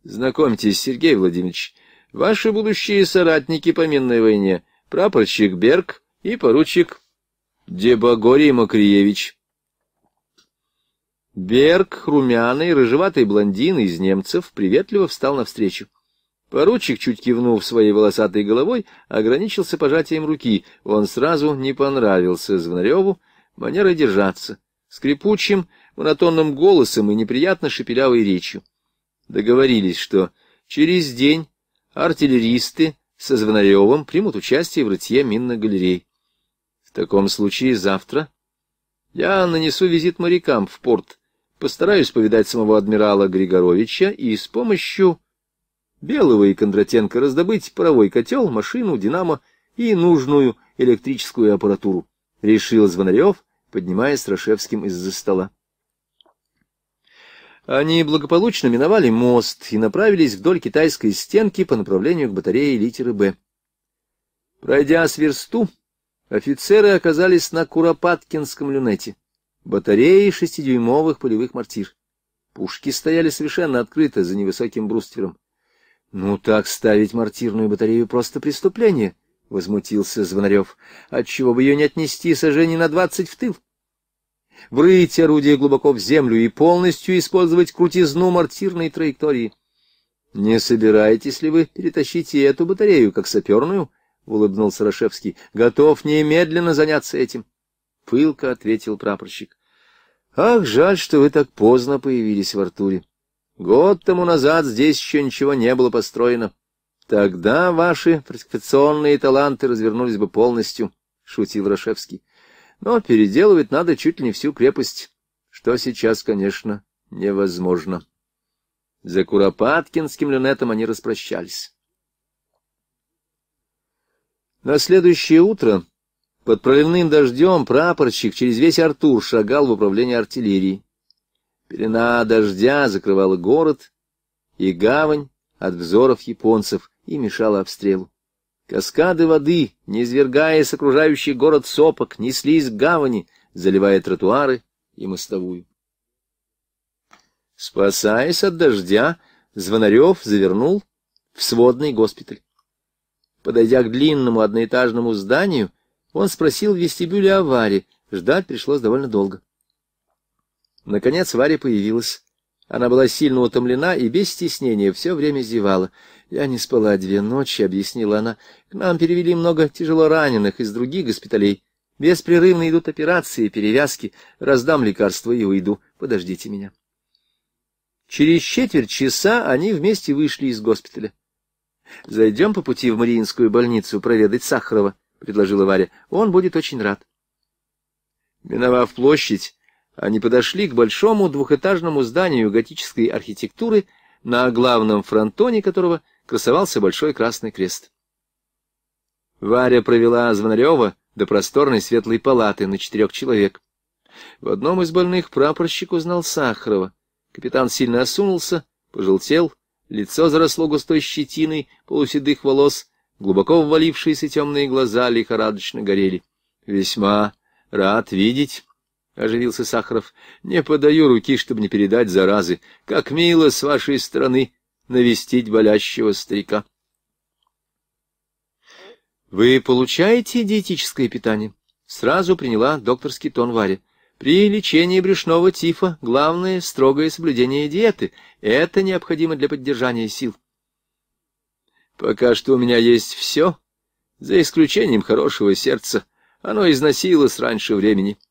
«Знакомьтесь, Сергей Владимирович, ваши будущие соратники по минной войне, прапорщик Берг и поручик Дебагорий Макриевич». Берг, румяный, рыжеватый блондин из немцев, приветливо встал навстречу. Поручик, чуть кивнув своей волосатой головой, ограничился пожатием руки. Он сразу не понравился Звонареву, манерой держаться, скрипучим, монотонным голосом и неприятно шепелявой речью. Договорились, что через день артиллеристы со Звонаревым примут участие в рытье минных галерей. В таком случае завтра я нанесу визит морякам в порт, постараюсь повидать самого адмирала Григоровича и с помощью Белого и Кондратенко раздобыть паровой котел, машину, динамо и нужную электрическую аппаратуру. — решил Звонарев, поднимаясь с Рашевским из-за стола. Они благополучно миновали мост и направились вдоль китайской стенки по направлению к батарее литеры «Б». Пройдя с версту, офицеры оказались на Куропаткинском люнете, батареи шестидюймовых полевых мортир. Пушки стояли совершенно открыто за невысоким бруствером. — Ну так ставить мортирную батарею — просто преступление, — возмутился Звонарев. — Отчего бы ее не отнести сожжение на двадцать в тыл? Врыть орудие глубоко в землю и полностью использовать крутизну мортирной траектории. — Не собираетесь ли вы перетащить и эту батарею, как саперную? — улыбнулся Рашевский. — Готов немедленно заняться этим. Пылко ответил прапорщик. — Ах, жаль, что вы так поздно появились в Артуре. Год тому назад здесь еще ничего не было построено. — Тогда ваши фортификационные таланты развернулись бы полностью, — шутил Рашевский. Но переделывать надо чуть ли не всю крепость, что сейчас, конечно, невозможно. За Куропаткинским люнетом они распрощались. На следующее утро под проливным дождем прапорщик через весь Артур шагал в управление артиллерии. Пелена дождя закрывала город и гавань от взоров японцев — и мешала обстрелу. Каскады воды, не извергая с окружающий город сопок, неслись к гавани, заливая тротуары и мостовую. Спасаясь от дождя, Звонарев завернул в сводный госпиталь. Подойдя к длинному одноэтажному зданию, он спросил в вестибюле о Варе. Ждать пришлось довольно долго. Наконец Варя появилась. Она была сильно утомлена и без стеснения все время зевала. «Я не спала две ночи», — объяснила она. «К нам перевели много тяжело раненых из других госпиталей. Беспрерывно идут операции, перевязки. Раздам лекарства и уйду. Подождите меня». Через четверть часа они вместе вышли из госпиталя. «Зайдем по пути в Мариинскую больницу проведать Сахарова», — предложила Варя. «Он будет очень рад». Миновав площадь, они подошли к большому двухэтажному зданию готической архитектуры, на главном фронтоне которого красовался большой красный крест. Варя провела Звонарева до просторной светлой палаты на четырех человек. В одном из больных прапорщик узнал Сахарова. Капитан сильно осунулся, пожелтел, лицо заросло густой щетиной полуседых волос, глубоко ввалившиеся темные глаза лихорадочно горели. — Весьма рад видеть, — оживился Сахаров. — Не подаю руки, чтобы не передать заразы. Как мило с вашей стороны навестить болящего старика. — Вы получаете диетическое питание? — сразу приняла докторский тон Варя. — При лечении брюшного тифа главное — строгое соблюдение диеты. Это необходимо для поддержания сил. — Пока что у меня есть все, за исключением хорошего сердца. Оно износилось раньше времени. —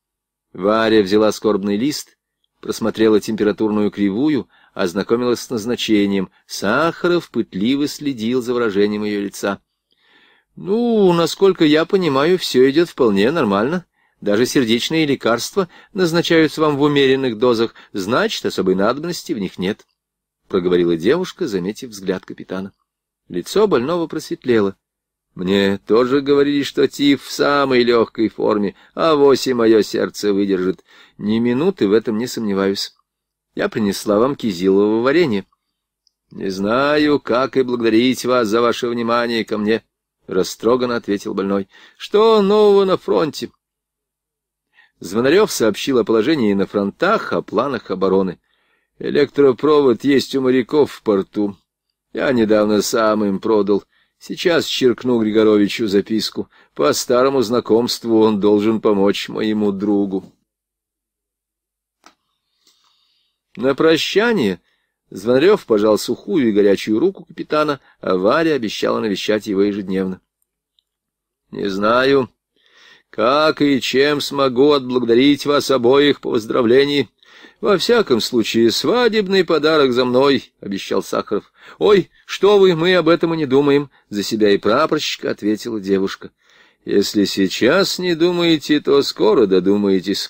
Варя взяла скорбный лист, просмотрела температурную кривую, ознакомилась с назначением. Сахаров пытливо следил за выражением ее лица. «Ну, насколько я понимаю, все идет вполне нормально. Даже сердечные лекарства назначаются вам в умеренных дозах, значит, особой надобности в них нет», — проговорила девушка, заметив взгляд капитана. Лицо больного просветлело. Мне тоже говорили, что тиф в самой легкой форме, а вось и мое сердце выдержит. Ни минуты в этом не сомневаюсь. Я принесла вам кизилового варенья. — Не знаю, как и благодарить вас за ваше внимание ко мне, — растроганно ответил больной. — Что нового на фронте? Звонарев сообщил о положении на фронтах, о планах обороны. Электропровод есть у моряков в порту. Я недавно сам им продал. — Сейчас черкну Григоровичу записку. По старому знакомству он должен помочь моему другу. На прощание Звонарев пожал сухую и горячую руку капитана, а Варя обещала навещать его ежедневно. — Не знаю, как и чем смогу отблагодарить вас обоих по поздравлении, во всяком случае, свадебный подарок за мной, — обещал Сахаров. — Ой, что вы, мы об этом и не думаем, — за себя и прапорщика ответила девушка. — Если сейчас не думаете, то скоро додумаетесь.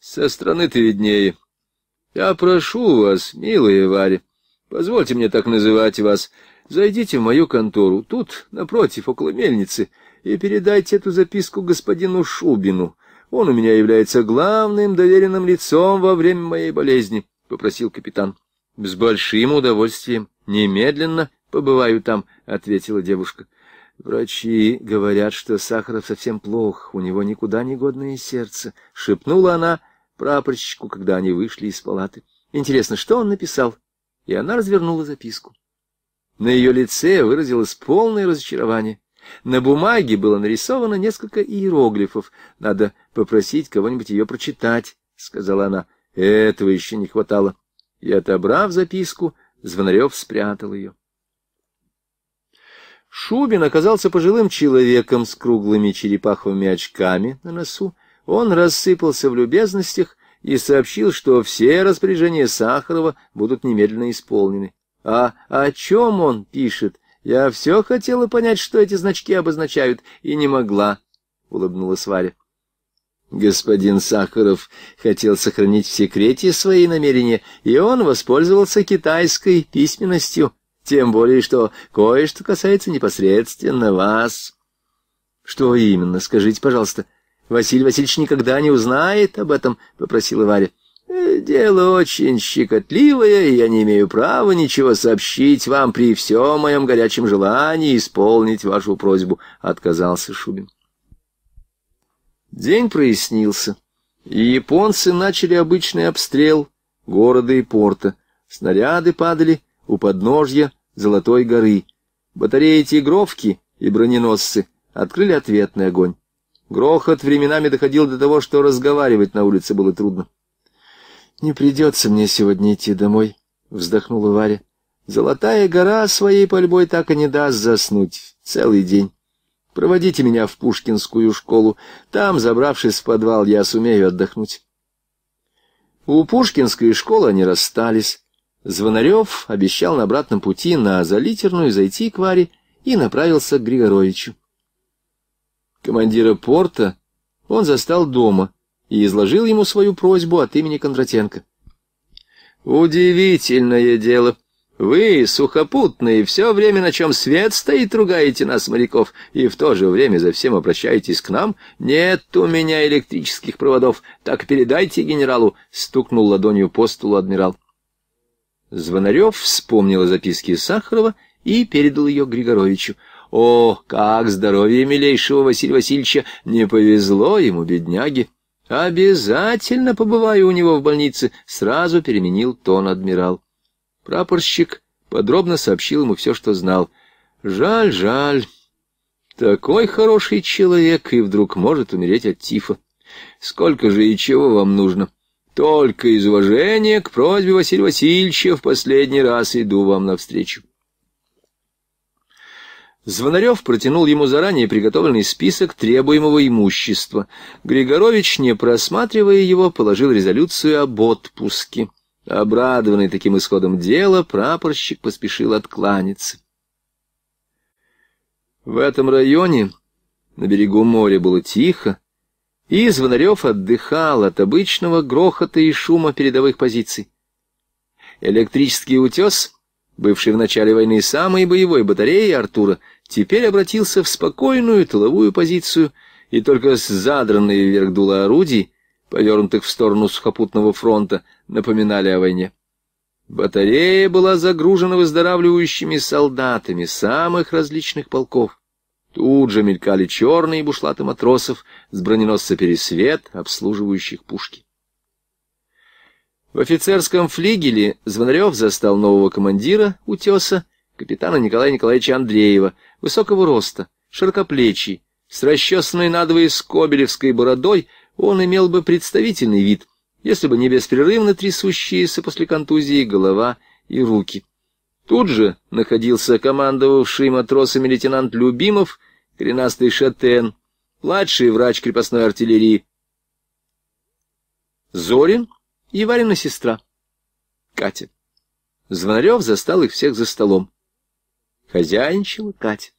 Со стороны-то виднее. Я прошу вас, милые Варя, позвольте мне так называть вас, зайдите в мою контору, тут, напротив, около мельницы, и передайте эту записку господину Шубину. — он у меня является главным доверенным лицом во время моей болезни, — попросил капитан. — С большим удовольствием. Немедленно побываю там, — ответила девушка. «Врачи говорят, что Сахаров совсем плох, у него никуда не годное сердце», — шепнула она прапорщику, когда они вышли из палаты. «Интересно, что он написал?» И она развернула записку. На ее лице выразилось полное разочарование. На бумаге было нарисовано несколько иероглифов. Надо попросить кого-нибудь ее прочитать, — сказала она. Этого еще не хватало. И, отобрав записку, Звонарев спрятал ее. Шубин оказался пожилым человеком с круглыми черепаховыми очками на носу. Он рассыпался в любезностях и сообщил, что все распоряжения Сахарова будут немедленно исполнены. А о чем он пишет, я все хотела понять, что эти значки обозначают, и не могла, — улыбнулась Варя. Господин Сахаров хотел сохранить в секрете свои намерения, и он воспользовался китайской письменностью, тем более что кое-что касается непосредственно вас. — Что именно, скажите, пожалуйста. — Василий Васильевич никогда не узнает об этом, — попросила Варя. Дело очень щекотливое, и я не имею права ничего сообщить вам при всем моем горячем желании исполнить вашу просьбу, — отказался Шубин. День прояснился, и японцы начали обычный обстрел города и порта. Снаряды падали у подножья Золотой горы. Батареи Тигровки и броненосцы открыли ответный огонь. Грохот временами доходил до того, что разговаривать на улице было трудно. «Не придется мне сегодня идти домой», — вздохнула Варя. «Золотая гора своей пальбой так и не даст заснуть целый день. Проводите меня в Пушкинскую школу. Там, забравшись в подвал, я сумею отдохнуть». У Пушкинской школы они расстались. Звонарев обещал на обратном пути на Залитерную зайти к Варе и направился к Григоровичу. Командира порта он застал дома — и изложил ему свою просьбу от имени Кондратенко. «Удивительное дело! Вы, сухопутные, все время, на чем свет стоит, ругаете нас, моряков, и в то же время за всем обращаетесь к нам. Нет у меня электрических проводов, так передайте генералу!» — стукнул ладонью по столу адмирал. Звонарев вспомнил о записке Сахарова и передал ее Григоровичу. «О, как здоровье милейшего Василия Васильевича! Не повезло ему, бедняги!» «Обязательно побываю у него в больнице», — сразу переменил тон адмирал. Прапорщик подробно сообщил ему все, что знал. «Жаль, жаль. Такой хороший человек и вдруг может умереть от тифа. Сколько же и чего вам нужно? Только из уважения к просьбе Василия Васильевича в последний раз иду вам навстречу». Звонарев протянул ему заранее приготовленный список требуемого имущества. Григорович, не просматривая его, положил резолюцию об отпуске. Обрадованный таким исходом дела, прапорщик поспешил откланяться. В этом районе на берегу моря было тихо, и Звонарев отдыхал от обычного грохота и шума передовых позиций. Электрический утес — бывший в начале войны самой боевой батареей Артура, теперь обратился в спокойную тыловую позицию, и только с задранной вверх дула орудий, повернутых в сторону сухопутного фронта, напоминали о войне. Батарея была загружена выздоравливающими солдатами самых различных полков. Тут же мелькали черные бушлаты матросов с броненосца «Пересвет», обслуживающих пушки. В офицерском флигеле Звонарев застал нового командира «Утеса», капитана Николая Николаевича Андреева, высокого роста, широкоплечий, с расчесанной надвое скобелевской бородой, он имел бы представительный вид, если бы не беспрерывно трясущиеся после контузии голова и руки. Тут же находился командовавший матросами лейтенант Любимов, коренастый шатен, младший врач крепостной артиллерии. Зорин — и Варина сестра, Катя. Звонарев застал их всех за столом. Хозяйничала Катя.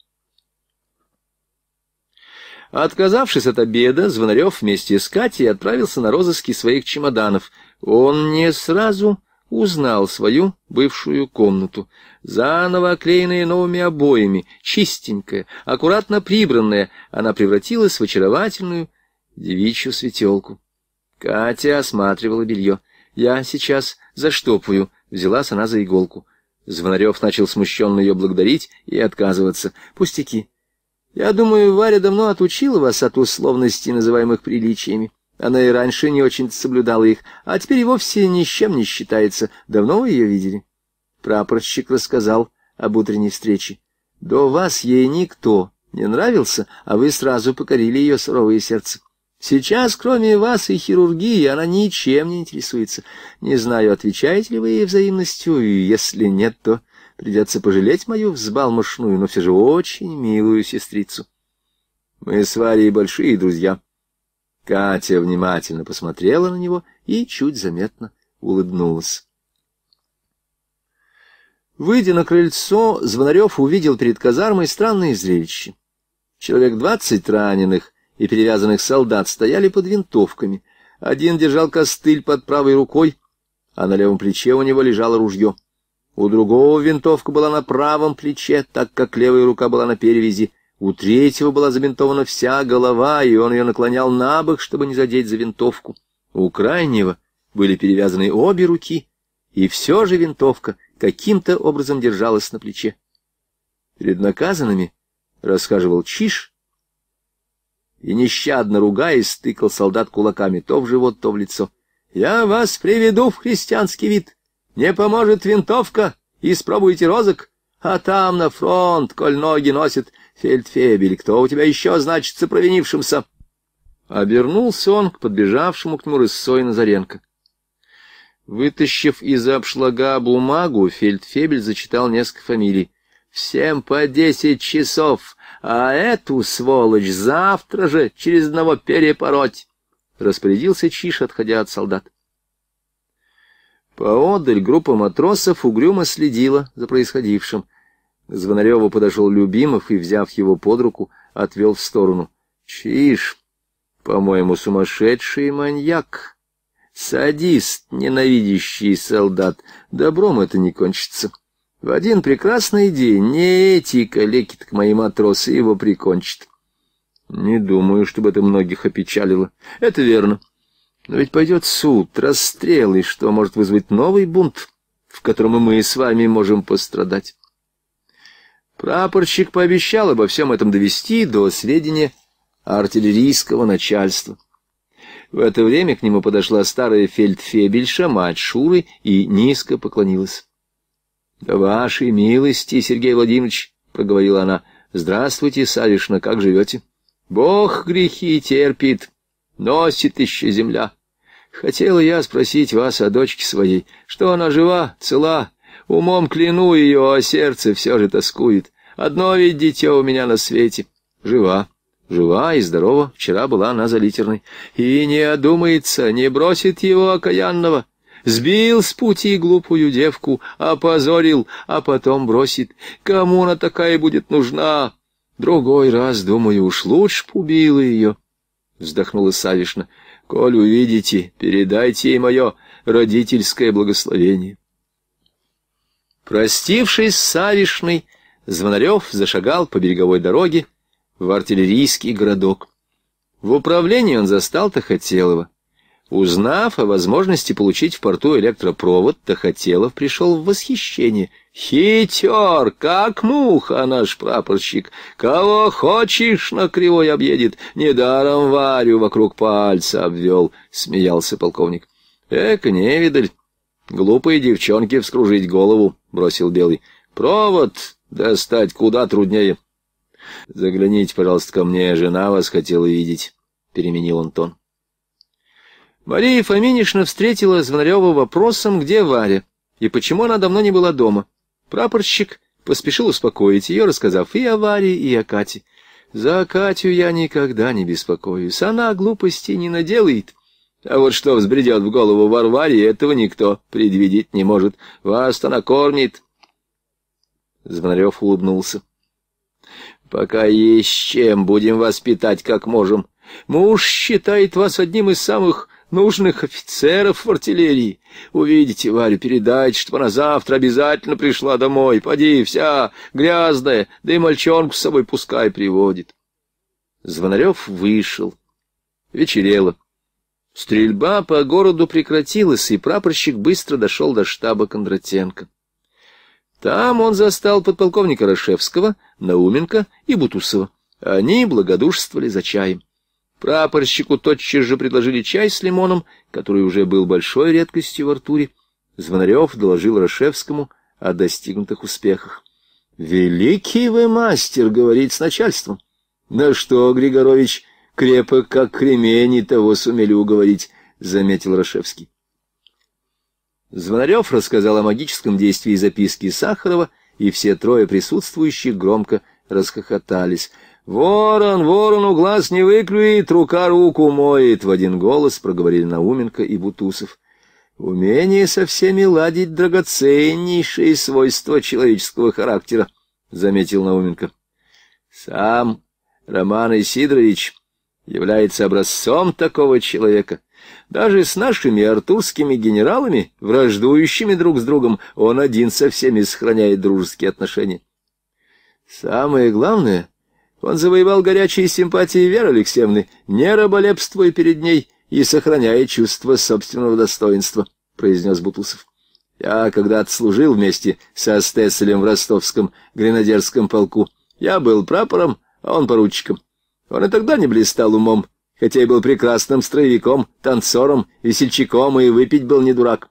Отказавшись от обеда, Звонарев вместе с Катей отправился на розыски своих чемоданов. Он не сразу узнал свою бывшую комнату, заново оклеенная новыми обоями, чистенькая, аккуратно прибранная, она превратилась в очаровательную девичью светелку. Катя осматривала белье. «Я сейчас заштопаю», — взялась она за иголку. Звонарев начал смущенно ее благодарить и отказываться. «Пустяки. Я думаю, Варя давно отучила вас от условностей, называемых приличиями. Она и раньше не очень соблюдала их, а теперь и вовсе ни с чем не считается. Давно вы ее видели?» Прапорщик рассказал об утренней встрече. «До вас ей никто не нравился, а вы сразу покорили ее суровые сердце. Сейчас, кроме вас и хирургии, она ничем не интересуется. Не знаю, отвечаете ли вы ей взаимностью, и если нет, то придется пожалеть мою взбалмошную, но все же очень милую сестрицу. Мы с Варей большие друзья. Катя внимательно посмотрела на него и чуть заметно улыбнулась. Выйдя на крыльцо, Звонарев увидел перед казармой странное зрелище. Человек двадцать раненых — и перевязанных солдат стояли под винтовками. Один держал костыль под правой рукой, а на левом плече у него лежало ружье. У другого винтовка была на правом плече, так как левая рука была на перевязи. У третьего была забинтована вся голова, и он ее наклонял на бок, чтобы не задеть за винтовку. У крайнего были перевязаны обе руки, и все же винтовка каким-то образом держалась на плече. Перед наказанными рассказывал Чиш, и, нещадно ругаясь, стыкал солдат кулаками то в живот, то в лицо. «Я вас приведу в христианский вид. Не поможет винтовка, испробуйте розок. А там на фронт, коль ноги носит фельдфебель, кто у тебя еще значится провинившимся?» Обернулся он к подбежавшему к нему рысцой Назаренко. Вытащив из обшлага бумагу, фельдфебель зачитал несколько фамилий. «Всем по десять часов!» а эту сволочь завтра же через одного перепороть, — распорядился Чиш, отходя от солдат. Поодаль группа матросов угрюмо следила за происходившим. К Звонареву подошел Любимов и, взяв его под руку, отвел в сторону. — Чиш, по-моему, сумасшедший маньяк, садист, ненавидящий солдат. Добром это не кончится. — в один прекрасный день не эти коллеги, так мои матросы его прикончат. Не думаю, чтобы это многих опечалило. Это верно. Но ведь пойдет суд, расстрел, и что может вызвать новый бунт, в котором и мы с вами можем пострадать. Прапорщик пообещал обо всем этом довести до сведения артиллерийского начальства. В это время к нему подошла старая фельдфебельша, мать Шуры, и низко поклонилась. Да вашей милости, Сергей Владимирович, — проговорила она. — Здравствуйте, Савишна, как живете? — Бог грехи терпит, носит еще земля. Хотела я спросить вас о дочке своей, что она жива, цела, умом кляну ее, а сердце все же тоскует. Одно ведь дитя у меня на свете. Жива, жива и здорова, вчера была она за литерной. И не одумается, не бросит его окаянного. Сбил с пути глупую девку, опозорил, а потом бросит. Кому она такая будет нужна? Другой раз, думаю, уж лучше б убила ее. Вздохнула Савишна. Коль увидите, передайте ей мое родительское благословение. Простившись с Савишной, Звонарев зашагал по береговой дороге в артиллерийский городок. В управлении он застал Тахотелова. Узнав о возможности получить в порту электропровод, Тахотелов пришел в восхищение. «Хитер, как муха наш прапорщик! Кого хочешь, на кривой объедет! Недаром Варю вокруг пальца обвел!» — смеялся полковник. «Эк, невидаль! Глупые девчонки вскружить голову!» — бросил Белый. «Провод достать куда труднее!» «Загляните, пожалуйста, ко мне, жена вас хотела видеть!» — переменил он тон. Мария Фоминишна встретила Звонарева вопросом, где Варя, и почему она давно не была дома. Прапорщик поспешил успокоить ее, рассказав и о Варе, и о Кате. «За Катю я никогда не беспокоюсь, она глупости не наделает». А вот что взбредет в голову Варваре, этого никто предвидеть не может. Вас-то накормит. Звонарев улыбнулся. Пока есть чем, будем воспитать как можем. Муж считает вас одним из самых нужных офицеров в артиллерии. Увидите Варю, передайте, чтобы она завтра обязательно пришла домой. Поди, вся грязная, да и мальчонку с собой пускай приводит. Звонарев вышел. Вечерело. Стрельба по городу прекратилась, и прапорщик быстро дошел до штаба Кондратенко. Там он застал подполковника Рашевского, Науменко и Бутусова. Они благодушствовали за чаем. Прапорщику тотчас же предложили чай с лимоном, который уже был большой редкостью в Артуре. Звонарев доложил Рашевскому о достигнутых успехах. — Великий вы мастер, — говорить с начальством. — На что, Григорович, крепок как кремень, того сумели уговорить, — заметил Рашевский. Звонарев рассказал о магическом действии записки Сахарова, и все трое присутствующих громко расхохотались — «Ворон, ворону глаз не выклюет, рука руку моет!» — в один голос проговорили Науменко и Бутусов. «Умение со всеми ладить — драгоценнейшее свойство человеческого характера», — заметил Науменко. «Сам Роман Исидорович является образцом такого человека. Даже с нашими артурскими генералами, враждующими друг с другом, он один со всеми сохраняет дружеские отношения». «Самое главное — он завоевал горячие симпатии Веры Алексеевны, не раболепствуя перед ней и сохраняя чувство собственного достоинства, — произнес Бутусов. Я когда-то служил вместе со Стесселем в ростовском гренадерском полку. Я был прапором, а он поручиком. Он и тогда не блистал умом, хотя и был прекрасным строевиком, танцором, весельчаком, и выпить был не дурак.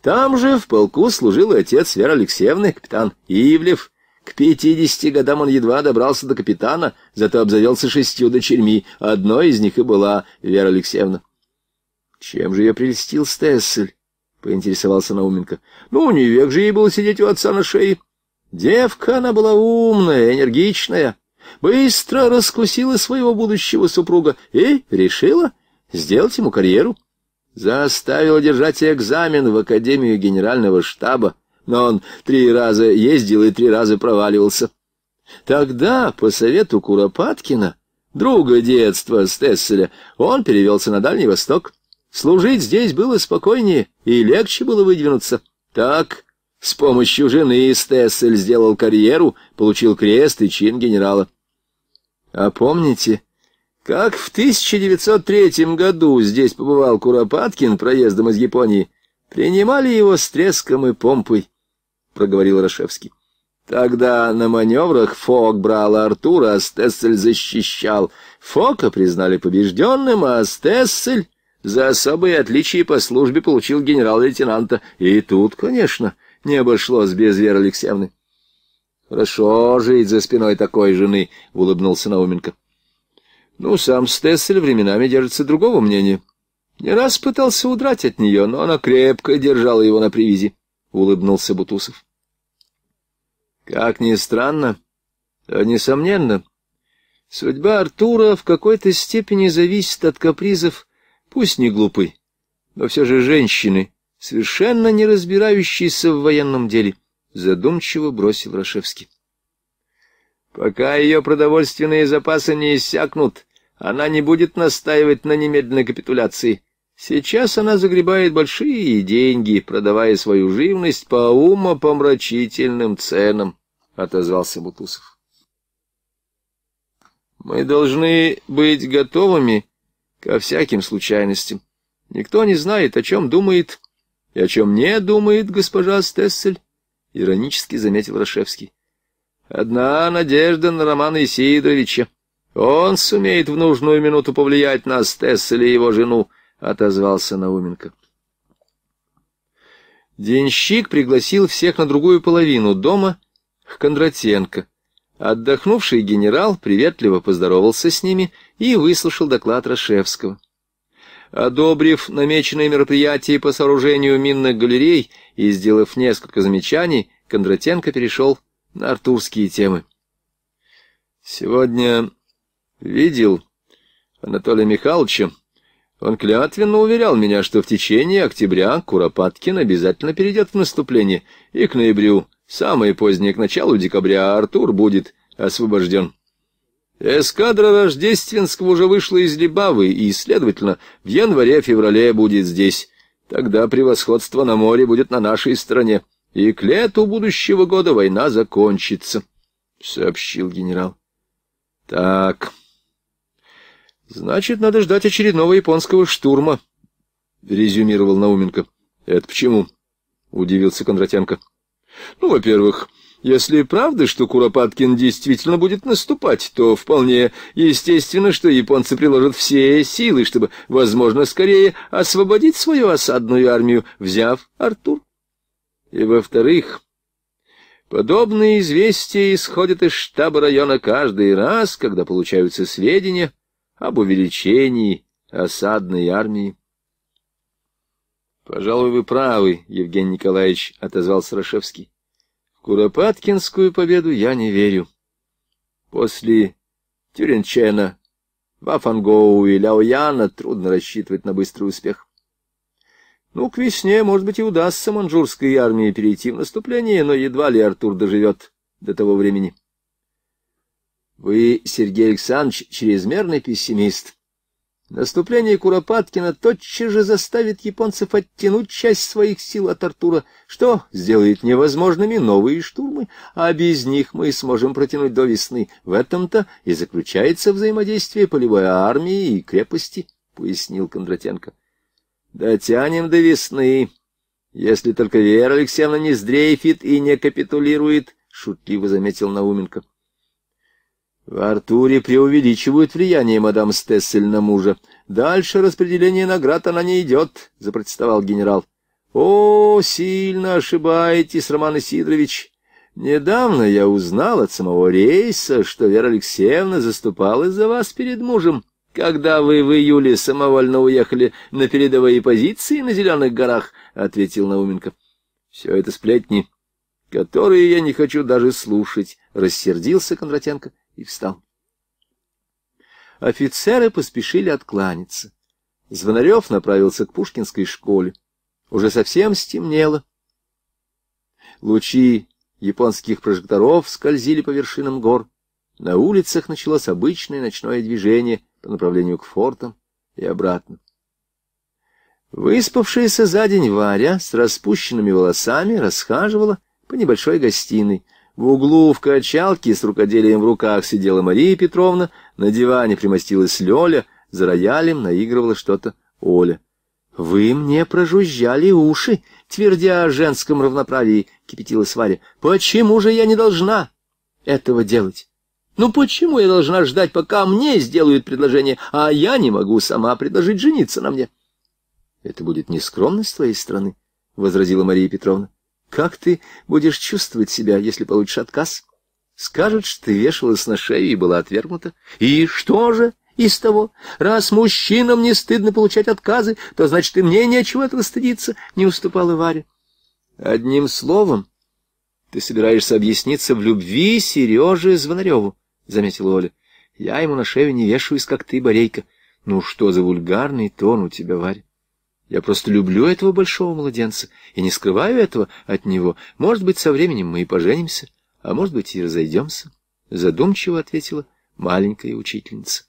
Там же в полку служил и отец Веры Алексеевны, капитан Ивлев, к пятидесяти годам он едва добрался до капитана, зато обзавелся шестью дочерьми, одной из них и была Вера Алексеевна. Чем же ее прельстил Стессель? поинтересовался Науменко. Ну, не век же ей было сидеть у отца на шее. Девка она была умная, энергичная, быстро раскусила своего будущего супруга и решила сделать ему карьеру. Заставила держать экзамен в Академию Генерального штаба, но он три раза ездил и три раза проваливался. Тогда, по совету Куропаткина, друга детства Стесселя, он перевелся на Дальний Восток. Служить здесь было спокойнее и легче было выдвинуться. Так, с помощью жены Стессель сделал карьеру, получил крест и чин генерала. А помните, как в 1903 году здесь побывал Куропаткин проездом из Японии? Принимали его с треском и помпой. — проговорил Рашевский. Тогда на маневрах Фок брал Артура, а Стессель защищал. Фока признали побежденным, а Стессель за особые отличия по службе получил генерал-лейтенанта. И тут, конечно, не обошлось без Веры Алексеевны. — Хорошо жить за спиной такой жены, — улыбнулся Науменко. — Ну, сам Стессель временами держится другого мнения. Не раз пытался удрать от нее, но она крепко держала его на привязи, — улыбнулся Бутусов. Как ни странно, а несомненно, судьба Артура в какой-то степени зависит от капризов, пусть не глупой, но все же женщины, совершенно не разбирающиеся в военном деле, задумчиво бросил Рашевский. Пока ее продовольственные запасы не иссякнут, она не будет настаивать на немедленной капитуляции. Сейчас она загребает большие деньги, продавая свою живность по умопомрачительным ценам. — отозвался Бутусов. «Мы должны быть готовыми ко всяким случайностям. Никто не знает, о чем думает и о чем не думает госпожа Стессель», — иронически заметил Рашевский. «Одна надежда на Романа Исидоровича. Он сумеет в нужную минуту повлиять на Стесселя и его жену», — отозвался Науменко. Денщик пригласил всех на другую половину дома — к Кондратенко. Отдохнувший генерал приветливо поздоровался с ними и выслушал доклад Рашевского. Одобрив намеченные мероприятия по сооружению минных галерей и сделав несколько замечаний, Кондратенко перешел на артурские темы. «Сегодня видел Анатолия Михайловича. Он клятвенно уверял меня, что в течение октября Куропаткин обязательно перейдет в наступление и к ноябрю Самое позднее, к началу декабря, а Артур будет освобожден. Эскадра Рождественского уже вышла из Либавы, и, следовательно, в январе-феврале будет здесь. Тогда превосходство на море будет на нашей стороне, и к лету будущего года война закончится, — сообщил генерал. — Так, значит, надо ждать очередного японского штурма, — резюмировал Науменко. — Это почему? — удивился Кондратенко. — ну, во-первых, если правда, что Куропаткин действительно будет наступать, то вполне естественно, что японцы приложат все силы, чтобы, возможно, скорее освободить свою осадную армию, взяв Артур. И, во-вторых, подобные известия исходят из штаба района каждый раз, когда получаются сведения об увеличении осадной армии. Пожалуй, вы правы, Евгений Николаевич, отозвал Рашевский. В Куропаткинскую победу я не верю. После Тюренчена, Вафангоу и Ляояна трудно рассчитывать на быстрый успех. Ну, к весне, может быть, и удастся манжурской армии перейти в наступление, но едва ли Артур доживет до того времени. Вы, Сергей Александрович, чрезмерный пессимист, Наступление Куропаткина тотчас же заставит японцев оттянуть часть своих сил от Артура, что сделает невозможными новые штурмы, а без них мы сможем протянуть до весны. В этом-то и заключается взаимодействие полевой армии и крепости, — пояснил Кондратенко. — Дотянем до весны, если только Вера Алексеевна не сдрейфит и не капитулирует, — шутливо заметил Науменко. — в Артуре преувеличивают влияние мадам Стессель на мужа. Дальше распределение наград она не идет, — запротестовал генерал. — О, сильно ошибаетесь, Роман Исидорович. Недавно я узнал от самого рейса, что Вера Алексеевна заступалась за вас перед мужем, когда вы в июле самовольно уехали на передовые позиции на Зеленых горах, — ответил Науменко. — Все это сплетни, которые я не хочу даже слушать, — рассердился Кондратенко. — и встал. Офицеры поспешили откланяться. Звонарев направился к Пушкинской школе. Уже совсем стемнело. Лучи японских прожекторов скользили по вершинам гор. На улицах началось обычное ночное движение по направлению к фортам и обратно. Выспавшаяся за день Варя с распущенными волосами расхаживала по небольшой гостиной. В углу в качалке с рукоделием в руках сидела Мария Петровна, на диване примостилась Лёля, за роялем наигрывала что-то Оля. — Вы мне прожужжали уши, твердя о женском равноправии, — кипятилась Варя. — Почему же я не должна этого делать? Ну почему я должна ждать, пока мне сделают предложение, а я не могу сама предложить жениться на мне? — Это будет нескромность с твоей стороны, — возразила Мария Петровна. Как ты будешь чувствовать себя, если получишь отказ? Скажут, что ты вешалась на шею и была отвергнута. И что же из того? Раз мужчинам не стыдно получать отказы, то значит и мне нечего этого стыдиться, не уступала Варя. Одним словом, ты собираешься объясниться в любви Сереже Звонареву, заметила Оля. Я ему на шею не вешаюсь, как ты, Борейка. Ну что за вульгарный тон у тебя, Варя? Я просто люблю этого большого младенца и не скрываю этого от него. Может быть, со временем мы и поженимся, а может быть, и разойдемся, — задумчиво ответила маленькая учительница.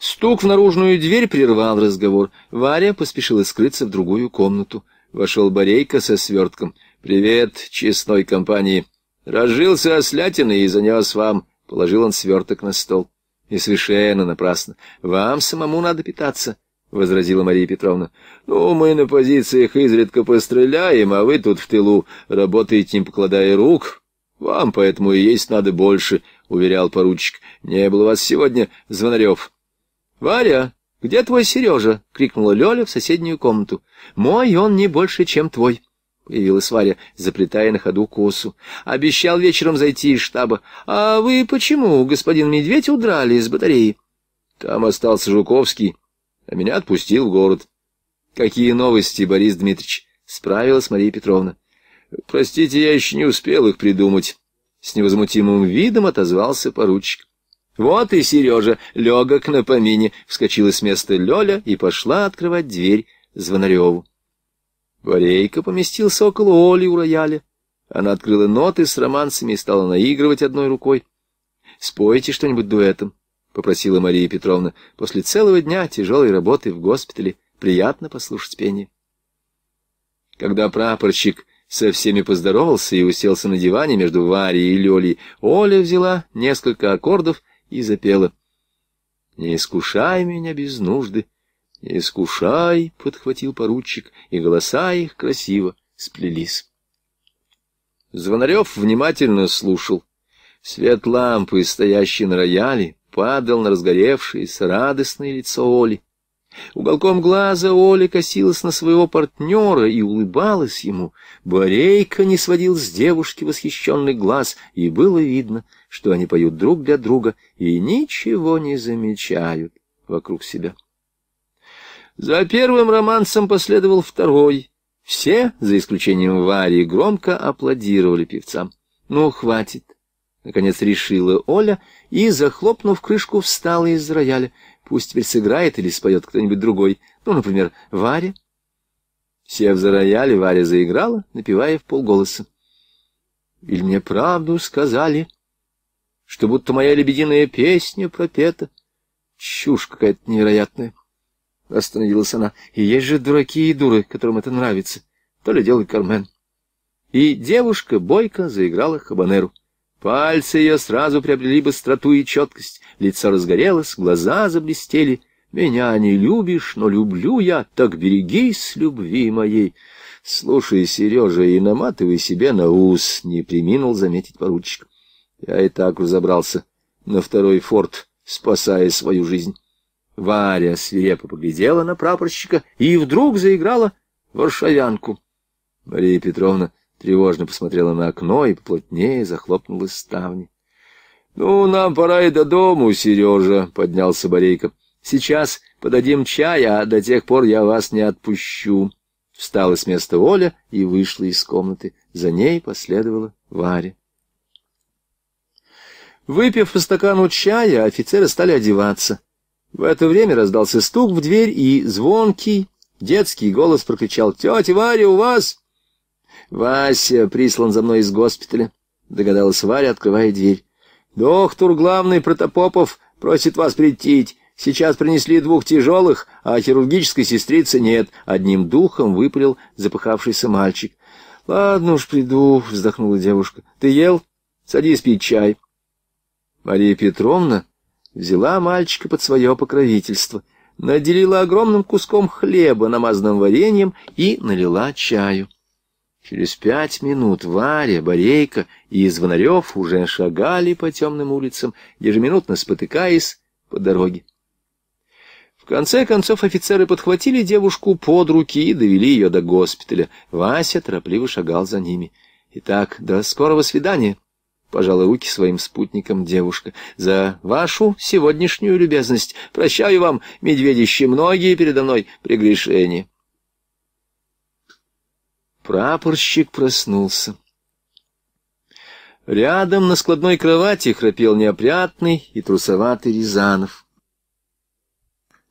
Стук в наружную дверь прервал разговор. Варя поспешила скрыться в другую комнату. Вошел Борейка со свертком. «Привет, честной компании! Разжился ослятиной и занес вам!» Положил он сверток на стол. «И совершенно напрасно. Вам самому надо питаться!» — возразила Мария Петровна. — Ну, мы на позициях изредка постреляем, а вы тут в тылу работаете, не покладая рук. Вам поэтому и есть надо больше, — уверял поручик. — Не было вас сегодня, Звонарев. — Варя, где твой Сережа? — крикнула Лёля в соседнюю комнату. — Мой он не больше, чем твой. Появилась Варя, заплетая на ходу косу. Обещал вечером зайти из штаба. А вы почему, господин Медведь, удрали из батареи? Там остался Жуковский, а меня отпустил в город. — Какие новости, Борис Дмитриевич? — справилась Мария Петровна. — Простите, я еще не успел их придумать. С невозмутимым видом отозвался поручик. «Вот и Сережа, легок на помине!» — вскочила с места Лёля и пошла открывать дверь Звонареву. Борейка поместился около Оли у рояля. Она открыла ноты с романсами и стала наигрывать одной рукой. «Спойте что-нибудь дуэтом» попросила Мария Петровна. После целого дня тяжелой работы в госпитале приятно послушать пение. Когда прапорщик со всеми поздоровался и уселся на диване между Варей и Лёлей, Оля взяла несколько аккордов и запела. «Не искушай меня без нужды, не искушай», — подхватил поручик, и голоса их красиво сплелись. Звонарев внимательно слушал. Свет лампы, стоящий на рояле, падал на разгоревшееся радостное лицо Оли. Уголком глаза Оля косилась на своего партнера и улыбалась ему. Борейка не сводил с девушки восхищенный глаз, и было видно, что они поют друг для друга и ничего не замечают вокруг себя. За первым романсом последовал второй. Все, за исключением Варии, громко аплодировали певцам. «Ну, хватит!» Наконец решила Оля и, захлопнув крышку, встала из рояля. Пусть теперь сыграет или споет кто-нибудь другой. Ну, например, Варя. Сев за рояль, Варя заиграла, напевая в полголоса. «Или мне правду сказали, что будто моя лебединая песня пропета. Чушь какая-то невероятная!» Остановилась она. «И есть же дураки и дуры, которым это нравится. То ли делает Кармен». И девушка бойко заиграла хабанеру. Пальцы ее сразу приобрели быстроту и четкость, лицо разгорелось, глаза заблестели. «Меня не любишь, но люблю я, так берегись любви моей!» «Слушай, Сережа, и наматывай себе на ус», — не приминул заметить поручик. Я и так разобрался на второй форт, спасая свою жизнь. Варя свирепо поглядела на прапорщика и вдруг заиграла варшавянку. Мария Петровна Тревожно посмотрела на окно и плотнее захлопнула ставни. — Ну, нам пора и до дому, Сережа, — поднялся Борейко. — Сейчас подадим чай, а до тех пор я вас не отпущу. Встала с места Оля и вышла из комнаты. За ней последовала Варя. Выпив по стакану чая, офицеры стали одеваться. В это время раздался стук в дверь, и звонкий детский голос прокричал «Тетя Варя, у вас!» «Вася прислан за мной из госпиталя», — догадалась Варя, открывая дверь. «Доктор главный Протопопов просит вас прийти. Сейчас принесли двух тяжелых, а хирургической сестрицы нет», — одним духом выпалил запыхавшийся мальчик. «Ладно уж, приду», — вздохнула девушка. «Ты ел? Садись пить чай». Мария Петровна взяла мальчика под свое покровительство, наделила огромным куском хлеба, намазанным вареньем, и налила чаю. Через пять минут Варя, Борейка и Звонарев уже шагали по темным улицам, ежеминутно спотыкаясь по дороге. В конце концов офицеры подхватили девушку под руки и довели ее до госпиталя. Вася торопливо шагал за ними. «Итак, до скорого свидания!» — пожала руки своим спутникам девушка. — За вашу сегодняшнюю любезность прощаю вам, медведище, многие передо мной прегрешения. Прапорщик проснулся. Рядом на складной кровати храпел неопрятный и трусоватый Рязанов.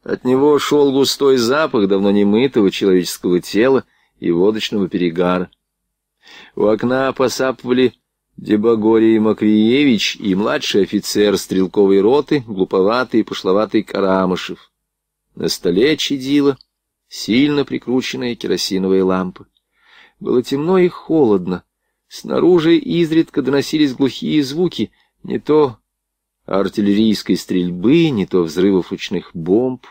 От него шел густой запах давно немытого человеческого тела и водочного перегара. У окна посапывали Дебагорий Макриевич и младший офицер стрелковой роты, глуповатый и пошловатый Карамышев. На столе чадила сильно прикрученная керосиновая лампа. Было темно и холодно. Снаружи изредка доносились глухие звуки, не то артиллерийской стрельбы, не то взрывов ручных бомб.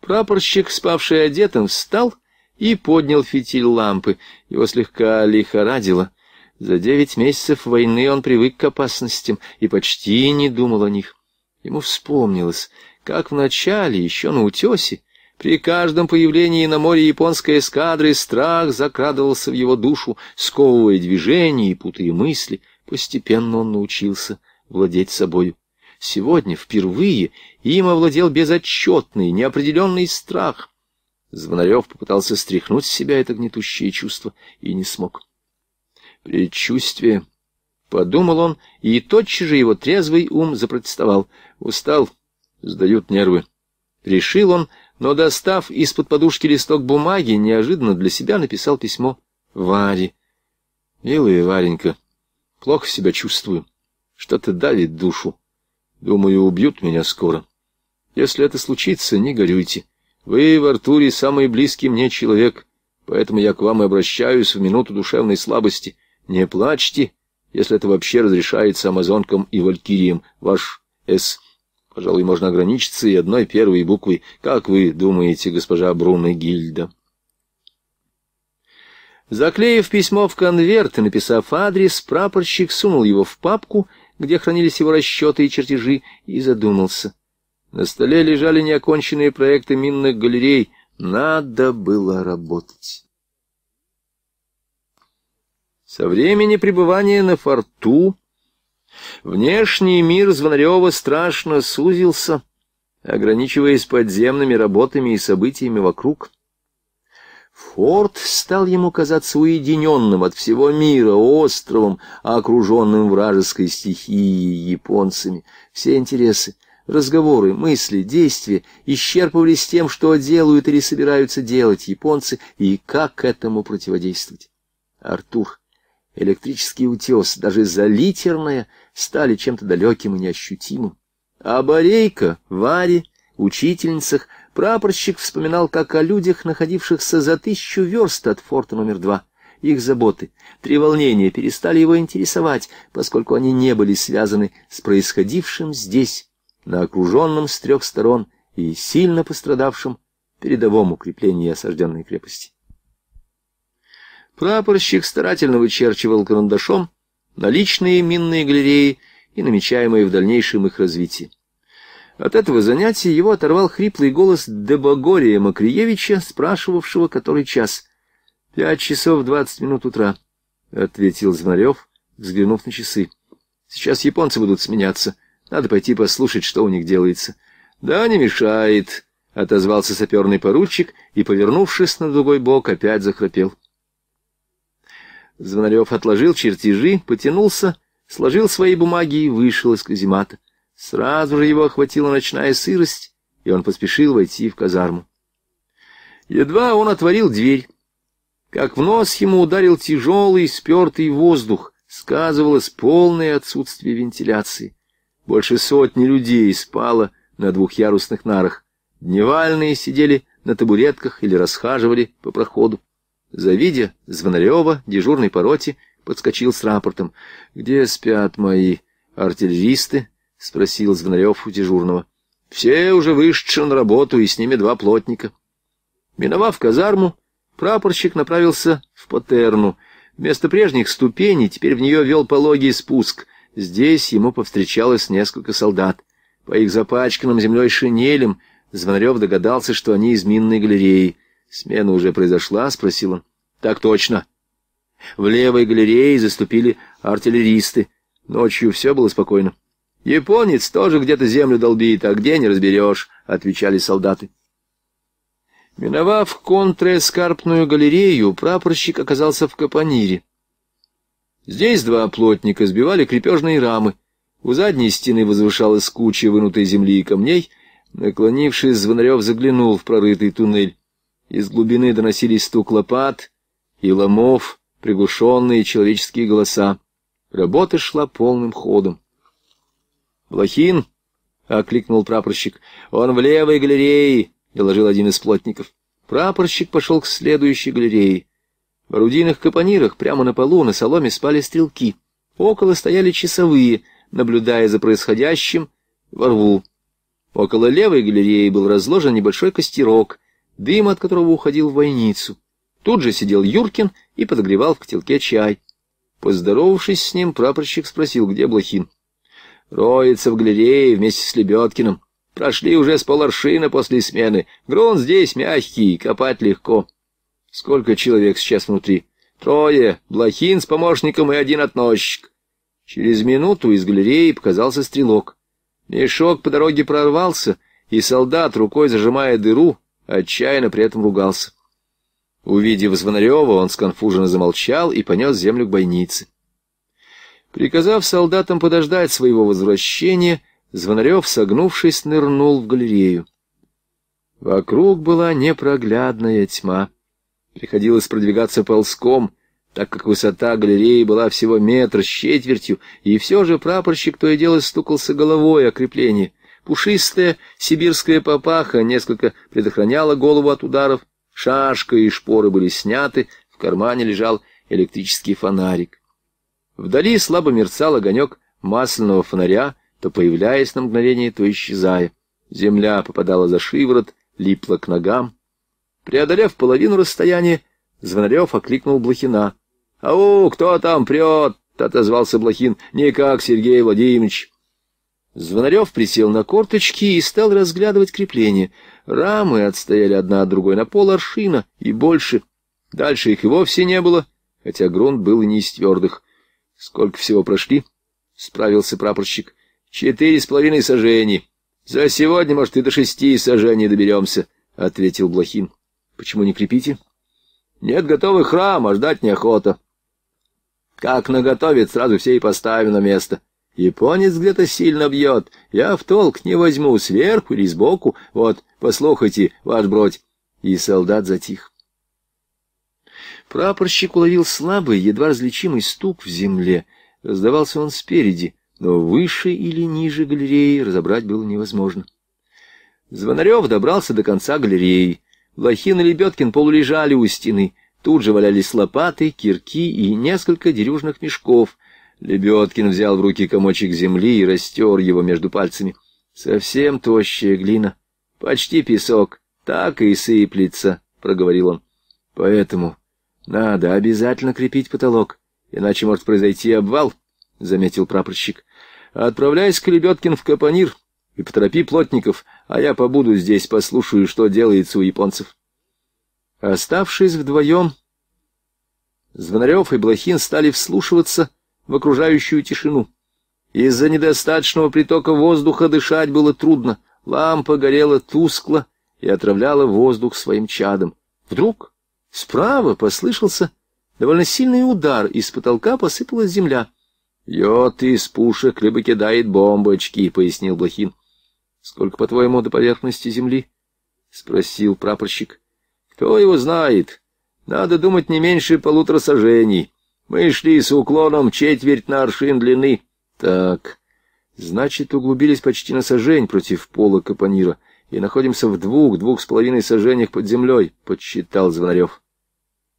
Прапорщик, спавший одетым, встал и поднял фитиль лампы. Его слегка лихорадило. За девять месяцев войны он привык к опасностям и почти не думал о них. Ему вспомнилось, как вначале, еще на утесе, при каждом появлении на море японской эскадры страх закрадывался в его душу, сковывая движения и путая мысли. Постепенно он научился владеть собою. Сегодня, впервые, им овладел безотчетный, неопределенный страх. Звонарев попытался стряхнуть с себя это гнетущее чувство и не смог. «Предчувствие», — подумал он, и тотчас же его трезвый ум запротестовал. «Устал, сдают нервы». Решил он, — но, достав из-под подушки листок бумаги, неожиданно для себя написал письмо Варе. «Милая Варенька, плохо себя чувствую. Что-то давит душу. Думаю, убьют меня скоро. Если это случится, не горюйте. Вы в Артуре самый близкий мне человек, поэтому я к вам и обращаюсь в минуту душевной слабости. Не плачьте, если это вообще разрешается амазонкам и валькириям. Ваш С. Пожалуй, можно ограничиться и одной первой буквой. Как вы думаете, госпожа Бруно Гильда? Заклеив письмо в конверт и написав адрес, прапорщик сунул его в папку, где хранились его расчеты и чертежи, и задумался. На столе лежали неоконченные проекты минных галерей. Надо было работать. Со времени пребывания на форту Внешний мир Звонарева страшно сузился, ограничиваясь подземными работами и событиями вокруг. Форт стал ему казаться уединенным от всего мира, островом, окруженным вражеской стихией японцами. Все интересы, разговоры, мысли, действия исчерпывались тем, что делают или собираются делать японцы, и как этому противодействовать. Артур, электрический утес, даже залитерная — стали чем-то далеким и неощутимым. А Борейко, Варе, учительницах прапорщик вспоминал как о людях, находившихся за тысячу верст от форта номер два. Их заботы, треволнения перестали его интересовать, поскольку они не были связаны с происходившим здесь, на окруженном с трех сторон и сильно пострадавшем передовом укреплении осажденной крепости. Прапорщик старательно вычерчивал карандашом наличные минные галереи и намечаемые в дальнейшем их развитие. От этого занятия его оторвал хриплый голос Дебогория Макриевича, спрашивавшего который час. — Пять часов двадцать минут утра, — ответил Звонарев, взглянув на часы. — Сейчас японцы будут сменяться. Надо пойти послушать, что у них делается. — Да, не мешает, — отозвался саперный поручик и, повернувшись на другой бок, опять захрапел. — Звонарев отложил чертежи, потянулся, сложил свои бумаги и вышел из каземата. Сразу же его охватила ночная сырость, и он поспешил войти в казарму. Едва он отворил дверь, как в нос ему ударил тяжелый, спертый воздух, сказывалось полное отсутствие вентиляции. Больше сотни людей спало на двухъярусных нарах. Дневальные сидели на табуретках или расхаживали по проходу. Завидя Звонарева, дежурный по роте, подскочил с рапортом. «Где спят мои артиллеристы?» — спросил Звонарев у дежурного. «Все уже вышедши на работу, и с ними два плотника». Миновав казарму, прапорщик направился в Патерну. Вместо прежних ступеней теперь в нее вел пологий спуск. Здесь ему повстречалось несколько солдат. По их запачканным землей шинелям Звонарев догадался, что они из минной галереи. Смена уже произошла, спросил он. Так точно. В левой галерее заступили артиллеристы. Ночью все было спокойно. Японец тоже где-то землю долбит, а где не разберешь, отвечали солдаты. Миновав контрэскарпную галерею, прапорщик оказался в капонире. Здесь два плотника сбивали крепежные рамы. У задней стены возвышалась куча вынутой земли и камней. Наклонившись, Звонарев заглянул в прорытый туннель. Из глубины доносились стук лопат и ломов, приглушенные человеческие голоса. Работа шла полным ходом. «Блохин!» — окликнул прапорщик. «Он в левой галерее!» — доложил один из плотников. Прапорщик пошел к следующей галерее. В орудийных капонирах прямо на полу на соломе спали стрелки. Около стояли часовые, наблюдая за происходящим во рву. Около левой галереи был разложен небольшой костерок, дым от которого уходил в войницу. Тут же сидел Юркин и подогревал в котелке чай. Поздоровавшись с ним, прапорщик спросил, где Блохин. «Роется в галерее вместе с Лебедкиным. Прошли уже с поларшина после смены. Грунт здесь мягкий, копать легко». «Сколько человек сейчас внутри?» «Трое. Блохин с помощником и один относчик». Через минуту из галереи показался стрелок. Мешок по дороге прорвался, и солдат, рукой зажимая дыру, отчаянно при этом ругался. Увидев Звонарева, он сконфуженно замолчал и понес землю к бойнице. Приказав солдатам подождать своего возвращения, Звонарев, согнувшись, нырнул в галерею. Вокруг была непроглядная тьма. Приходилось продвигаться ползком, так как высота галереи была всего метр с четвертью, и все же прапорщик то и дело стукался головой о крепление — Пушистая сибирская папаха несколько предохраняла голову от ударов, шашка и шпоры были сняты, в кармане лежал электрический фонарик. Вдали слабо мерцал огонек масляного фонаря, то появляясь на мгновение, то исчезая. Земля попадала за шиворот, липла к ногам. Преодолев половину расстояния, Звонарев окликнул Блохина. — Ау, кто там прет? — отозвался Блохин. — Никак, Сергей Владимирович. Звонарев присел на корточки и стал разглядывать крепление. Рамы отстояли одна от другой на пол аршина и больше. Дальше их и вовсе не было, хотя грунт был и не из твердых. — Сколько всего прошли? — справился прапорщик. — Четыре с половиной сажений. — За сегодня, может, и до шести сажений доберемся, — ответил Блохин. — Почему не крепите? — Нет готовых рам, а ждать неохота. — Как наготовит, сразу все и поставим на место. — Японец где-то сильно бьет. Я в толк не возьму, сверху или сбоку. Вот, послухайте, ваш бродь. И солдат затих. Прапорщик уловил слабый, едва различимый стук в земле. Раздавался он спереди, но выше или ниже галереи разобрать было невозможно. Звонарев добрался до конца галереи. Лохин и Лебедкин полулежали у стены. Тут же валялись лопаты, кирки и несколько дерюжных мешков, Лебедкин взял в руки комочек земли и растер его между пальцами. «Совсем тощая глина, почти песок, так и сыплется», — проговорил он. «Поэтому надо обязательно крепить потолок, иначе может произойти обвал», — заметил прапорщик. «Отправляйся, к Лебедкин, в Капонир и поторопи плотников, а я побуду здесь, послушаю, что делается у японцев». Оставшись вдвоем, Звонарев и Блохин стали вслушиваться, — в окружающую тишину. Из-за недостаточного притока воздуха дышать было трудно. Лампа горела тускло и отравляла воздух своим чадом. Вдруг справа послышался довольно сильный удар, из потолка посыпалась земля. — Йод из пушек либо кидает бомбочки, — пояснил Блохин. — Сколько, по-твоему, до поверхности земли? — спросил прапорщик. — Кто его знает? Надо думать не меньше полутора сажений. Мы шли с уклоном четверть на аршин длины. Так, значит, углубились почти на сажень против пола капонира и находимся в двух, двух с половиной сажениях под землей, — подсчитал Звонарев.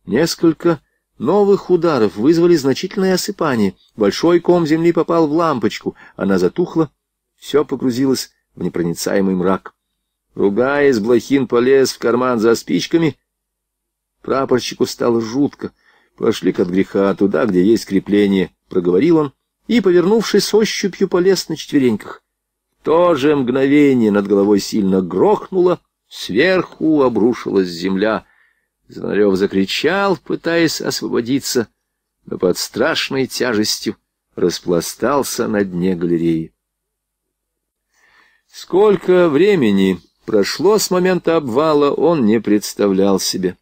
Несколько новых ударов вызвали значительное осыпание. Большой ком земли попал в лампочку, она затухла, все погрузилось в непроницаемый мрак. Ругаясь, Блохин полез в карман за спичками. Прапорщику стало жутко — Пошли к от греха туда, где есть крепление, — проговорил он, и, повернувшись ощупью, полез на четвереньках. В то же мгновение над головой сильно грохнуло, сверху обрушилась земля. Звонарев закричал, пытаясь освободиться, но под страшной тяжестью распластался на дне галереи. Сколько времени прошло с момента обвала, он не представлял себе.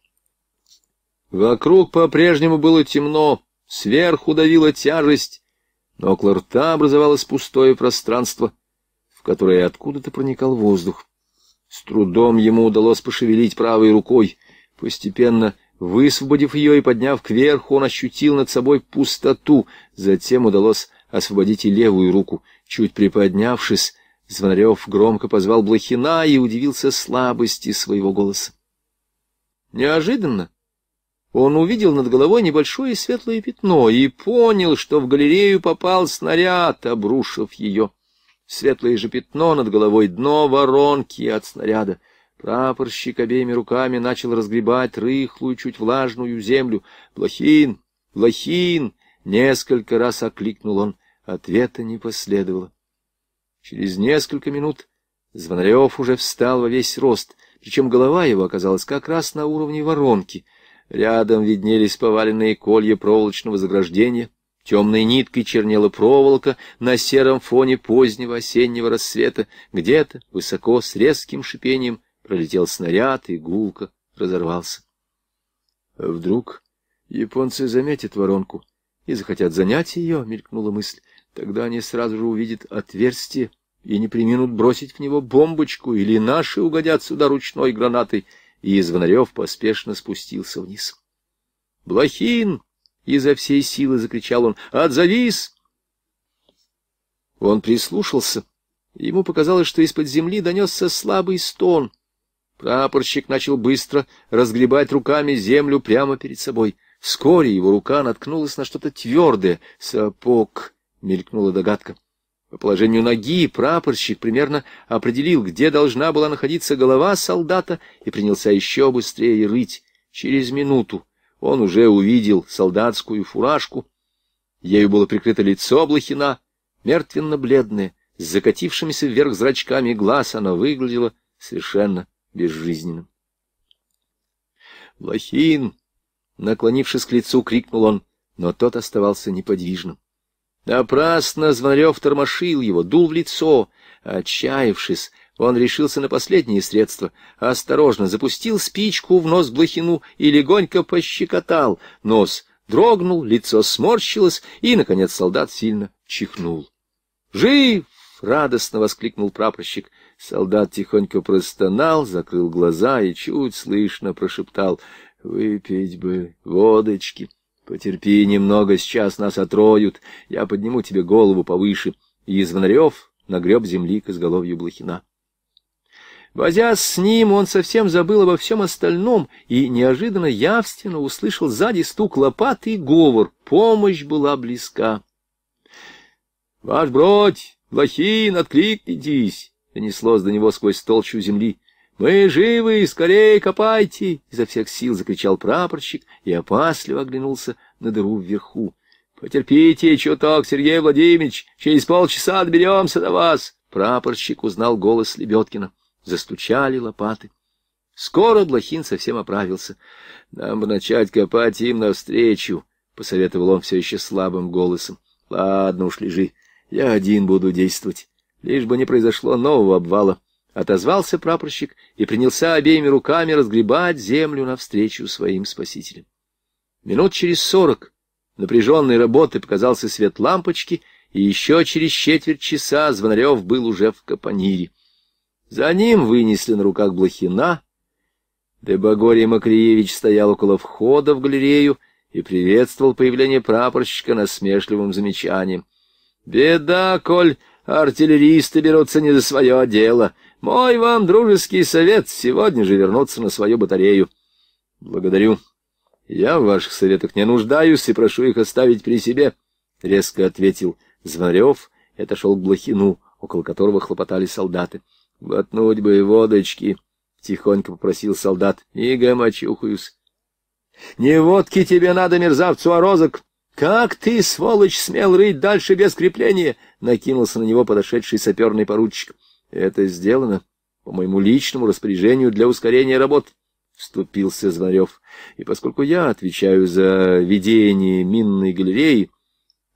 Вокруг по-прежнему было темно, сверху давила тяжесть, но около рта образовалось пустое пространство, в которое откуда-то проникал воздух. С трудом ему удалось пошевелить правой рукой. Постепенно, высвободив ее и подняв кверху, он ощутил над собой пустоту. Затем удалось освободить и левую руку. Чуть приподнявшись, Звонарев громко позвал Блохина и удивился слабости своего голоса. Неожиданно он увидел над головой небольшое светлое пятно и понял, что в галерею попал снаряд, обрушив ее. Светлое же пятно над головой дно воронки от снаряда. Прапорщик обеими руками начал разгребать рыхлую, чуть влажную землю. «Плохин! Плохин!» — несколько раз окликнул он. Ответа не последовало. Через несколько минут Звонарев уже встал во весь рост, причем голова его оказалась как раз на уровне воронки — Рядом виднелись поваленные колья проволочного заграждения, темной ниткой чернела проволока на сером фоне позднего осеннего рассвета, где-то, высоко, с резким шипением, пролетел снаряд, и гулко разорвался. А вдруг японцы заметят воронку и захотят занять ее, — мелькнула мысль. Тогда они сразу же увидят отверстие и не приминут бросить в него бомбочку, или наши угодят сюда ручной гранатой — и Звонарев поспешно спустился вниз. — Блохин! — изо всей силы закричал он. — Отзовись! Он прислушался. Ему показалось, что из-под земли донесся слабый стон. Прапорщик начал быстро разгребать руками землю прямо перед собой. Вскоре его рука наткнулась на что-то твердое. Сапог, — мелькнула догадка. По положению ноги прапорщик примерно определил, где должна была находиться голова солдата, и принялся еще быстрее рыть. Через минуту он уже увидел солдатскую фуражку. Ею было прикрыто лицо Блохина, мертвенно-бледное, с закатившимися вверх зрачками глаз оно выглядело совершенно безжизненным. «Блохин!» — наклонившись к лицу, крикнул он, но тот оставался неподвижным. Напрасно Звонарев тормошил его, дул в лицо. Отчаявшись, он решился на последние средства. Осторожно запустил спичку в нос Блохину и легонько пощекотал. Нос дрогнул, лицо сморщилось, и, наконец, солдат сильно чихнул. «Жив!» — радостно воскликнул прапорщик. Солдат тихонько простонал, закрыл глаза и чуть слышно прошептал «Выпить бы водочки!» Потерпи немного, сейчас нас отроют, я подниму тебе голову повыше. И Звонарев нагреб земли к изголовью Блохина. Возясь с ним, он совсем забыл обо всем остальном и неожиданно явственно услышал сзади стук лопаты и говор. Помощь была близка. — Ваш бродь, Блохин, откликнитесь! — донеслось до него сквозь толщу земли. «Мы живы! Скорее копайте!» — изо всех сил закричал прапорщик и опасливо оглянулся на дыру вверху. «Потерпите чуток, Сергей Владимирович, через полчаса доберемся до вас!» Прапорщик узнал голос Лебедкина. Застучали лопаты. Скоро Блохин совсем оправился. «Нам бы начать копать им навстречу», — посоветовал он все еще слабым голосом. «Ладно уж, лежи, я один буду действовать, лишь бы не произошло нового обвала». Отозвался прапорщик и принялся обеими руками разгребать землю навстречу своим спасителям. Минут через сорок напряженной работы показался свет лампочки, и еще через четверть часа Звонарев был уже в Капонире. За ним вынесли на руках Блохина. Дебагорий Макриевич стоял около входа в галерею и приветствовал появление прапорщика насмешливым замечанием. — Беда, коль артиллеристы берутся не за свое дело, мой вам дружеский совет сегодня же вернуться на свою батарею. Благодарю. Я в ваших советах не нуждаюсь и прошу их оставить при себе, — резко ответил Звонарев и отошел к Блохину, около которого хлопотали солдаты. — Глотнуть бы водочки, — тихонько попросил солдат. — Мигом очухаюсь. — Не водки тебе надо, мерзавцу, а розок! Как ты, сволочь, смел рыть дальше без крепления? — накинулся на него подошедший саперный поручик. Это сделано по моему личному распоряжению для ускорения работ, — вступился Звонарев. И поскольку я отвечаю за ведение минной галереи,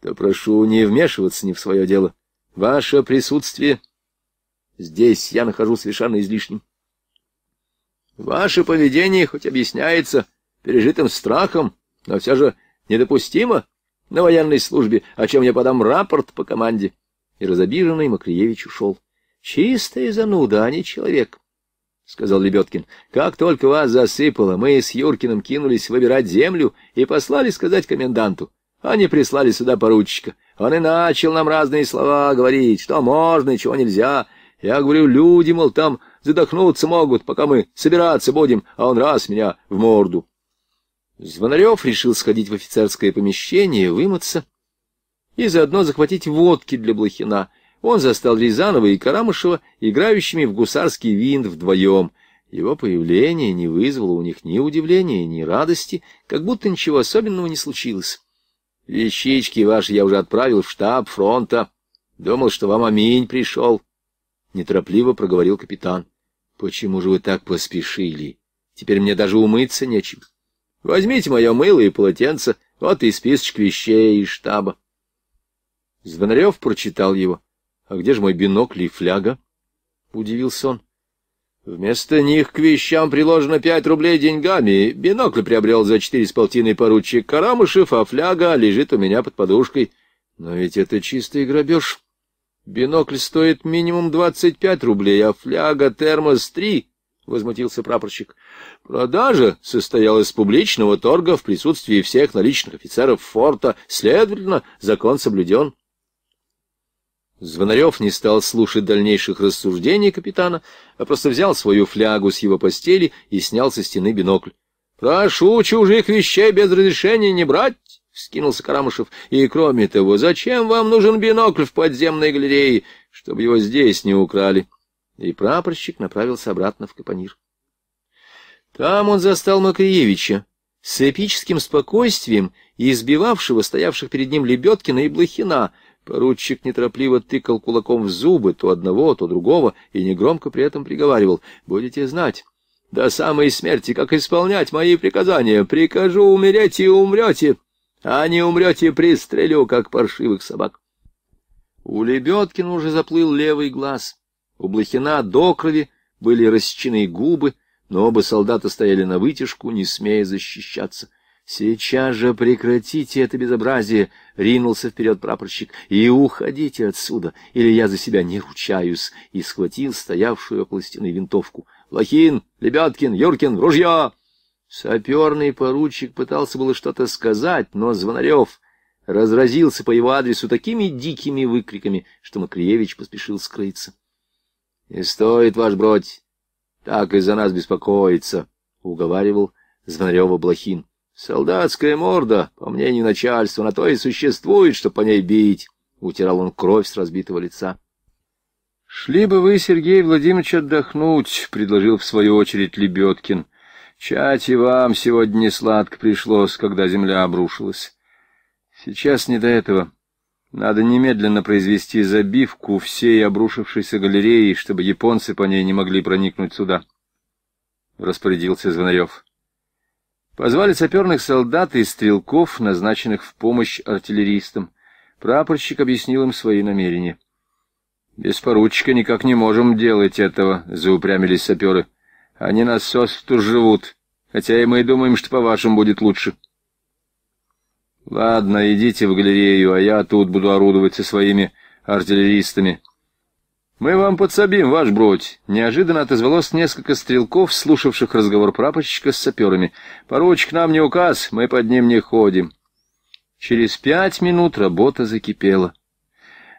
то прошу не вмешиваться ни в свое дело. Ваше присутствие здесь я нахожу совершенно излишним. Ваше поведение хоть объясняется пережитым страхом, но все же недопустимо на военной службе, о чем я подам рапорт по команде. И разобиженный Макриевич ушел. Чистая зануда, а не человек, — сказал Лебедкин. — Как только вас засыпало, мы с Юркиным кинулись выбирать землю и послали сказать коменданту. Они прислали сюда поручика. Он и начал нам разные слова говорить, что можно и чего нельзя. Я говорю, люди, мол, там задохнуться могут, пока мы собираться будем, а он раз меня в морду. Звонарев решил сходить в офицерское помещение, вымыться и заодно захватить водки для Блохина — он застал Рязанова и Карамышева, играющими в гусарский винт вдвоем. Его появление не вызвало у них ни удивления, ни радости, как будто ничего особенного не случилось. «Вещички ваши я уже отправил в штаб фронта. Думал, что вам аминь пришел», — неторопливо проговорил капитан. «Почему же вы так поспешили? Теперь мне даже умыться нечем. Возьмите мое мыло и полотенце, вот и списочек вещей из штаба». Звонарев прочитал его. «А где же мой бинокль и фляга?» — удивился он. «Вместо них к вещам приложено пять рублей деньгами. Бинокль приобрел за четыре с полтиной поручик Карамышев, а фляга лежит у меня под подушкой. Но ведь это чистый грабеж. Бинокль стоит минимум двадцать пять рублей, а фляга термос — три». — возмутился прапорщик. — Продажа состоялась с публичного торга в присутствии всех наличных офицеров форта. Следовательно, закон соблюден. Звонарев не стал слушать дальнейших рассуждений капитана, а просто взял свою флягу с его постели и снял со стены бинокль. — Прошу чужих вещей без разрешения не брать! — вскинулся Карамышев. — И кроме того, зачем вам нужен бинокль в подземной галерее, чтобы его здесь не украли? И прапорщик направился обратно в Капонир. Там он застал Макриевича с эпическим спокойствием и избивавшего стоявших перед ним Лебедкина и Блохина — Поручик неторопливо тыкал кулаком в зубы то одного, то другого и негромко при этом приговаривал «Будете знать». До самой смерти, как исполнять мои приказания, прикажу умереть и умрете, а не умрете, пристрелю, как паршивых собак. У Лебедкина уже заплыл левый глаз, у Блохина до крови были расчены губы, но оба солдата стояли на вытяжку, не смея защищаться. «Сейчас же прекратите это безобразие!» — ринулся вперед прапорщик. «И уходите отсюда, или я за себя не ручаюсь!» И схватил стоявшую около стены винтовку. «Лохин! Лебяткин! Юркин! Ружья!» Саперный поручик пытался было что-то сказать, но Звонарев разразился по его адресу такими дикими выкриками, что Макриевич поспешил скрыться. — Не стоит, ваш бродь, так из-за нас беспокоиться, — уговаривал Звонарева Блохин. Солдатская морда, по мнению начальства, на то и существует, что по ней бить. Утирал он кровь с разбитого лица. — Шли бы вы, Сергей Владимирович, отдохнуть, — предложил в свою очередь Лебедкин. — Чать и вам сегодня не сладко пришлось, когда земля обрушилась. Сейчас не до этого. Надо немедленно произвести забивку всей обрушившейся галереи, чтобы японцы по ней не могли проникнуть сюда. — распорядился Звонарев. — Позвали саперных солдат и стрелков, назначенных в помощь артиллеристам. Прапорщик объяснил им свои намерения. «Без поручика никак не можем делать этого», — заупрямились саперы. «Они нас состу живут, хотя и мы думаем, что по-вашему будет лучше». «Ладно, идите в галерею, а я тут буду орудовать со своими артиллеристами», «Мы вам подсобим, ваш бродь!» — неожиданно отозвалось несколько стрелков, слушавших разговор прапорщика с саперами. «Поручик нам не указ, мы под ним не ходим». Через пять минут работа закипела.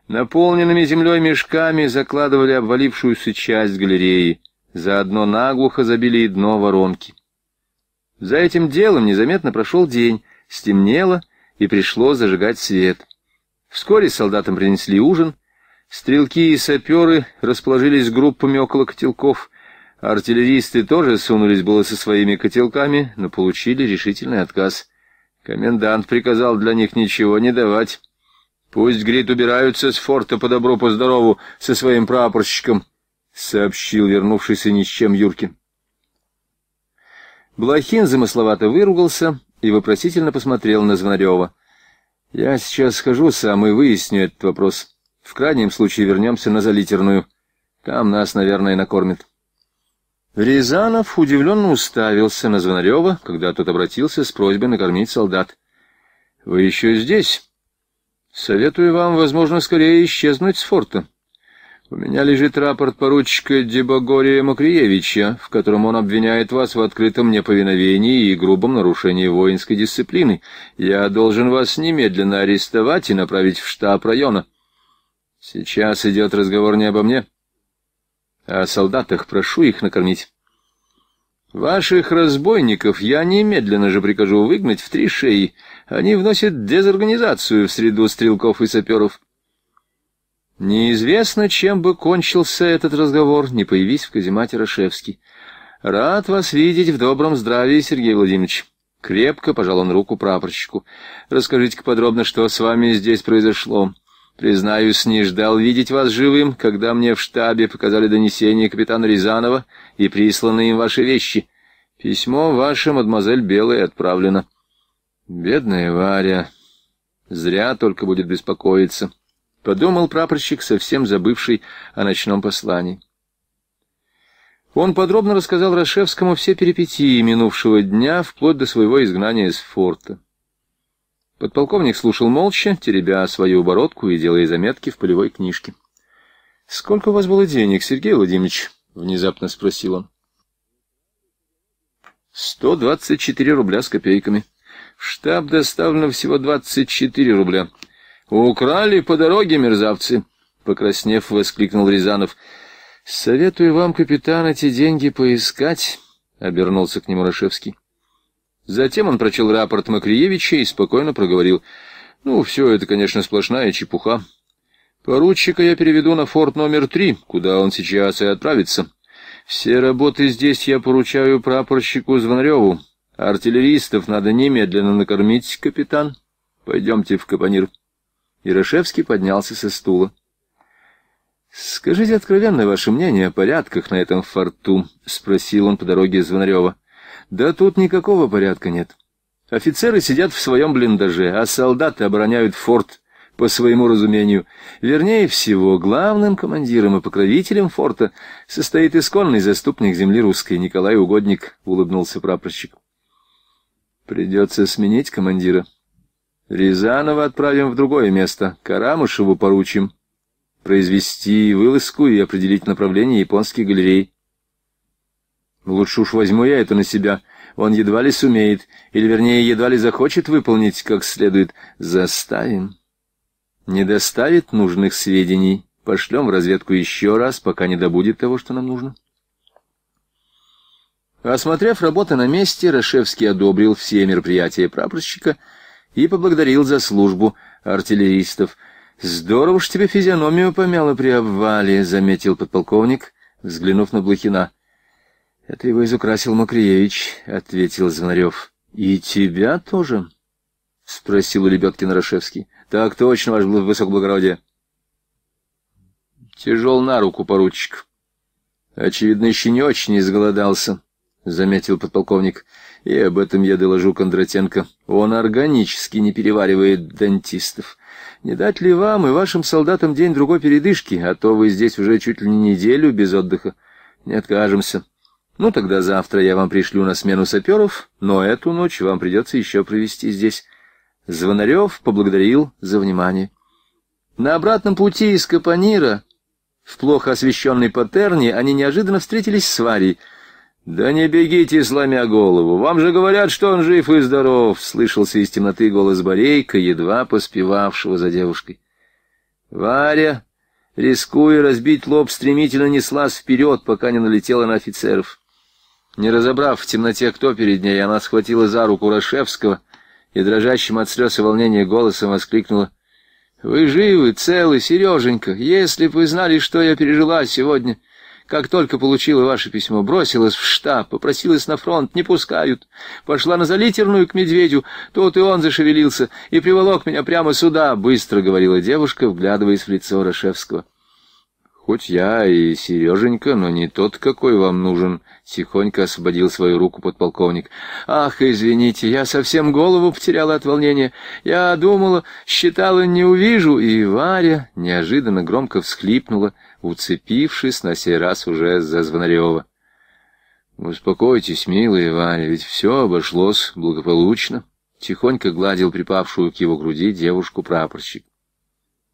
Наполненными землей мешками закладывали обвалившуюся часть галереи. Заодно наглухо забили и дно воронки. За этим делом незаметно прошел день, стемнело, и пришло зажигать свет. Вскоре солдатам принесли ужин — Стрелки и саперы расположились группами около котелков. Артиллеристы тоже сунулись было со своими котелками, но получили решительный отказ. Комендант приказал для них ничего не давать. «Пусть, — говорит, — убираются с форта по добру, по здорову, со своим прапорщиком», — сообщил вернувшийся ни с чем Юркин. Блохин замысловато выругался и вопросительно посмотрел на Звонарева. «Я сейчас схожу сам и выясню этот вопрос». В крайнем случае вернемся на залитерную. Там нас, наверное, накормят. Рязанов удивленно уставился на Звонарева, когда тот обратился с просьбой накормить солдат. — Вы еще здесь? — Советую вам, возможно, скорее исчезнуть с форта. У меня лежит рапорт поручика Дебогория Макриевича, в котором он обвиняет вас в открытом неповиновении и грубом нарушении воинской дисциплины. Я должен вас немедленно арестовать и направить в штаб района. — Сейчас идет разговор не обо мне, а о солдатах. Прошу их накормить. Ваших разбойников я немедленно же прикажу выгнать в три шеи. Они вносят дезорганизацию в среду стрелков и саперов. Неизвестно, чем бы кончился этот разговор, не появись в каземате Рашевский. Рад вас видеть в добром здравии, Сергей Владимирович. Крепко пожал он руку прапорщику. Расскажите-ка подробно, что с вами здесь произошло. Признаюсь, не ждал видеть вас живым, когда мне в штабе показали донесение капитана Рязанова и присланы им ваши вещи. Письмо ваше, мадемуазель Белая, отправлено. Бедная Варя, зря только будет беспокоиться, — подумал прапорщик, совсем забывший о ночном послании. Он подробно рассказал Рашевскому все перипетии минувшего дня, вплоть до своего изгнания из форта. Подполковник слушал молча, теребя свою бородку и делая заметки в полевой книжке. «Сколько у вас было денег, Сергей Владимирович?» — внезапно спросил он. «Сто двадцать четыре рубля с копейками. В штаб доставлено всего двадцать четыре рубля. Украли по дороге мерзавцы!» — покраснев, воскликнул Рязанов. «Советую вам, капитан, эти деньги поискать», — обернулся к нему Рашевский. Затем он прочел рапорт Макриевича и спокойно проговорил. «Ну, все это, конечно, сплошная чепуха. Поручика я переведу на форт номер три, куда он сейчас и отправится. Все работы здесь я поручаю прапорщику Звонареву. Артиллеристов надо немедленно накормить, капитан. Пойдемте в Капонир». Ярошевский поднялся со стула. «Скажите откровенно ваше мнение о порядках на этом форту», — спросил он по дороге Звонарева. Да тут никакого порядка нет. Офицеры сидят в своем блиндаже, а солдаты обороняют форт по своему разумению. Вернее всего, главным командиром и покровителем форта состоит исконный заступник земли русской Николай Угодник, — улыбнулся прапорщик. Придется сменить командира. Рязанова отправим в другое место, Карамышеву поручим. Произвести вылазку и определить направление японских галерей. «Ну, лучше уж возьму я это на себя. Он едва ли сумеет, или, вернее, едва ли захочет выполнить как следует. Заставим. Не доставит нужных сведений. Пошлем в разведку еще раз, пока не добудет того, что нам нужно. Осмотрев работы на месте, Рашевский одобрил все мероприятия прапорщика и поблагодарил за службу артиллеристов. «Здорово ж тебе физиономию помяло при обвале», — заметил подполковник, взглянув на Блохина. — Это его изукрасил Макриевич, — ответил Звонарев. — И тебя тоже? — спросил у Лебедкина Рашевский. — Так точно, ваше высокоблагородие. — Тяжел на руку, поручик. — Очевидно, еще не очень изголодался, — заметил подполковник. — И об этом я доложу Кондратенко. Он органически не переваривает дантистов. Не дать ли вам и вашим солдатам день-другой передышки, а то вы здесь уже чуть ли не неделю без отдыха. Не откажемся. — ну, тогда завтра я вам пришлю на смену саперов, но эту ночь вам придется еще провести здесь. Звонарев поблагодарил за внимание. На обратном пути из Капанира, в плохо освещенной патерне, они неожиданно встретились с Варей. «Да не бегите, сломя голову! Вам же говорят, что он жив и здоров!» — слышался из темноты голос Борейка, едва поспевавшего за девушкой. Варя, рискуя разбить лоб, стремительно неслась вперед, пока не налетела на офицеров. Не разобрав в темноте, кто перед ней, она схватила за руку Рашевского и дрожащим от слез и волнения голосом воскликнула. «Вы живы, целы, Сереженька! Если бы вы знали, что я пережила сегодня! Как только получила ваше письмо, бросилась в штаб, попросилась на фронт, не пускают. Пошла на залитерную к медведю, тут и он зашевелился и приволок меня прямо сюда», — быстро говорила девушка, вглядываясь в лицо Рашевского. Хоть я и Сереженька, но не тот, какой вам нужен, — тихонько освободил свою руку подполковник. — Ах, извините, я совсем голову потеряла от волнения. Я думала, считала, не увижу, и Варя неожиданно громко всхлипнула, уцепившись на сей раз уже за Звонарева. — Успокойтесь, милая Варя, ведь все обошлось благополучно, — тихонько гладил припавшую к его груди девушку прапорщик.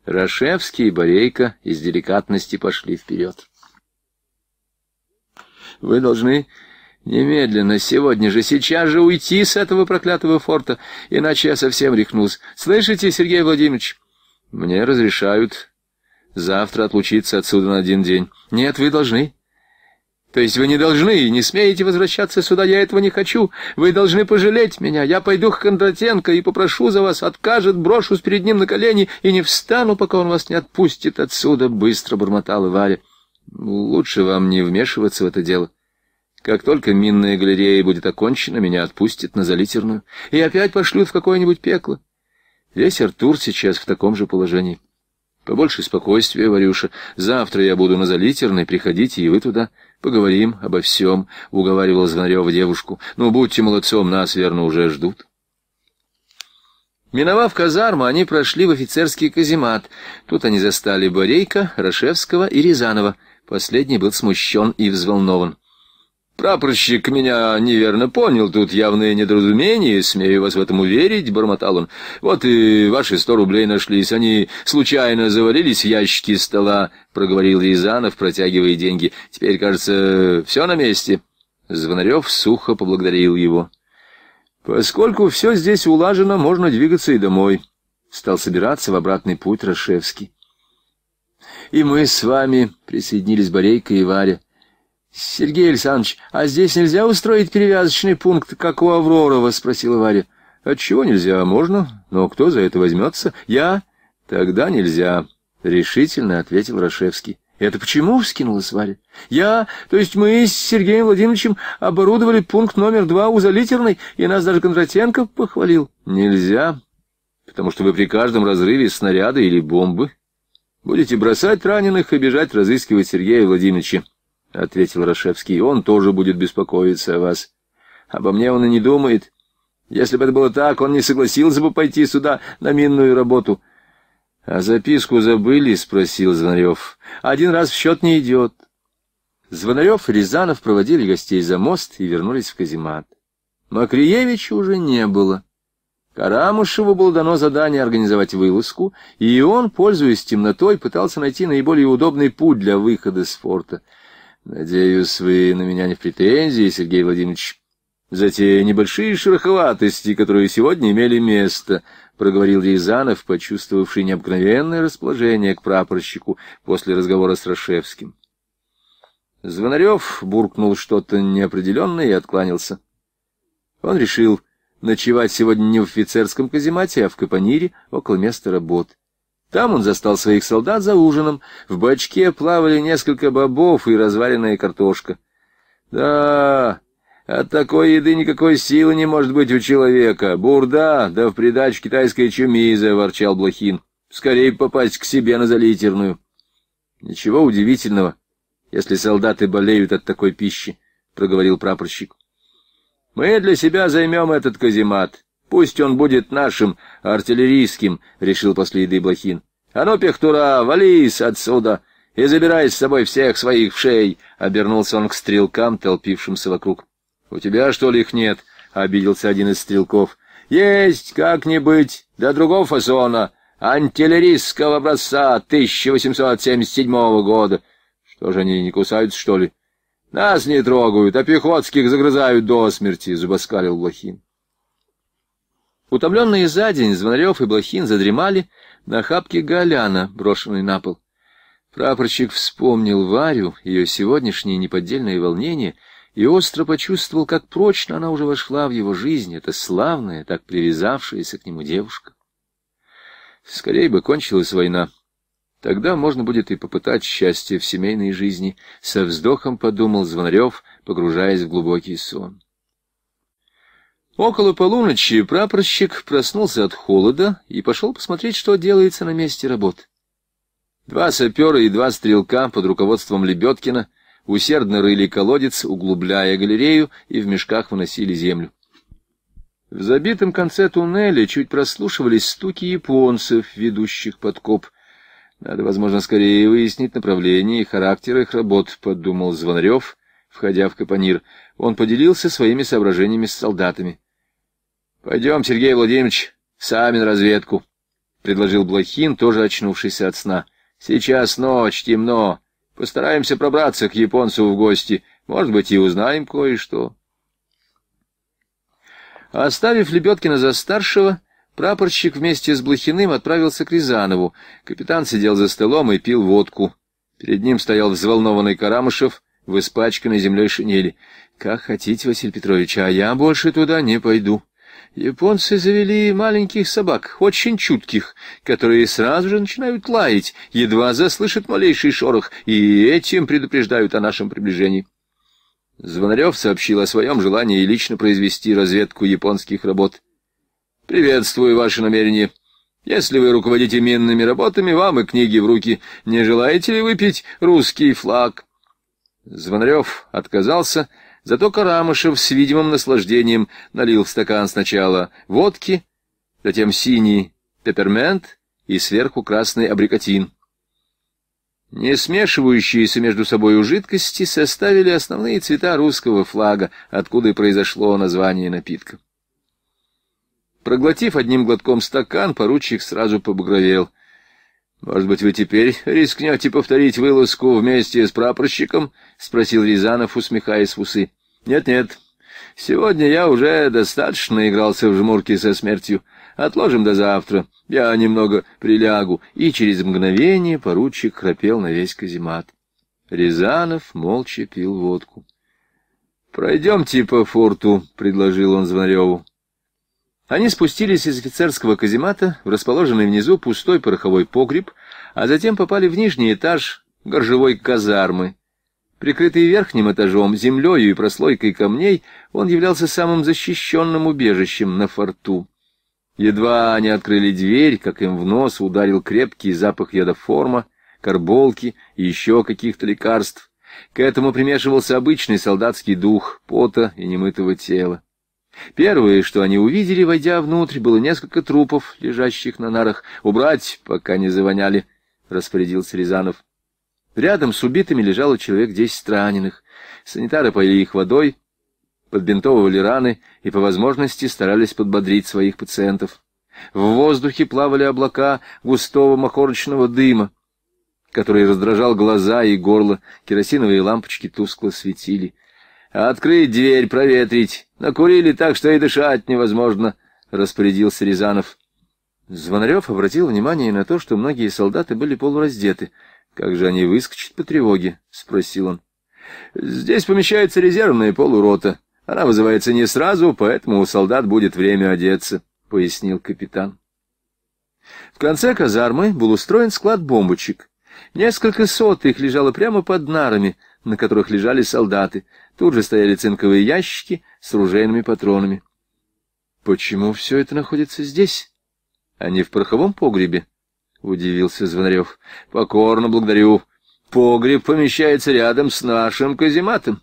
Рашевский и Борейко из деликатности пошли вперед. «Вы должны немедленно, сегодня же, сейчас же уйти с этого проклятого форта, иначе я совсем рехнусь. Слышите, Сергей Владимирович?» «Мне разрешают завтра отлучиться отсюда на один день». «Нет, вы должны. То есть вы не должны, и не смеете возвращаться сюда, я этого не хочу. Вы должны пожалеть меня. Я пойду к Кондратенко и попрошу за вас, откажет, брошусь перед ним на колени и не встану, пока он вас не отпустит отсюда, — быстро бормотал Варя. Ну, лучше вам не вмешиваться в это дело. Как только минная галерея будет окончена, меня отпустят на залитерную и опять пошлют в какое-нибудь пекло. Весь Артур сейчас в таком же положении. Побольше спокойствия, Варюша. Завтра я буду на залитерной, приходите и вы туда. Поговорим обо всем, — уговаривала Звонарева девушку. — Ну, будьте молодцом, нас, верно, уже ждут. Миновав казарму, они прошли в офицерский каземат. Тут они застали Борейка, Рашевского и Рязанова. Последний был смущен и взволнован. «Прапорщик меня неверно понял, тут явное недоразумение, смею вас в этом уверить», — бормотал он. «Вот и ваши сто рублей нашлись, они случайно завалились в ящики стола», — проговорил Рязанов, протягивая деньги. «Теперь, кажется, все на месте». Звонарев сухо поблагодарил его. «Поскольку все здесь улажено, можно двигаться и домой», — стал собираться в обратный путь Рашевский. «И мы с вами», — присоединились Борейка и Варя. «Сергей Александрович, а здесь нельзя устроить перевязочный пункт, как у Авророва?» — спросила Варя. «Отчего нельзя? Можно. Но кто за это возьмется? Я? Тогда нельзя», — решительно ответил Рашевский. «Это почему?» — вскинулась Варя. «Я, то есть мы с Сергеем Владимировичем оборудовали пункт номер два у Залитерной, и нас даже Кондратенко похвалил». «Нельзя, потому что вы при каждом разрыве снаряда или бомбы будете бросать раненых и бежать разыскивать Сергея Владимировича». — ответил Рашевский. — Он тоже будет беспокоиться о вас. Обо мне он и не думает. Если бы это было так, он не согласился бы пойти сюда на минную работу. — А записку забыли? — спросил Звонарев. — Один раз в счет не идет. Звонарев и Рязанов проводили гостей за мост и вернулись в каземат. Макриевича уже не было. Карамушеву было дано задание организовать вылазку, и он, пользуясь темнотой, пытался найти наиболее удобный путь для выхода с форта — Надеюсь, вы на меня не в претензии, Сергей Владимирович. За те небольшие шероховатости, которые сегодня имели место, — проговорил Рязанов, почувствовавший необыкновенное расположение к прапорщику после разговора с Рашевским. Звонарев буркнул что-то неопределенное и откланялся. Он решил ночевать сегодня не в офицерском каземате, а в капонире около места работы. Там он застал своих солдат за ужином. В бочке плавали несколько бобов и разваренная картошка. Да, от такой еды никакой силы не может быть у человека. Бурда, да в придачу китайская чумиза, — ворчал Блохин. Скорее попасть к себе на залитерную. Ничего удивительного, если солдаты болеют от такой пищи, — проговорил прапорщик. Мы для себя займем этот каземат. Пусть он будет нашим, артиллерийским, — решил после еды Блохин. — А ну, Пехтура, вались отсюда и забирай с собой всех своих вшей, — обернулся он к стрелкам, толпившимся вокруг. — У тебя, что ли, их нет? — обиделся один из стрелков. — Есть как-нибудь, до другого фасона, антиллерийского образца 1877 года. Что же они, не кусаются, что ли? — Нас не трогают, а пехотских загрызают до смерти, — зубоскалил Блохин. Утомленные за день, Звонарев и Блохин задремали на хапке Галяна, брошенной на пол. Прапорщик вспомнил Варю, ее сегодняшнее неподдельное волнение, и остро почувствовал, как прочно она уже вошла в его жизнь, эта славная, так привязавшаяся к нему девушка. Скорее бы кончилась война. Тогда можно будет и попытать счастье в семейной жизни, — со вздохом подумал Звонарев, погружаясь в глубокий сон. Около полуночи прапорщик проснулся от холода и пошел посмотреть, что делается на месте работ. Два сапера и два стрелка под руководством Лебедкина усердно рыли колодец, углубляя галерею, и в мешках выносили землю. В забитом конце туннеля чуть прослушивались стуки японцев, ведущих подкоп. Надо, возможно, скорее выяснить направление и характер их работ, — подумал Звонарев, входя в капонир. Он поделился своими соображениями с солдатами. Пойдем, Сергей Владимирович, сами на разведку, — предложил Блохин, тоже очнувшийся от сна. — Сейчас ночь, темно. Постараемся пробраться к японцу в гости. Может быть, и узнаем кое-что. Оставив Лебедкина за старшего, прапорщик вместе с Блохиным отправился к Рязанову. Капитан сидел за столом и пил водку. Перед ним стоял взволнованный Карамышев в испачканной землей шинели. — Как хотите, Василий Петрович, а я больше туда не пойду. Японцы завели маленьких собак, очень чутких, которые сразу же начинают лаять, едва заслышат малейший шорох, и этим предупреждают о нашем приближении. Звонарев сообщил о своем желании лично произвести разведку японских работ. «Приветствую ваше намерение. Если вы руководите минными работами, вам и книги в руки. Не желаете ли выпить русский флаг?» Звонарев отказался Зато Карамышев с видимым наслаждением налил в стакан сначала водки, затем синий пеппермент и сверху красный абрикотин. Не смешивающиеся между собой жидкости составили основные цвета русского флага, откуда и произошло название напитка. Проглотив одним глотком стакан, поручик сразу побагровел — «Может быть, вы теперь рискнете повторить вылазку вместе с прапорщиком?» — спросил Рязанов, усмехаясь в усы. «Нет-нет. Сегодня я уже достаточно игрался в жмурки со смертью. Отложим до завтра. Я немного прилягу». И через мгновение поручик храпел на весь каземат. Рязанов молча пил водку. «Пройдемте по форту», — предложил он Звонареву. Они спустились из офицерского каземата в расположенный внизу пустой пороховой погреб, а затем попали в нижний этаж горжевой казармы. Прикрытый верхним этажом, землею и прослойкой камней, он являлся самым защищенным убежищем на форту. Едва они открыли дверь, как им в нос ударил крепкий запах ядоформа, карболки и еще каких-то лекарств. К этому примешивался обычный солдатский дух пота и немытого тела. Первое, что они увидели, войдя внутрь, было несколько трупов, лежащих на нарах. «Убрать, пока не завоняли», — распорядился Рязанов. Рядом с убитыми лежало человек десять раненых. Санитары поили их водой, подбинтовывали раны и, по возможности, старались подбодрить своих пациентов. В воздухе плавали облака густого махорочного дыма, который раздражал глаза и горло. Керосиновые лампочки тускло светили. Открыть дверь, проветрить. Накурили так, что и дышать невозможно, — распорядился Рязанов. Звонарев обратил внимание на то, что многие солдаты были полураздеты. «Как же они выскочат по тревоге?» — спросил он. «Здесь помещается резервная полурота. Она вызывается не сразу, поэтому у солдат будет время одеться», — пояснил капитан. В конце казармы был устроен склад бомбочек. Несколько сот их лежало прямо под нарами — на которых лежали солдаты. Тут же стояли цинковые ящики с ружейными патронами. «Почему все это находится здесь, а не в пороховом погребе?» — удивился Звонарев. «Покорно благодарю. Погреб помещается рядом с нашим казематом.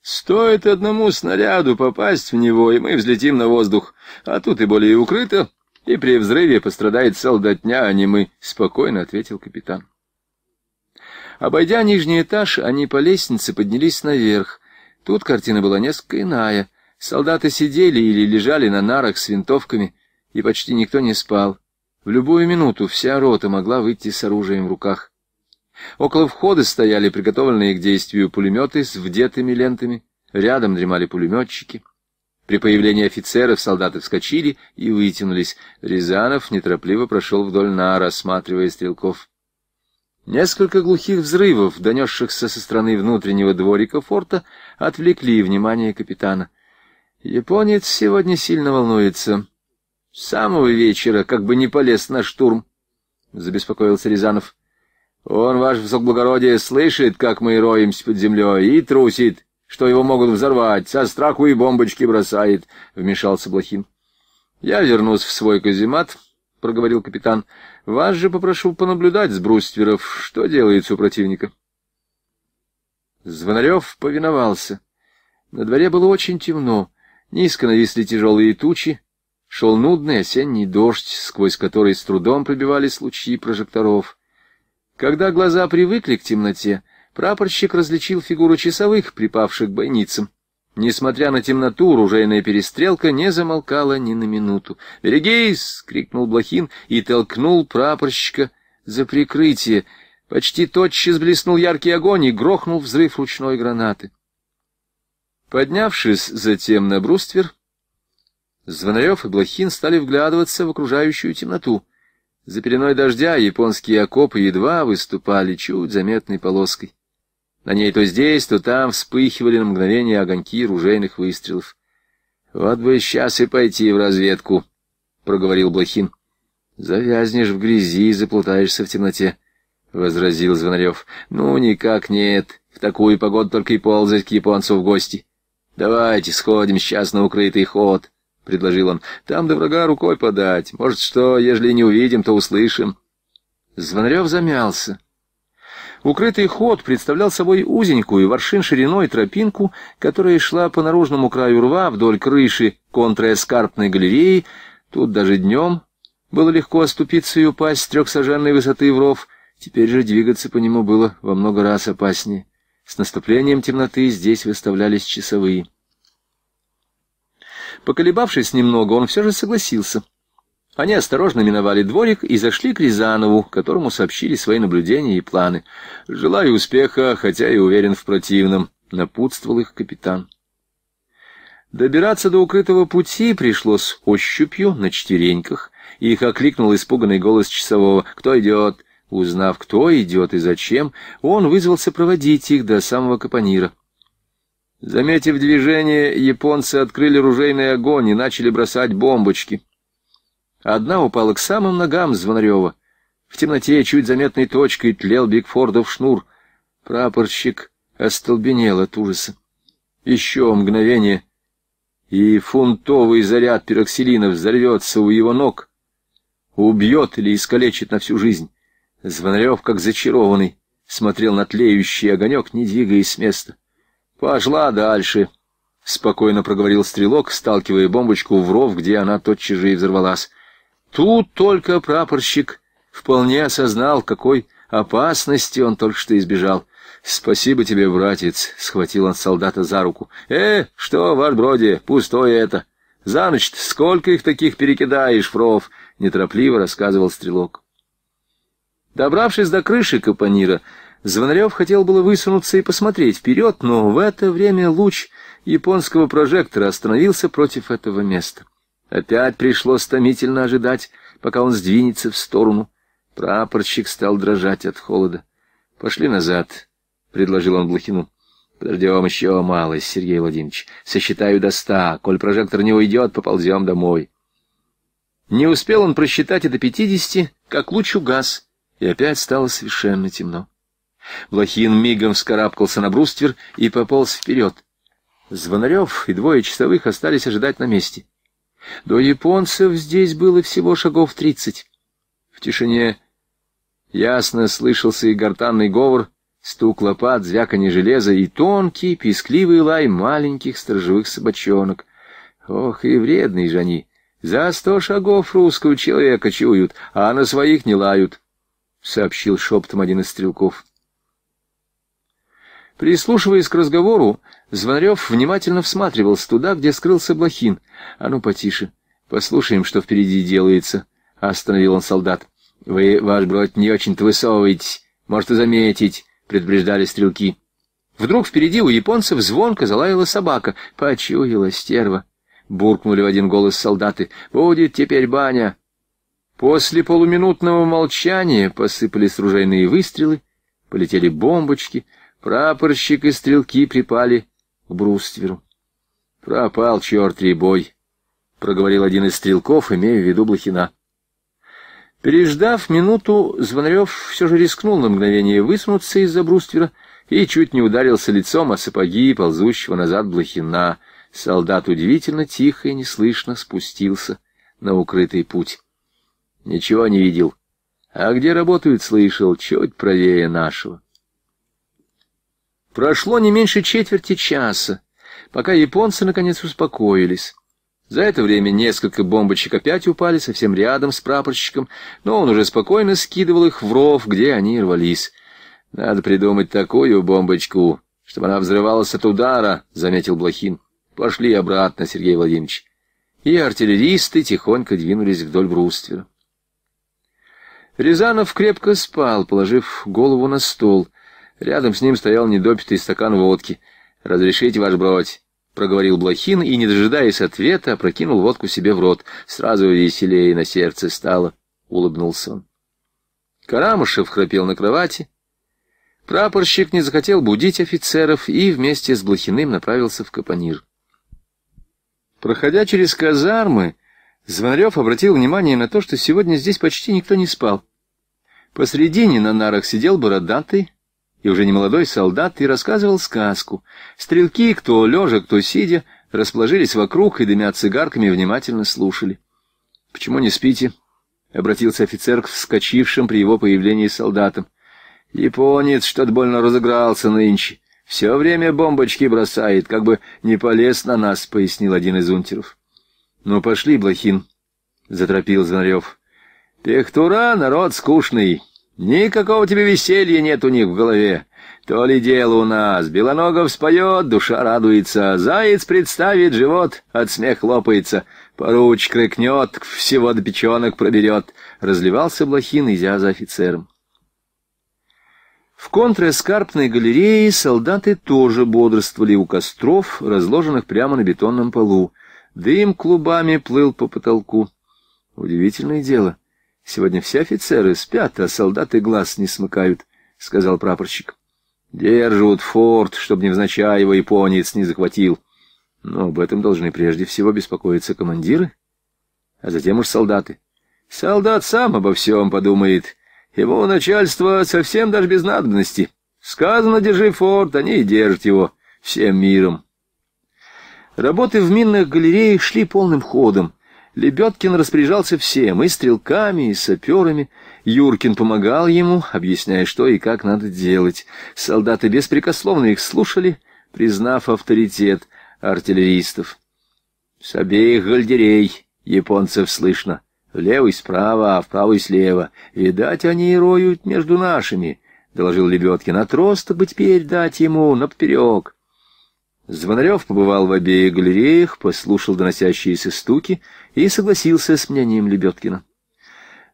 Стоит одному снаряду попасть в него, и мы взлетим на воздух. А тут и более укрыто, и при взрыве пострадает солдатня, а не мы», — спокойно ответил капитан. Обойдя нижний этаж, они по лестнице поднялись наверх. Тут картина была несколько иная. Солдаты сидели или лежали на нарах с винтовками, и почти никто не спал. В любую минуту вся рота могла выйти с оружием в руках. Около входа стояли приготовленные к действию пулеметы с вдетыми лентами. Рядом дремали пулеметчики. При появлении офицеров солдаты вскочили и вытянулись. Рязанов неторопливо прошел вдоль нара, осматривая стрелков. Несколько глухих взрывов, донесшихся со стороны внутреннего дворика форта, отвлекли внимание капитана. Японец сегодня сильно волнуется. С самого вечера как бы не полез на штурм, — забеспокоился Рязанов. Он, ваш высокоблагородие, слышит, как мы роемся под землей, и трусит, что его могут взорвать, со страху и бомбочки бросает, — вмешался Блохин. Я вернусь в свой каземат, — проговорил капитан. — Вас же попрошу понаблюдать с брустверов, что делается у противника. Звонарев повиновался. На дворе было очень темно, низко нависли тяжелые тучи, шел нудный осенний дождь, сквозь который с трудом пробивались лучи прожекторов. Когда глаза привыкли к темноте, прапорщик различил фигуру часовых, припавших к бойницам. Несмотря на темноту, ружейная перестрелка не замолкала ни на минуту. «Берегись!» — крикнул Блохин и толкнул прапорщика за прикрытие. Почти тотчас блеснул яркий огонь и грохнул взрыв ручной гранаты. Поднявшись затем на бруствер, Звонарев и Блохин стали вглядываться в окружающую темноту. За пеленой дождя японские окопы едва выступали чуть заметной полоской. На ней то здесь, то там вспыхивали на мгновение огоньки ружейных выстрелов. — Вот бы сейчас и пойти в разведку, — проговорил Блохин. — Завязнешь в грязи и заплутаешься в темноте, — возразил Звонарев. — Ну, никак нет. В такую погоду только и ползать к японцу в гости. — Давайте сходим сейчас на укрытый ход, — предложил он. — Там до врага рукой подать. Может, что, ежели не увидим, то услышим. Звонарев замялся. Укрытый ход представлял собой узенькую воршин шириной тропинку, которая шла по наружному краю рва вдоль крыши контраэскарпной галереи. Тут даже днем было легко оступиться и упасть с трехсаженной высоты в ров. Теперь же двигаться по нему было во много раз опаснее. С наступлением темноты здесь выставлялись часовые. Поколебавшись немного, он все же согласился — они осторожно миновали дворик и зашли к Рязанову, которому сообщили свои наблюдения и планы. «Желаю успеха, хотя и уверен в противном», — напутствовал их капитан. Добираться до укрытого пути пришлось ощупью на четвереньках. Их окликнул испуганный голос часового «Кто идет?». Узнав, кто идет и зачем, он вызвался проводить их до самого капонира. Заметив движение, японцы открыли ружейный огонь и начали бросать бомбочки. Одна упала к самым ногам Звонарева. В темноте чуть заметной точкой тлел Бигфордов шнур. Прапорщик остолбенел от ужаса. Еще мгновение, и фунтовый заряд пероксилина взорвется у его ног. Убьет или искалечит на всю жизнь. Звонарев, как зачарованный, смотрел на тлеющий огонек, не двигаясь с места. «Пошла дальше», — спокойно проговорил стрелок, сталкивая бомбочку в ров, где она тотчас же и взорвалась. Тут только прапорщик вполне осознал, какой опасности он только что избежал. «Спасибо тебе, братец!» — схватил он солдата за руку. «Э, что, варброди, пустое это! За ночь сколько их таких перекидаешь, Фров!» — неторопливо рассказывал стрелок. Добравшись до крыши капонира, Звонарев хотел было высунуться и посмотреть вперед, но в это время луч японского прожектора остановился против этого места. Опять пришлось томительно ожидать, пока он сдвинется в сторону. Прапорщик стал дрожать от холода. — Пошли назад, — предложил он Блохину. — Подождем еще малость, Сергей Владимирович. Сосчитаю до ста. Коль прожектор не уйдет, поползем домой. Не успел он просчитать и до пятидесяти, как луч угас, и опять стало совершенно темно. Блохин мигом вскарабкался на бруствер и пополз вперед. Звонарев и двое часовых остались ожидать на месте. — до японцев здесь было всего шагов тридцать. В тишине ясно слышался и гортанный говор, стук лопат, звяканье железа и тонкий, пескливый лай маленьких сторожевых собачонок. Ох, и вредные же они! За сто шагов русского человека чуют, а на своих не лают, — сообщил шептом один из стрелков. Прислушиваясь к разговору, Звонарев внимательно всматривался туда, где скрылся Блохин. «А ну, потише. Послушаем, что впереди делается», — остановил он солдат. «Вы, ваш брат, не очень-то высовываетесь. Можете заметить», — предупреждали стрелки. Вдруг впереди у японцев звонко залаяла собака. «Почуяла стерва», — буркнули в один голос солдаты. «Будет теперь баня». После полуминутного молчания посыпались ружейные выстрелы, полетели бомбочки — Прапорщик и стрелки припали к брустверу. «Пропал черт бой», — проговорил один из стрелков, имея в виду Блохина. Переждав минуту, Звонарев все же рискнул на мгновение высунуться из-за бруствера и чуть не ударился лицом о сапоги ползущего назад Блохина. Солдат удивительно тихо и неслышно спустился на укрытый путь. «Ничего не видел. А где работают, слышал, чуть правее нашего». Прошло не меньше четверти часа, пока японцы наконец успокоились. За это время несколько бомбочек опять упали совсем рядом с прапорщиком, но он уже спокойно скидывал их в ров, где они рвались. «Надо придумать такую бомбочку, чтобы она взрывалась от удара», — заметил Блохин. «Пошли обратно, Сергей Владимирович». И артиллеристы тихонько двинулись вдоль бруствера. Рязанов крепко спал, положив голову на стол. Рядом с ним стоял недопитый стакан водки. «Разрешите, ваш бродь?» — проговорил Блохин и, не дожидаясь ответа, опрокинул водку себе в рот. Сразу веселее на сердце стало. Улыбнулся он. Карамышев храпел на кровати. Прапорщик не захотел будить офицеров и вместе с Блохиным направился в Капонир. Проходя через казармы, Звонарев обратил внимание на то, что сегодня здесь почти никто не спал. Посредине на нарах сидел бородатый, и уже не молодой солдат, и рассказывал сказку. Стрелки, кто лежа, кто сидя, расположились вокруг и, дымя цигарками, внимательно слушали. — Почему не спите? — обратился офицер к вскочившим при его появлении солдатам. — Японец что-то больно разыгрался нынче. Все время бомбочки бросает, как бы не полез на нас, — пояснил один из унтеров. — Ну, пошли, Блохин, — заторопил Звонарев. — Пехтура народ скучный. Никакого тебе веселья нет у них в голове. То ли дело у нас. Белоногов споет, душа радуется, заяц представит, живот от смех лопается, поруч крыкнет, всего до печенок проберет. Разливался Блохин, идя за офицером. В контрэскарпной галерее солдаты тоже бодрствовали у костров, разложенных прямо на бетонном полу. Дым клубами плыл по потолку. Удивительное дело —— Сегодня все офицеры спят, а солдаты глаз не смыкают, — сказал прапорщик. — Держат форт, чтобы невзначай его японец не захватил. Но об этом должны прежде всего беспокоиться командиры, а затем уж солдаты. Солдат сам обо всем подумает. Его начальство совсем даже без надобности. Сказано, держи форт, они и держат его всем миром. Работы в минных галереях шли полным ходом. Лебедкин распоряжался всем, и стрелками, и саперами. Юркин помогал ему, объясняя, что и как надо делать. Солдаты беспрекословно их слушали, признав авторитет артиллеристов. С обеих гальдерей японцев слышно. Влево и справа, а вправо и слева. Видать, они и роют между нашими, — доложил Лебедкин. — Отросток бы теперь дать ему наперек. Звонарев побывал в обеих галереях, послушал доносящиеся стуки и согласился с мнением Лебедкина.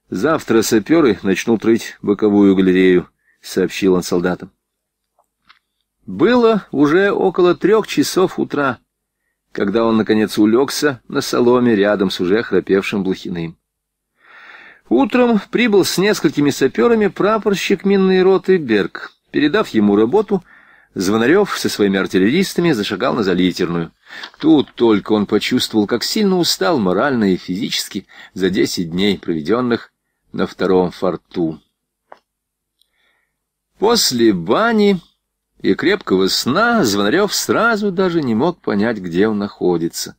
«Завтра саперы начнут рыть боковую галерею», — сообщил он солдатам. Было уже около трех часов утра, когда он, наконец, улегся на соломе рядом с уже храпевшим Блохиным. Утром прибыл с несколькими саперами прапорщик минной роты Берг. Передав ему работу — Звонарев со своими артиллеристами зашагал на залитерную. Тут только он почувствовал, как сильно устал морально и физически за десять дней, проведенных на втором форту. После бани и крепкого сна Звонарев сразу даже не мог понять, где он находится.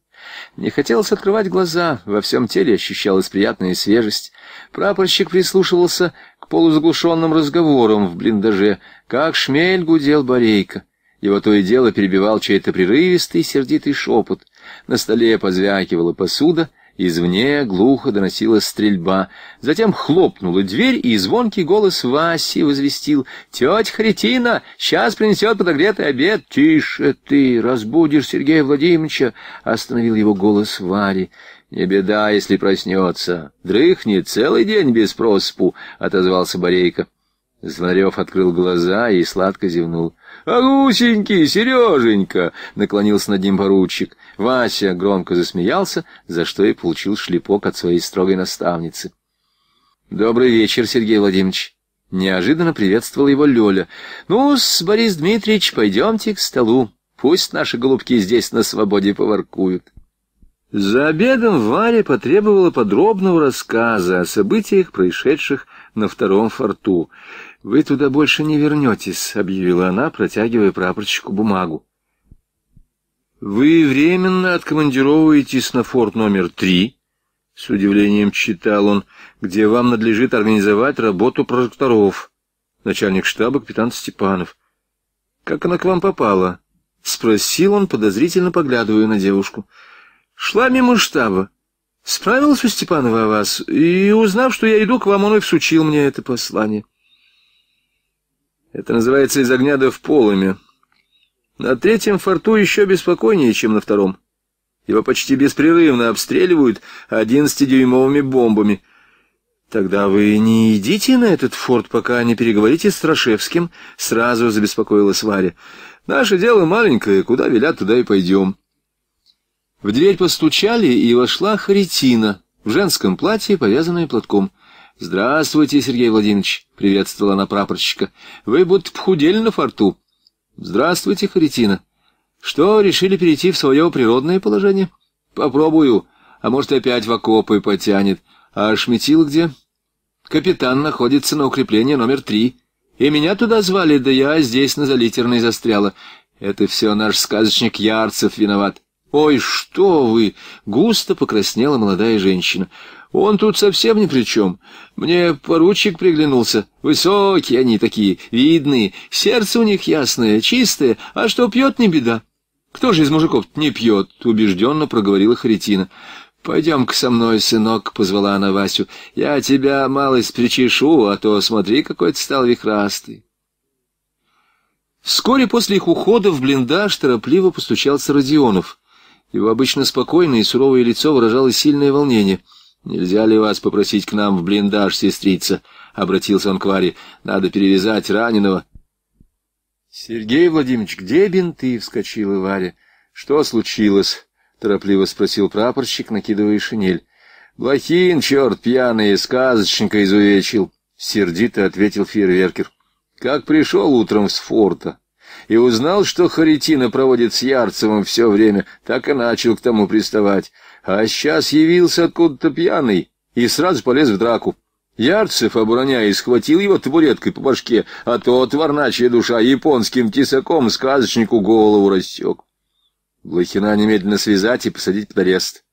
Не хотелось открывать глаза, во всем теле ощущалась приятная свежесть. Прапорщик прислушивался к полузаглушенным разговорам в блиндаже, как шмель гудел барейка. Его то и дело перебивал чей-то прерывистый, сердитый шепот. На столе позвякивала посуда — Извне глухо доносилась стрельба. Затем хлопнула дверь, и звонкий голос Васи возвестил. «Тетя Хретина, сейчас принесет подогретый обед!» «Тише ты, разбудишь Сергея Владимировича!» — остановил его голос Вари. «Не беда, если проснется. Дрыхнет целый день без проспу», — отозвался Борейко. Звонарев открыл глаза и сладко зевнул. «Арусенький, Сереженька!» — наклонился над ним поручик. Вася громко засмеялся, за что и получил шлепок от своей строгой наставницы. «Добрый вечер, Сергей Владимирович!» Неожиданно приветствовал его Лёля. «Ну-с, Борис Дмитриевич, пойдемте к столу. Пусть наши голубки здесь на свободе поворкуют. За обедом Варя потребовала подробного рассказа о событиях, происшедших на втором форту. «Вы туда больше не вернетесь», — объявила она, протягивая прапорщику бумагу. «Вы временно откомандировываетесь на форт номер три», — с удивлением читал он, — «где вам надлежит организовать работу прожекторов». Начальник штаба капитан Степанов. «Как она к вам попала?» — спросил он, подозрительно поглядывая на девушку. «Шла мимо штаба. Справился у Степанова о вас, и, узнав, что я иду к вам, он и всучил мне это послание». Это называется из огня да в полыми. На третьем форту еще беспокойнее, чем на втором. Его почти беспрерывно обстреливают одиннадцатидюймовыми бомбами. Тогда вы не идите на этот форт, пока не переговорите с Страшевским, сразу забеспокоилась Варя. Наше дело маленькое, куда велят, туда и пойдем. В дверь постучали, и вошла Харитина в женском платье, повязанное платком. «Здравствуйте, Сергей Владимирович!» — приветствовала она прапорщика. «Вы будто похудели на форту». «Здравствуйте, Харитина!» «Что, решили перейти в свое природное положение?» «Попробую, а может, опять в окопы потянет. А Шметил где?» «Капитан находится на укреплении номер три. И меня туда звали, да я здесь на залитерной застряла. Это все наш сказочник Ярцев виноват». «Ой, что вы!» — густо покраснела молодая женщина. Он тут совсем ни при чем. Мне поручик приглянулся. Высокие они такие, видные. Сердце у них ясное, чистое. А что пьет, не беда. Кто же из мужиков не пьет? Убежденно проговорила Харитина. «Пойдем-ка со мной, сынок», — позвала она Васю. «Я тебя малость причешу, а то смотри, какой ты стал вихрастый». Вскоре после их ухода в блиндаж торопливо постучался Родионов. Его обычно спокойное и суровое лицо выражало сильное волнение — «Нельзя ли вас попросить к нам в блиндаж, сестрица?» — обратился он к Варе. «Надо перевязать раненого». «Сергей Владимирович, где бинты?» — вскочила Варя. «Что случилось?» — торопливо спросил прапорщик, накидывая шинель. «Блохин, черт пьяный, сказочника изувечил!» — сердито ответил фейерверкер. «Как пришел утром с форта и узнал, что Харитина проводит с Ярцевым все время, так и начал к тому приставать» а сейчас явился откуда-то пьяный и сразу полез в драку. Ярцев, обороняясь, схватил его табуреткой по башке, а тот, варначья душа, японским тесаком сказочнику голову рассек. Блохина немедленно связать и посадить под арест.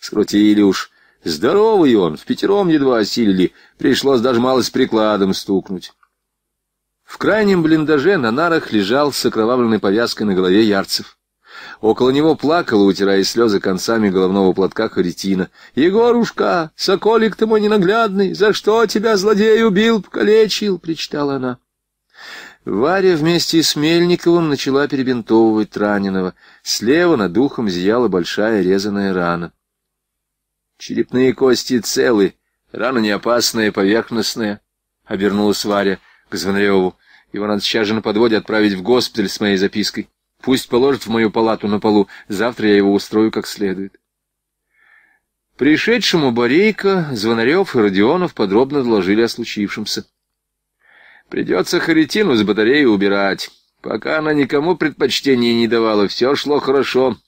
Скрутили уж. Здоровый он, в пятером едва осилили, пришлось даже мало с прикладом стукнуть. В крайнем блиндаже на нарах лежал с окровавленной повязкой на голове Ярцев. Около него плакала, утирая слезы концами головного платка Харитина. «Егорушка, соколик ты мой ненаглядный! За что тебя, злодей, убил, покалечил?» — причитала она. Варя вместе с Мельниковым начала перебинтовывать раненого. Слева над ухом зияла большая резаная рана. «Черепные кости целы, рана не опасная, поверхностная», — обернулась Варя к Звонареву. «Его надо сейчас же на подводе отправить в госпиталь с моей запиской». Пусть положит в мою палату на полу, завтра я его устрою как следует. Пришедшему Борейко, Звонарев и Родионов подробно доложили о случившемся. Придется Харитину с батареи убирать. Пока она никому предпочтения не давала, все шло хорошо.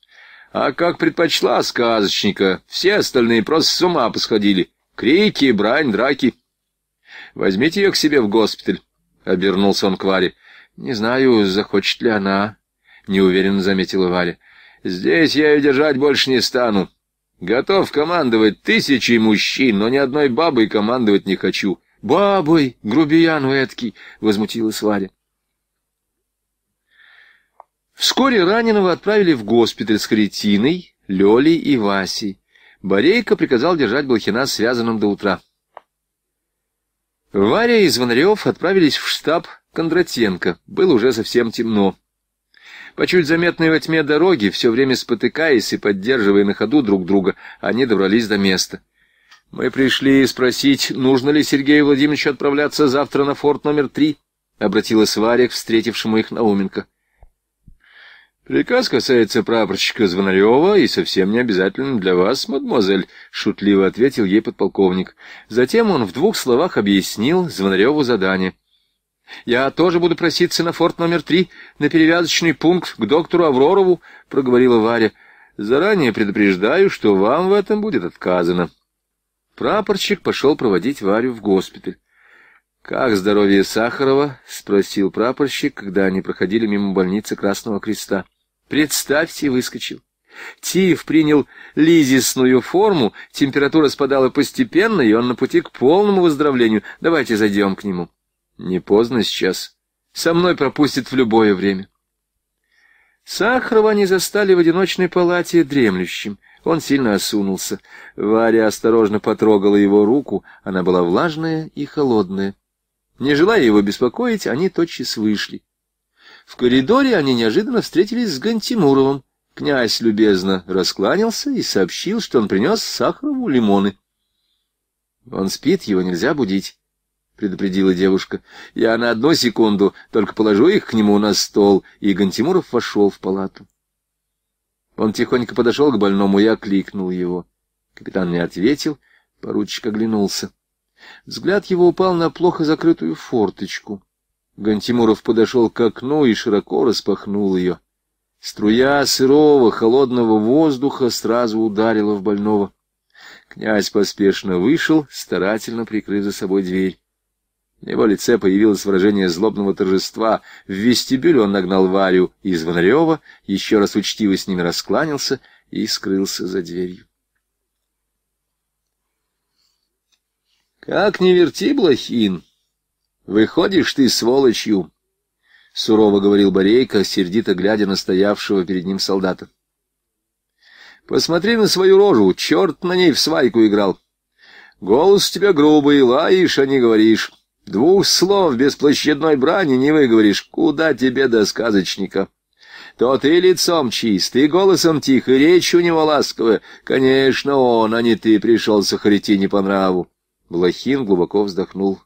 А как предпочла сказочника, все остальные просто с ума посходили. Крики, брань, драки. Возьмите ее к себе в госпиталь, — обернулся он к Варе. Не знаю, захочет ли она. — неуверенно заметила Валя. «Здесь я ее держать больше не стану. Готов командовать тысячей мужчин, но ни одной бабой командовать не хочу». «Бабой, грубиян эткий!» — возмутилась Валя. Вскоре раненого отправили в госпиталь с Харитиной, Лёлей и Васей. Борейко приказал держать Блохина связанным до утра. Варя и Звонарев отправились в штаб Кондратенко. Было уже совсем темно. По чуть заметной во тьме дороги, все время спотыкаясь и поддерживая на ходу друг друга, они добрались до места. «Мы пришли спросить, нужно ли Сергею Владимировичу отправляться завтра на форт номер три?» — обратилась Варя к встретившему их Науменко. «Приказ касается прапорщика Звонарева и совсем не обязателен для вас, мадемуазель», — шутливо ответил ей подполковник. Затем он в двух словах объяснил Звонареву задание — «Я тоже буду проситься на форт номер три, на перевязочный пункт, к доктору Авророву», — проговорила Варя. «Заранее предупреждаю, что вам в этом будет отказано». Прапорщик пошел проводить Варю в госпиталь. «Как здоровье Сахарова?» — спросил прапорщик, когда они проходили мимо больницы Красного Креста. «Представьте, выскочил». Тиф принял лизисную форму, температура спадала постепенно, и он на пути к полному выздоровлению. Давайте зайдем к нему. Не поздно сейчас. Со мной пропустит в любое время. Сахарова они застали в одиночной палате дремлющим. Он сильно осунулся. Варя осторожно потрогала его руку. Она была влажная и холодная. Не желая его беспокоить, они тотчас вышли. В коридоре они неожиданно встретились с Гантимуровым. Князь любезно раскланялся и сообщил, что он принес Сахарову лимоны. «Он спит, его нельзя будить». — предупредила девушка. — Я на одну секунду только положу их к нему на стол, и Гантимуров вошел в палату. Он тихонько подошел к больному и окликнул его. Капитан не ответил, поручик оглянулся. Взгляд его упал на плохо закрытую форточку. Гантимуров подошел к окну и широко распахнул ее. Струя сырого, холодного воздуха сразу ударила в больного. Князь поспешно вышел, старательно прикрыв за собой дверь. На его лице появилось выражение злобного торжества. В вестибюле он нагнал Варю из Звонарева, еще раз учтиво с ними раскланялся и скрылся за дверью. «Как не верти, Блохин, выходишь ты сволочью!» — сурово говорил Борейко, сердито глядя на стоявшего перед ним солдата. «Посмотри на свою рожу, черт на ней в свайку играл. Голос у тебя грубый, лаешь, а не говоришь». Двух слов без площадной брани не выговоришь. Куда тебе до сказочника? Тот и лицом чист, и голосом тих, и речь у него ласковая. Конечно, он, а не ты, пришелся хретине по нраву. Блохин глубоко вздохнул.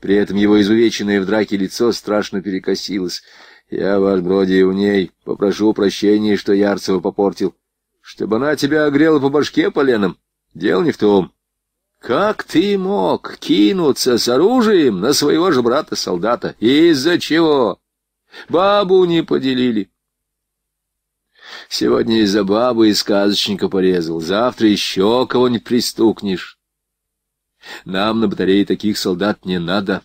При этом его изувеченное в драке лицо страшно перекосилось. Я, ваш ней попрошу прощения, что Ярцева попортил. Чтобы она тебя огрела по башке поленом. Дело не в том. Как ты мог кинуться с оружием на своего же брата-солдата? Из-за чего? Бабу не поделили. Сегодня из-за бабы и сказочника порезал, завтра еще кого-нибудь пристукнешь. Нам на батарее таких солдат не надо.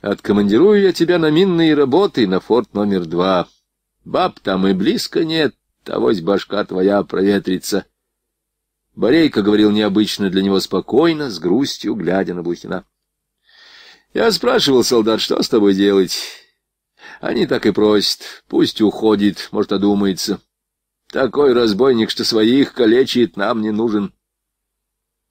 Откомандирую я тебя на минные работы на форт номер два. Баб там и близко нет, авось башка твоя проветрится. Борейка говорил необычно для него спокойно, с грустью, глядя на Блохина. Я спрашивал солдат, что с тобой делать. Они так и просят. Пусть уходит, может, одумается. Такой разбойник, что своих калечит, нам не нужен.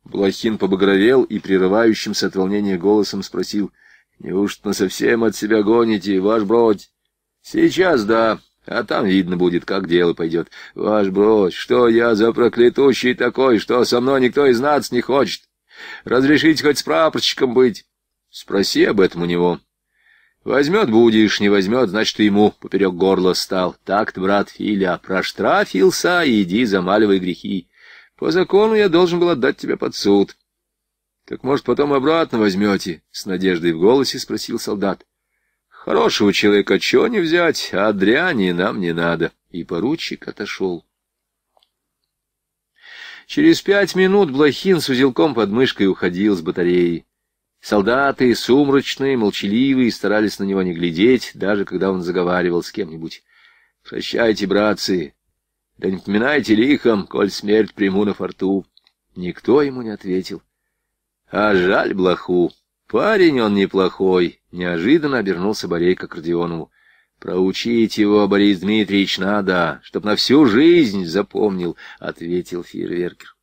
Блохин побагровел и прерывающимся от волнения голосом спросил. — Неужто совсем от себя гоните, ваш бродь? — Сейчас да, а там видно будет, как дело пойдет. Ваш брось, что я за проклятущий такой, что со мной никто из нас не хочет? Разрешите хоть с прапорщиком быть? Спроси об этом у него. Возьмет будешь, не возьмет, значит, ты ему поперек горла стал. Так-то, брат Филя, проштрафился, иди замаливай грехи. По закону я должен был отдать тебя под суд. — Так, может, потом обратно возьмете? — с надеждой в голосе спросил солдат. Хорошего человека чего не взять, а дряни нам не надо. И поручик отошел. Через пять минут Блохин с узелком под мышкой уходил с батареи. Солдаты, сумрачные, молчаливые, старались на него не глядеть, даже когда он заговаривал с кем-нибудь. «Прощайте, братцы, да не поминайте лихом, коль смерть приму на форту». Никто ему не ответил. А жаль блоху, парень он неплохой, Неожиданно обернулся Борейка к Родионову. «Проучить его, Борис Дмитриевич, надо, чтоб на всю жизнь запомнил», — ответил фейерверкер.